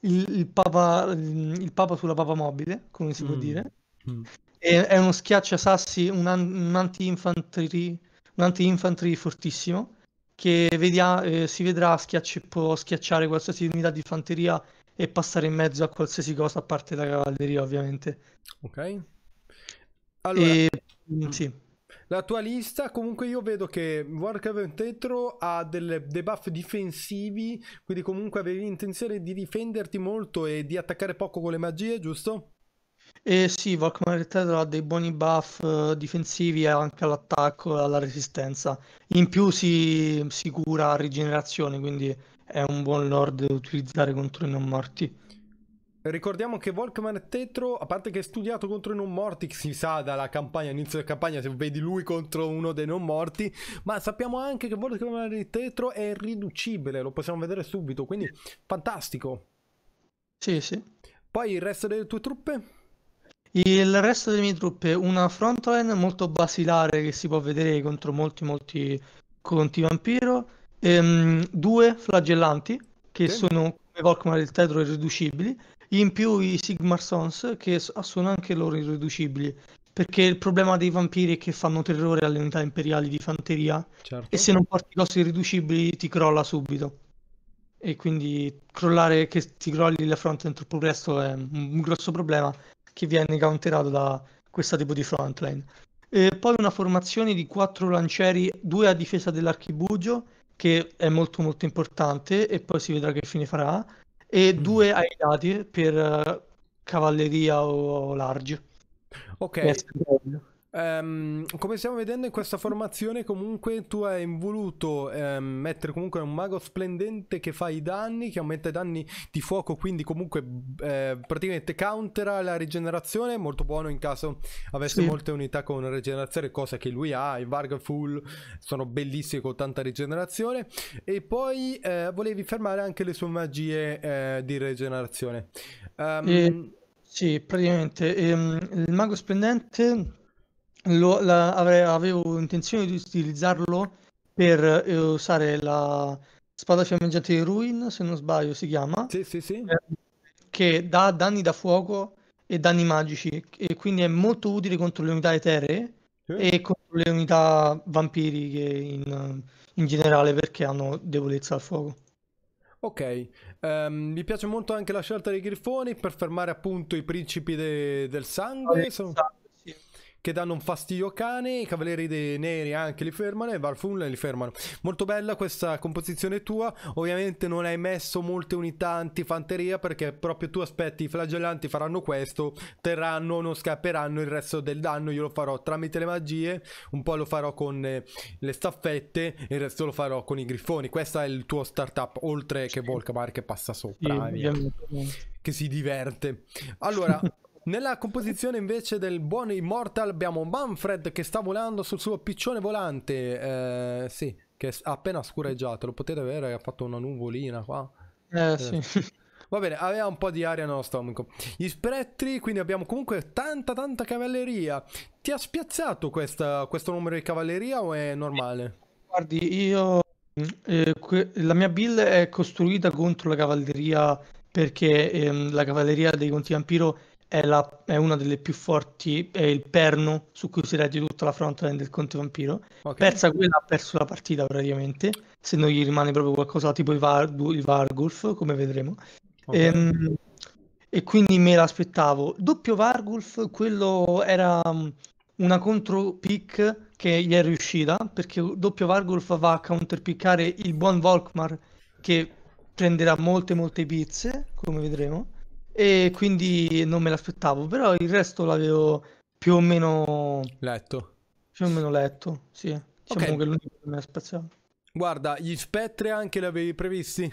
il, il, papa, il, papa, sulla papa mobile, come si mm. può dire. Mm. è uno schiacciasassi, un, un anti-infantry, un anti-infantry fortissimo che vedia, ah, eh, si vedrà schiacci, può schiacciare qualsiasi unità di fanteria e passare in mezzo a qualsiasi cosa a parte la cavalleria ovviamente. Ok. Allora... E, mm. sì la tua lista. Comunque io vedo che Warcraft Tetro ha delle, dei buff difensivi, quindi comunque avevi intenzione di difenderti molto e di attaccare poco con le magie, giusto? Eh sì, Volkmar Tetro ha dei buoni buff uh, difensivi anche all'attacco e alla resistenza. In più si, si cura rigenerazione, quindi è un buon lord da utilizzare contro i non morti. Ricordiamo che Volkman Tetro, a parte che è studiato contro i non morti, si sa dalla campagna, all'inizio della campagna, se vedi lui contro uno dei non morti, ma sappiamo anche che Volkman Tetro è irriducibile, lo possiamo vedere subito, quindi fantastico. Sì, sì. Poi il resto delle tue truppe? Il resto delle mie truppe, una frontline molto basilare che si può vedere contro molti, molti conti vampiro, ehm, due flagellanti che sì. sono come Volkmar il tetro irriducibili in più i Sigmar Sons che ah, sono anche loro irriducibili perché il problema dei vampiri è che fanno terrore alle unità imperiali di fanteria certo. e se non porti cose irriducibili ti crolla subito e quindi crollare che ti crolli la fronte troppo presto è un grosso problema che viene counterato da questo tipo di frontline e poi una formazione di quattro lancieri due a difesa dell'archibugio che è molto molto importante e poi si vedrà che fine farà e mm. due ai dati per uh, cavalleria o, o large. Ok. Um, come stiamo vedendo in questa formazione, comunque tu hai voluto um, mettere comunque un mago splendente che fa i danni, che aumenta i danni di fuoco, quindi comunque eh, praticamente countera la rigenerazione, molto buono in caso avesse sì. molte unità con rigenerazione, cosa che lui ha, i Varg Full sono bellissimi con tanta rigenerazione e poi eh, volevi fermare anche le sue magie eh, di rigenerazione. Um, sì, praticamente ehm, il mago splendente lo, la, avrei, avevo intenzione di utilizzarlo per eh, usare la spada fiammeggiante di Ruin, se non sbaglio si chiama. Sì, sì, sì. Eh, che dà danni da fuoco e danni magici, e quindi è molto utile contro le unità eteree e contro le unità vampiriche in, in generale perché hanno debolezza al fuoco. Ok, um, mi piace molto anche la scelta dei grifoni per fermare appunto i principi de- del sangue. Sono che danno un fastidio cane, i cavalieri dei neri anche li fermano e Valfun li fermano. Molto bella questa composizione tua, ovviamente non hai messo molte unità antifanteria perché proprio tu aspetti i flagellanti faranno questo, terranno, non scapperanno il resto del danno, io lo farò tramite le magie, un po' lo farò con eh, le staffette e il resto lo farò con i grifoni. Questo è il tuo startup, oltre che Volkmar che passa sopra. Sì, eh, che si diverte. Allora, [laughs] Nella composizione invece del buon Immortal abbiamo Manfred che sta volando sul suo piccione volante. Eh, sì, che ha appena scureggiato. Lo potete vedere, ha fatto una nuvolina qua. Eh, eh. sì. [laughs] Va bene, aveva un po' di aria nello stomaco. Gli spettri, quindi abbiamo comunque tanta, tanta cavalleria. Ti ha spiazzato questa, questo numero di cavalleria o è normale? Guardi, io. Eh, la mia build è costruita contro la cavalleria perché ehm, la cavalleria dei Conti Vampiro è, la, è, una delle più forti, è il perno su cui si regge tutta la frontline del Conte Vampiro. Okay. Persa quella, ha perso la partita praticamente, se non gli rimane proprio qualcosa tipo il, Var, il Vargulf, come vedremo. Okay. Ehm, e quindi me l'aspettavo. Doppio Vargulf, quello era mm, una contro pick che gli è riuscita, perché doppio Vargulf va a counterpiccare il buon Volkmar che prenderà molte molte pizze, come vedremo e quindi non me l'aspettavo, però il resto l'avevo più o meno letto. Più o meno letto, sì. Diciamo okay. che l'unico che mi aspettavo. Guarda, gli spettri anche li avevi previsti?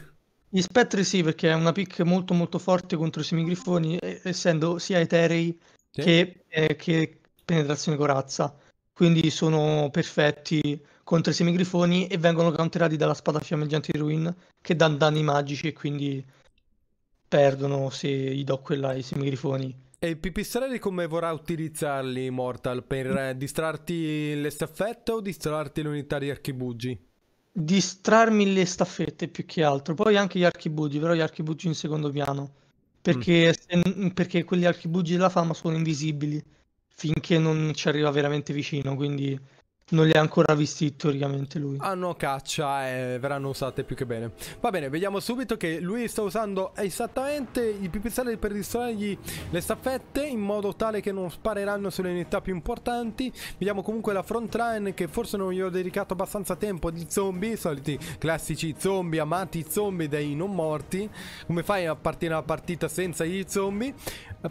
Gli spettri sì, perché è una pick molto molto forte contro i semigrifoni, essendo sia eterei sì. che, eh, che penetrazione corazza. Quindi sono perfetti contro i semigrifoni e vengono counterati dalla spada fiammeggiante di Ruin che dà danni magici e quindi perdono se gli do quella ai semigrifoni. E i Pipistrelli come vorrà utilizzarli, Mortal? Per eh, distrarti le staffette o distrarti l'unità di archibugi? Distrarmi le staffette più che altro, poi anche gli archibugi, però gli archibugi in secondo piano. Perché, mm. se, mm, perché quegli archibugi della fama sono invisibili finché non ci arriva veramente vicino, quindi non li ha ancora visti teoricamente lui. Ah no, caccia, e eh, verranno usate più che bene. Va bene, vediamo subito che lui sta usando esattamente i pipistrelli per distrargli le staffette in modo tale che non spareranno sulle unità più importanti. Vediamo comunque la front line che forse non gli ho dedicato abbastanza tempo di zombie, soliti classici zombie, amati zombie dei non morti. Come fai a partire una partita senza gli zombie?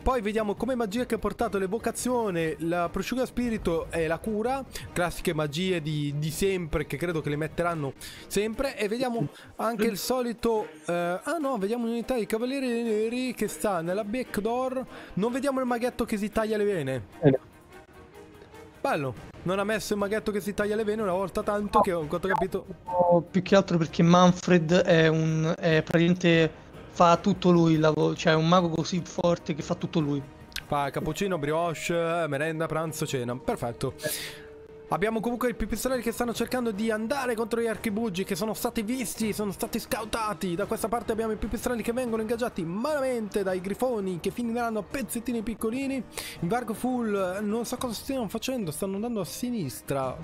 Poi vediamo come magia che ha portato l'evocazione, la prosciuga spirito e la cura, classiche magie di, di, sempre che credo che le metteranno sempre e vediamo anche il solito... Eh, ah no, vediamo un'unità di cavalieri neri che sta nella backdoor, non vediamo il maghetto che si taglia le vene. Eh Bello, non ha messo il maghetto che si taglia le vene una volta tanto no, che ho, capito... Più che altro perché Manfred è un... è praticamente fa tutto lui il lavoro, cioè un mago così forte che fa tutto lui. Fa cappuccino, brioche, merenda, pranzo, cena. Perfetto. Abbiamo comunque i pipistrelli che stanno cercando di andare contro gli archibugi che sono stati visti, sono stati scoutati. Da questa parte abbiamo i pipistrelli che vengono ingaggiati malamente dai grifoni che finiranno a pezzettini piccolini. Invargo full, non so cosa stiano facendo, stanno andando a sinistra,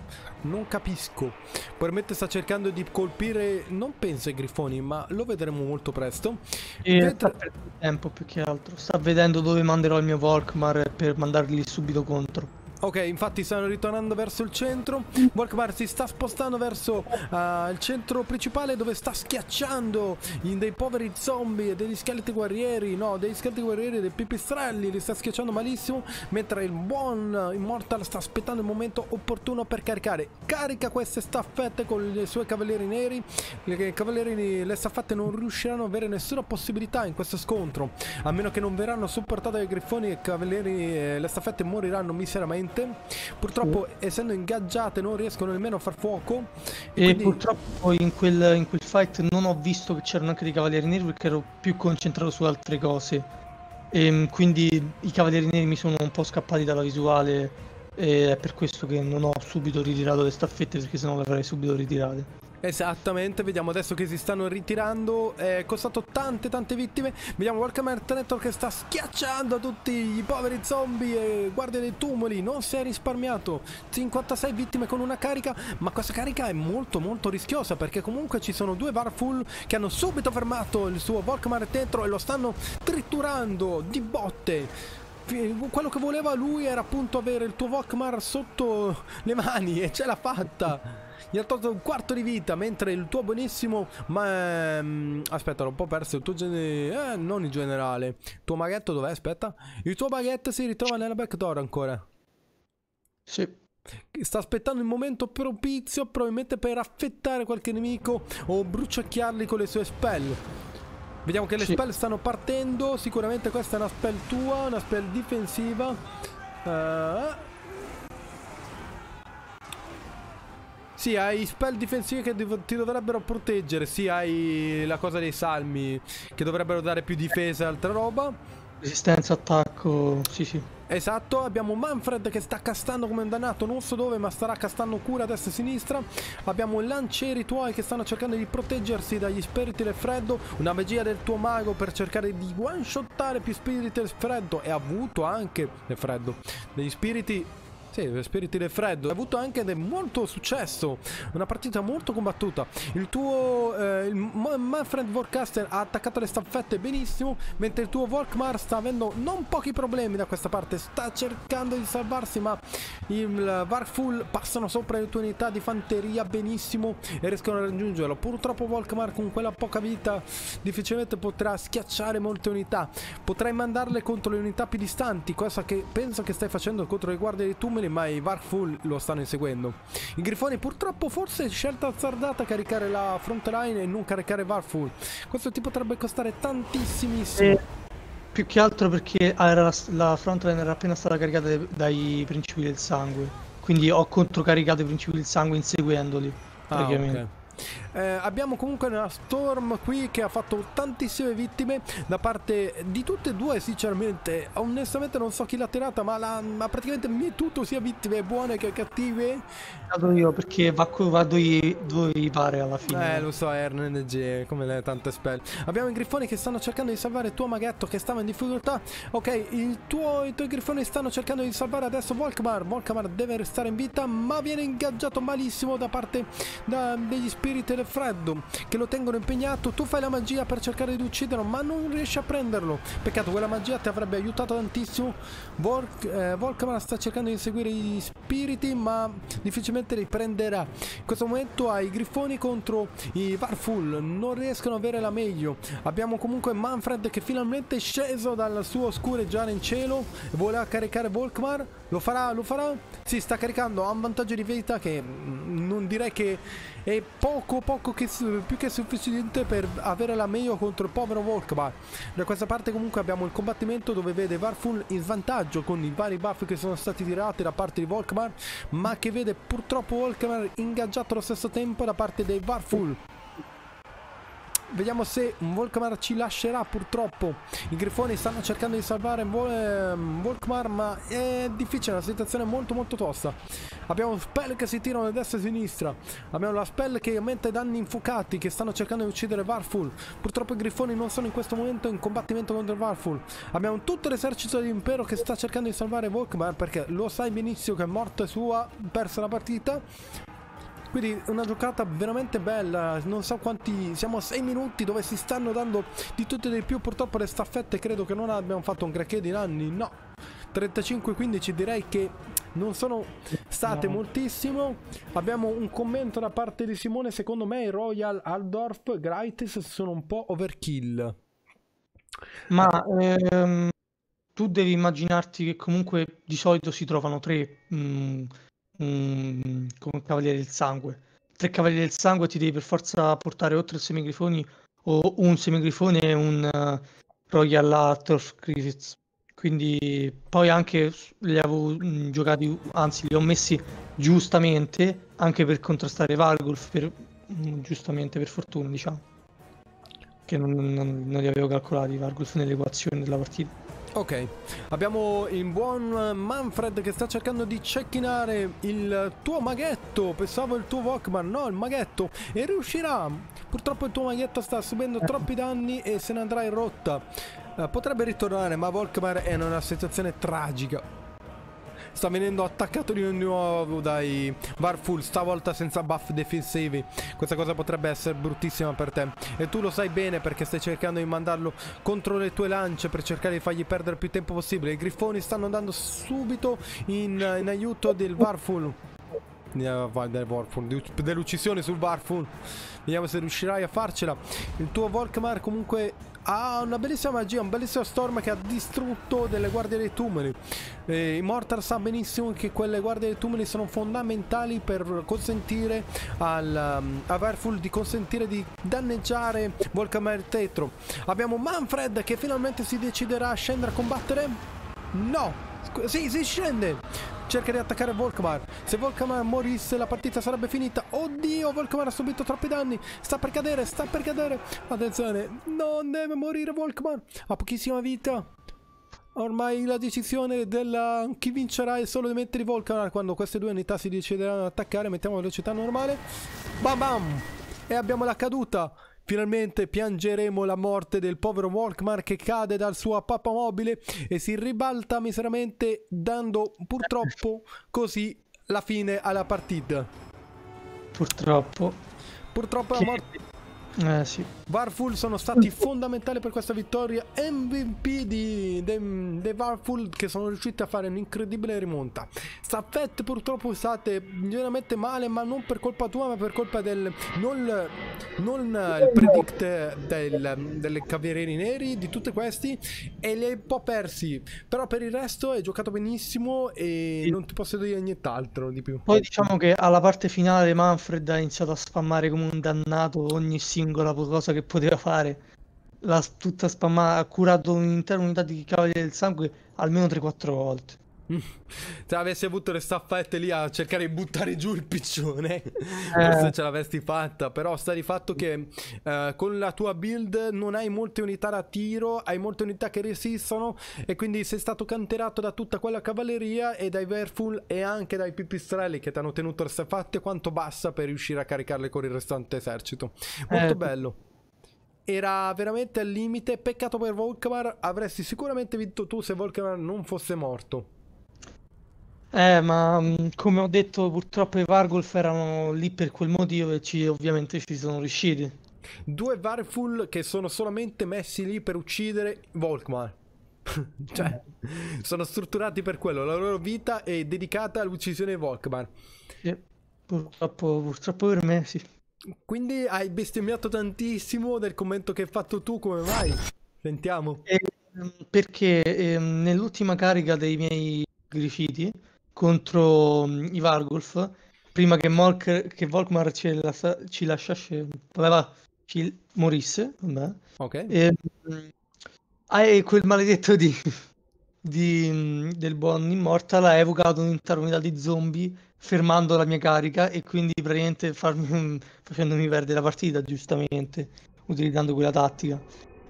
non capisco. Probabilmente sta cercando di colpire, non penso ai grifoni, ma lo vedremo molto presto. E Vedete... sta tempo più che altro, sta vedendo dove manderò il mio Volkmar per mandarli subito contro. Ok, infatti stanno ritornando verso il centro. Walkbar si sta spostando verso uh, il centro principale dove sta schiacciando dei poveri zombie, e degli scheletri guerrieri, no, degli scheletri guerrieri, e dei pipistrelli, li sta schiacciando malissimo, mentre il buon Immortal sta aspettando il momento opportuno per caricare. Carica queste staffette con i suoi cavalieri neri. Le, cavalieri, le staffette non riusciranno ad avere nessuna possibilità in questo scontro, a meno che non verranno supportate dai griffoni e cavalieri, eh, le staffette moriranno miseramente niente. Purtroppo, mm. essendo ingaggiate, non riescono nemmeno a far fuoco. E, e quindi... purtroppo in quel, in quel, fight non ho visto che c'erano anche dei cavalieri neri perché ero più concentrato su altre cose. E, ehm, quindi i cavalieri neri mi sono un po' scappati dalla visuale. E è per questo che non ho subito ritirato le staffette perché sennò le avrei subito ritirate. Esattamente, vediamo adesso che si stanno ritirando, è costato tante tante vittime, vediamo Welcome Earth Network che sta schiacciando tutti i poveri zombie e guardia dei tumuli, non si è risparmiato, 56 vittime con una carica, ma questa carica è molto molto rischiosa perché comunque ci sono due Varful che hanno subito fermato il suo Volkmar dentro e lo stanno tritturando di botte quello che voleva lui era appunto avere il tuo Volkmar sotto le mani e ce l'ha fatta gli ha tolto un quarto di vita, mentre il tuo buonissimo... Ma... Ehm, aspetta, l'ho un po' perso, il tuo generale... Eh, non il generale. Il tuo maghetto dov'è? Aspetta. Il tuo maghetto si ritrova nella backdoor ancora. Sì. Sta aspettando il momento propizio, probabilmente per affettare qualche nemico o bruciacchiarli con le sue spell. Vediamo che le sì. spell stanno partendo. Sicuramente questa è una spell tua, una spell difensiva. Uh, Sì, hai spell difensivi che ti dovrebbero proteggere. Sì, hai la cosa dei salmi che dovrebbero dare più difesa e altra roba. Resistenza, attacco, sì sì. Esatto, abbiamo Manfred che sta castando come un dannato, non so dove, ma starà castando cura a destra e a sinistra. Abbiamo lancieri tuoi che stanno cercando di proteggersi dagli spiriti del freddo. Una magia del tuo mago per cercare di one-shottare più spiriti del freddo. E ha avuto anche del freddo. Degli spiriti sì, spiriti del freddo. Ha avuto anche molto successo. Una partita molto combattuta. Il tuo eh, il Manfred Warcaster ha attaccato le staffette benissimo, mentre il tuo Volkmar sta avendo non pochi problemi da questa parte. Sta cercando di salvarsi, ma il Varful passano sopra le tue unità di fanteria benissimo e riescono a raggiungerlo. Purtroppo Volkmar con quella poca vita difficilmente potrà schiacciare molte unità. Potrai mandarle contro le unità più distanti, cosa che penso che stai facendo contro le guardie dei tumuli e ma i Varful lo stanno inseguendo. I grifoni purtroppo forse scelta azzardata caricare la frontline e non caricare Varful. Questo ti potrebbe costare tantissimissimo. Eh, più che altro perché la, la frontline era appena stata caricata dai principi del sangue. Quindi ho controcaricato i principi del sangue inseguendoli. Ah, praticamente. Eh, abbiamo comunque una Storm qui che ha fatto tantissime vittime da parte di tutte e due sinceramente. Onestamente non so chi l'ha tirata ma, la, ma praticamente tutto, sia vittime buone che cattive. Vado io perché vado io dove vi pare alla fine. Eh lo so RNG come le tante spell. Abbiamo i grifoni che stanno cercando di salvare il tuo maghetto che stava in difficoltà. Ok tuo, i tuoi grifoni stanno cercando di salvare adesso Volkmar. Volkmar deve restare in vita ma viene ingaggiato malissimo da parte da, degli spiriti spiriti del freddo che lo tengono impegnato, tu fai la magia per cercare di ucciderlo, ma non riesci a prenderlo. Peccato, quella magia ti avrebbe aiutato tantissimo. Volk, eh, Volkmar sta cercando di inseguire gli spiriti, ma difficilmente li prenderà. In questo momento hai i Griffoni contro i Varful, non riescono a avere la meglio. Abbiamo comunque Manfred che finalmente è sceso dal suo oscureggiare in cielo, e vuole caricare Volkmar lo farà, lo farà? Si sta caricando, ha un vantaggio di vita che mm, non direi che è poco poco che, più che sufficiente per avere la meglio contro il povero Volkbar. Da questa parte comunque abbiamo il combattimento dove vede Varful in svantaggio con i vari buff che sono stati tirati da parte di Volkmar, ma che vede purtroppo Volkmar ingaggiato allo stesso tempo da parte dei Varful. Vediamo se Volkmar ci lascerà purtroppo. I grifoni stanno cercando di salvare ehm, Volkmar ma è difficile, la situazione è molto molto tosta. Abbiamo Spell che si tirano da destra e sinistra. Abbiamo la Spell che aumenta i danni infuocati che stanno cercando di uccidere Varful. Purtroppo i grifoni non sono in questo momento in combattimento contro Varful. Abbiamo tutto l'esercito dell'impero che sta cercando di salvare Volkmar perché lo sai benissimo che è morte sua, persa la partita. Quindi una giocata veramente bella, non so quanti, siamo a 6 minuti dove si stanno dando di tutto e di più, purtroppo le staffette credo che non abbiamo fatto un granché di danni, no. 35-15 direi che non sono state no. moltissimo. Abbiamo un commento da parte di Simone, secondo me i Royal Aldorf e sono un po' overkill. Ma ehm, tu devi immaginarti che comunque di solito si trovano tre... Mm, mh, mm, come Cavaliere del Sangue. Tre Cavalieri del Sangue ti devi per forza portare oltre tre semigrifoni o un semigrifone e un uh, Royal Arthur Griffiths. Quindi poi anche li avevo mm, giocati, anzi li ho messi giustamente anche per contrastare Vargulf, per, mm, giustamente per fortuna diciamo, che non, non, non li avevo calcolati Vargulf nell'equazione della partita. Ok, abbiamo il buon Manfred che sta cercando di cecchinare il tuo maghetto, pensavo il tuo Walkman, no il maghetto, e riuscirà. Purtroppo il tuo maghetto sta subendo troppi danni e se ne andrà in rotta. Eh, potrebbe ritornare, ma Volkmar è in una situazione tragica sta venendo attaccato di nuovo dai Warful, stavolta senza buff defensivi. Questa cosa potrebbe essere bruttissima per te. E tu lo sai bene perché stai cercando di mandarlo contro le tue lance per cercare di fargli perdere più tempo possibile. I Griffoni stanno andando subito in, in aiuto del Warful. Dell'uccisione sul Warful. Vediamo se riuscirai a farcela. Il tuo Volkmar comunque ha una bellissima magia, un bellissimo storm che ha distrutto delle guardie dei tumuli. Eh, Immortal sa benissimo che quelle guardie dei tumuli sono fondamentali per consentire al, um, a Verful di consentire di danneggiare Volcamar Tetro. Abbiamo Manfred che finalmente si deciderà a scendere a combattere? No! Sì, si scende! Cerca di attaccare Volkmar. Se Volcamar morisse la partita sarebbe finita. Oddio, Volcamar ha subito troppi danni. Sta per cadere, sta per cadere. Attenzione, non deve morire Volcamar. Ha pochissima vita. Ormai la decisione del chi vincerà è solo di Volcamar. Quando queste due unità si decideranno ad attaccare, mettiamo velocità normale. Bam bam! E abbiamo la caduta. Finalmente piangeremo la morte del povero Volkmar che cade dal suo appapamobile e si ribalta miseramente dando purtroppo così la fine alla partita. Purtroppo. Purtroppo è morto. Eh sì. Warful sono stati fondamentali per questa vittoria. MVP di dei Warful che sono riusciti a fare un'incredibile rimonta. Staffette purtroppo state veramente male, ma non per colpa tua, ma per colpa del non, non il predict del, delle Cavalieri Neri di tutti questi e li hai un po' persi. Però per il resto hai giocato benissimo e non ti posso dire nient'altro di più. Poi diciamo che alla parte finale Manfred ha iniziato a spammare come un dannato ogni singolo singola cosa che poteva fare. L'ha tutta spammata, ha curato un'intera unità di Cavaliere del Sangue almeno 3-4 volte. [laughs] Se avessi avuto le staffette lì a cercare di buttare giù il piccione, eh. forse ce l'avresti fatta. Però sta di fatto che eh, con la tua build non hai molte unità da tiro, hai molte unità che resistono. E quindi sei stato canterato da tutta quella cavalleria e dai Verful e anche dai pipistrelli che ti hanno tenuto le staffette quanto basta per riuscire a caricarle con il restante esercito. Molto eh. bello era veramente al limite. Peccato per Volkmar, avresti sicuramente vinto tu se Volkmar non fosse morto. Eh, ma mm, come ho detto, purtroppo i Vargolf erano lì per quel motivo e ci, ovviamente ci sono riusciti. Due Varful che sono solamente messi lì per uccidere Volkmar. [laughs] cioè, sono strutturati per quello, la loro vita è dedicata all'uccisione di Volkmar. Sì, purtroppo, purtroppo per me sì. Quindi hai bestemmiato tantissimo del commento che hai fatto tu, come mai? Sentiamo. Eh, mm, perché eh, nell'ultima carica dei miei grifiti contro i Vargulf prima che, Molk, che Volkmar ci, las- ci lasciasse vabbè, va, ci morisse vabbè. ok e, e quel maledetto di, di, del buon Immortal ha evocato un'intera unità di zombie fermando la mia carica e quindi praticamente farmi, facendomi perdere la partita giustamente utilizzando quella tattica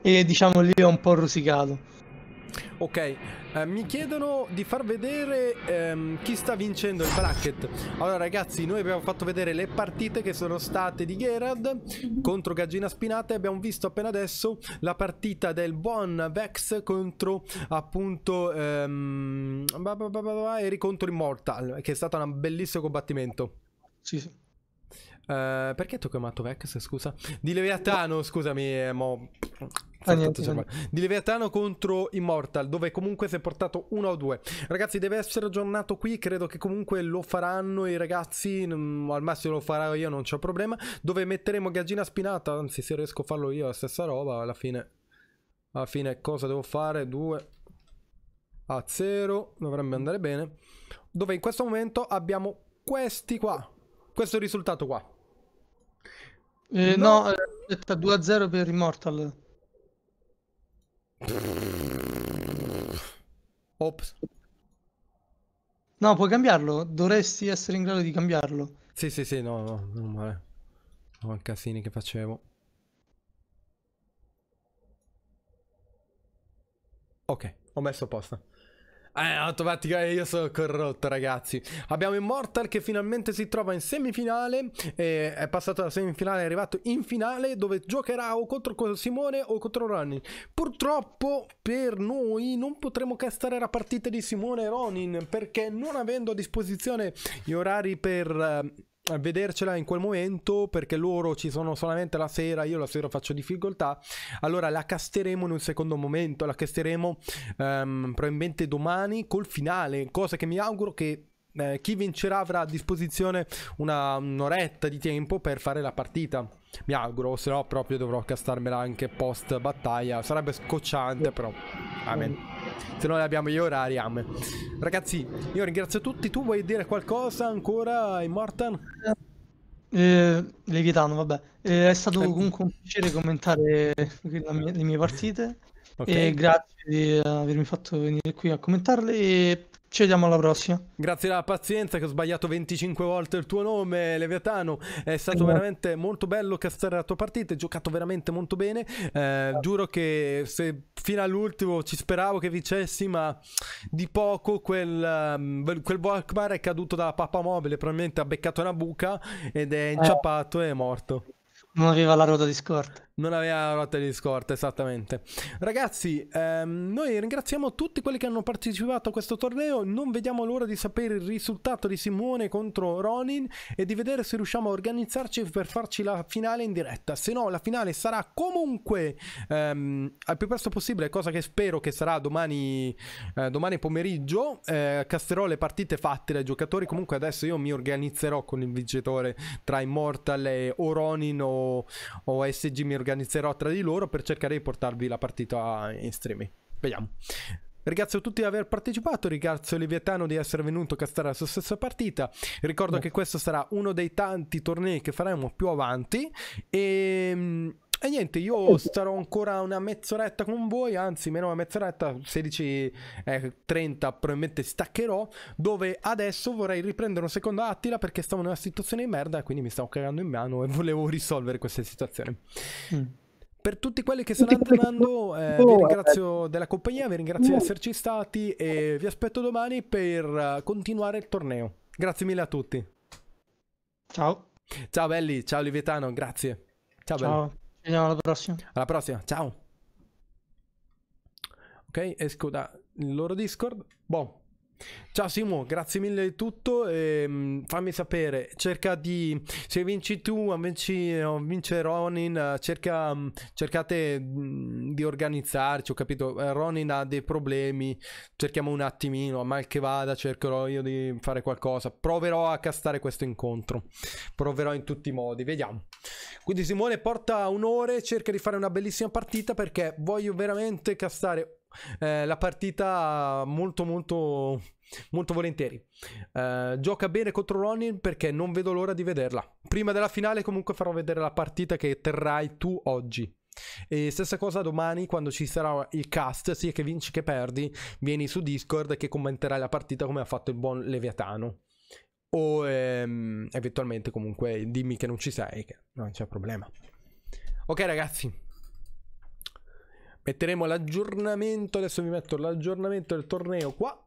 e diciamo lì ho un po' rosicato Ok, eh, mi chiedono di far vedere ehm, chi sta vincendo il bracket. Allora ragazzi, noi abbiamo fatto vedere le partite che sono state di Gerard mhm. contro Gaggina Spinata e abbiamo visto appena adesso la partita del buon Vex contro appunto ehm, Eri contro Immortal, che è stato un bellissimo combattimento. Sì, sì. Uh, perché ti ho chiamato Vex? Scusa, di Leviatano. Scusami, eh, mo Ah, niente, niente. Di Leviatano contro Immortal, dove comunque si è portato 1 o 2. Ragazzi, deve essere aggiornato qui. Credo che comunque lo faranno i ragazzi. Mm, al massimo lo farò io, non c'è problema. Dove metteremo Gaggina Spinata. Anzi, se riesco a farlo io, la stessa roba. Alla fine, alla fine, cosa devo fare? 2 a 0. Dovrebbe andare bene. Dove in questo momento abbiamo questi qua. Questo risultato qua. Eh, no, no 2 eh, a 0 per Immortal. Ops. No, puoi cambiarlo. Dovresti essere in grado di cambiarlo. Sì, sì, sì, no, no, non male. Ho oh, casini che facevo. Ok, ho messo a eh, automatica, eh, io sono corrotto, ragazzi. Abbiamo Immortal che finalmente si trova in semifinale. Eh, è passato dalla semifinale, è arrivato in finale dove giocherà o contro Simone o contro Ronin. Purtroppo per noi non potremo castare la partita di Simone e Ronin perché non avendo a disposizione gli orari per... Eh, vedercela in quel momento perché loro ci sono solamente la sera, io la sera faccio difficoltà, allora la casteremo in un secondo momento, la casteremo um, probabilmente domani col finale, cosa che mi auguro che eh, chi vincerà avrà a disposizione una, un'oretta di tempo per fare la partita. Mi auguro, se no proprio dovrò castarmela anche post battaglia. Sarebbe scocciante, però. Amen. Se no ne abbiamo gli orari, amen. Ragazzi, io ringrazio tutti. Tu vuoi dire qualcosa ancora, Immortan? Eh, Levitano, vabbè. Eh, è stato eh. comunque un piacere commentare mia, le mie partite. Okay. E grazie di avermi fatto venire qui a commentarle. E ci vediamo alla prossima. Grazie della pazienza che ho sbagliato 25 volte il tuo nome, Leviatano. È stato yeah. Esatto. veramente molto bello castare la tua partita, hai giocato veramente molto bene. Eh, esatto. giuro che se fino all'ultimo ci speravo che vincessi, ma di poco quel, um, quel Volkmar è caduto dalla pappa mobile, probabilmente ha beccato una buca ed è inciappato eh. e è morto. Non aveva la ruota di scorta. Non aveva rotta di scorta, esattamente. Ragazzi, ehm, noi ringraziamo tutti quelli che hanno partecipato a questo torneo. Non vediamo l'ora di sapere il risultato di Simone contro Ronin e di vedere se riusciamo a organizzarci per farci la finale in diretta. Se no, la finale sarà comunque ehm, al più presto possibile, cosa che spero che sarà domani, eh, domani pomeriggio. Eh, casterò le partite fatte dai giocatori. Comunque adesso io mi organizzerò con il vincitore tra Immortal e Oronin o, o SG. Mi organizzerò organizzerò tra di loro per cercare di portarvi la partita in streaming. Vediamo. Ringrazio tutti di aver partecipato, ringrazio Leviatano di essere venuto a castare la sua stessa partita. Ricordo Beh. che questo sarà uno dei tanti tornei che faremo più avanti. E ehm, e niente, io starò ancora una mezz'oretta con voi, anzi meno una mezz'oretta, 16.30 eh, probabilmente staccherò, dove adesso vorrei riprendere un secondo Attila perché stavo in una situazione di merda e quindi mi stavo cagando in mano e volevo risolvere questa situazione. Mm. Per tutti quelli che stanno andando, eh, vi ringrazio eh. della compagnia, vi ringrazio di mm. esserci stati e vi aspetto domani per eh, continuare il torneo. Grazie mille a tutti. Ciao. Ciao belli, ciao Livietano, grazie. Ciao. ciao. Ci vediamo alla prossima. Alla prossima, ciao. Ok, esco il loro Discord. Boh. Ciao Simo, grazie mille di tutto. E, ehm, fammi sapere, cerca di. Se vinci tu, vinci, vince Ronin, eh, cerca, mm, cercate mm, di organizzarci. Ho capito, eh, Ronin ha dei problemi. Cerchiamo un attimino, mal che vada, cercherò io di fare qualcosa. Proverò a castare questo incontro. Proverò in tutti i modi, vediamo. Quindi Simone porta un'ora e cerca di fare una bellissima partita perché voglio veramente castare eh, la partita molto molto molto volentieri. Eh, gioca bene contro Ronin perché non vedo l'ora di vederla. Prima della finale comunque farò vedere la partita che terrai tu oggi. E stessa cosa domani quando ci sarà il cast, sia che vinci che perdi, vieni su Discord che commenterai la partita come ha fatto il buon Leviatano. O ehm, eventualmente comunque dimmi che non ci sei, che non c'è problema. Ok ragazzi, Metteremo l'aggiornamento, adesso vi metto l'aggiornamento del torneo qua.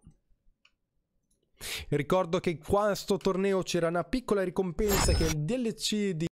Ricordo che qua a sto torneo c'era una piccola ricompensa che è il DLC di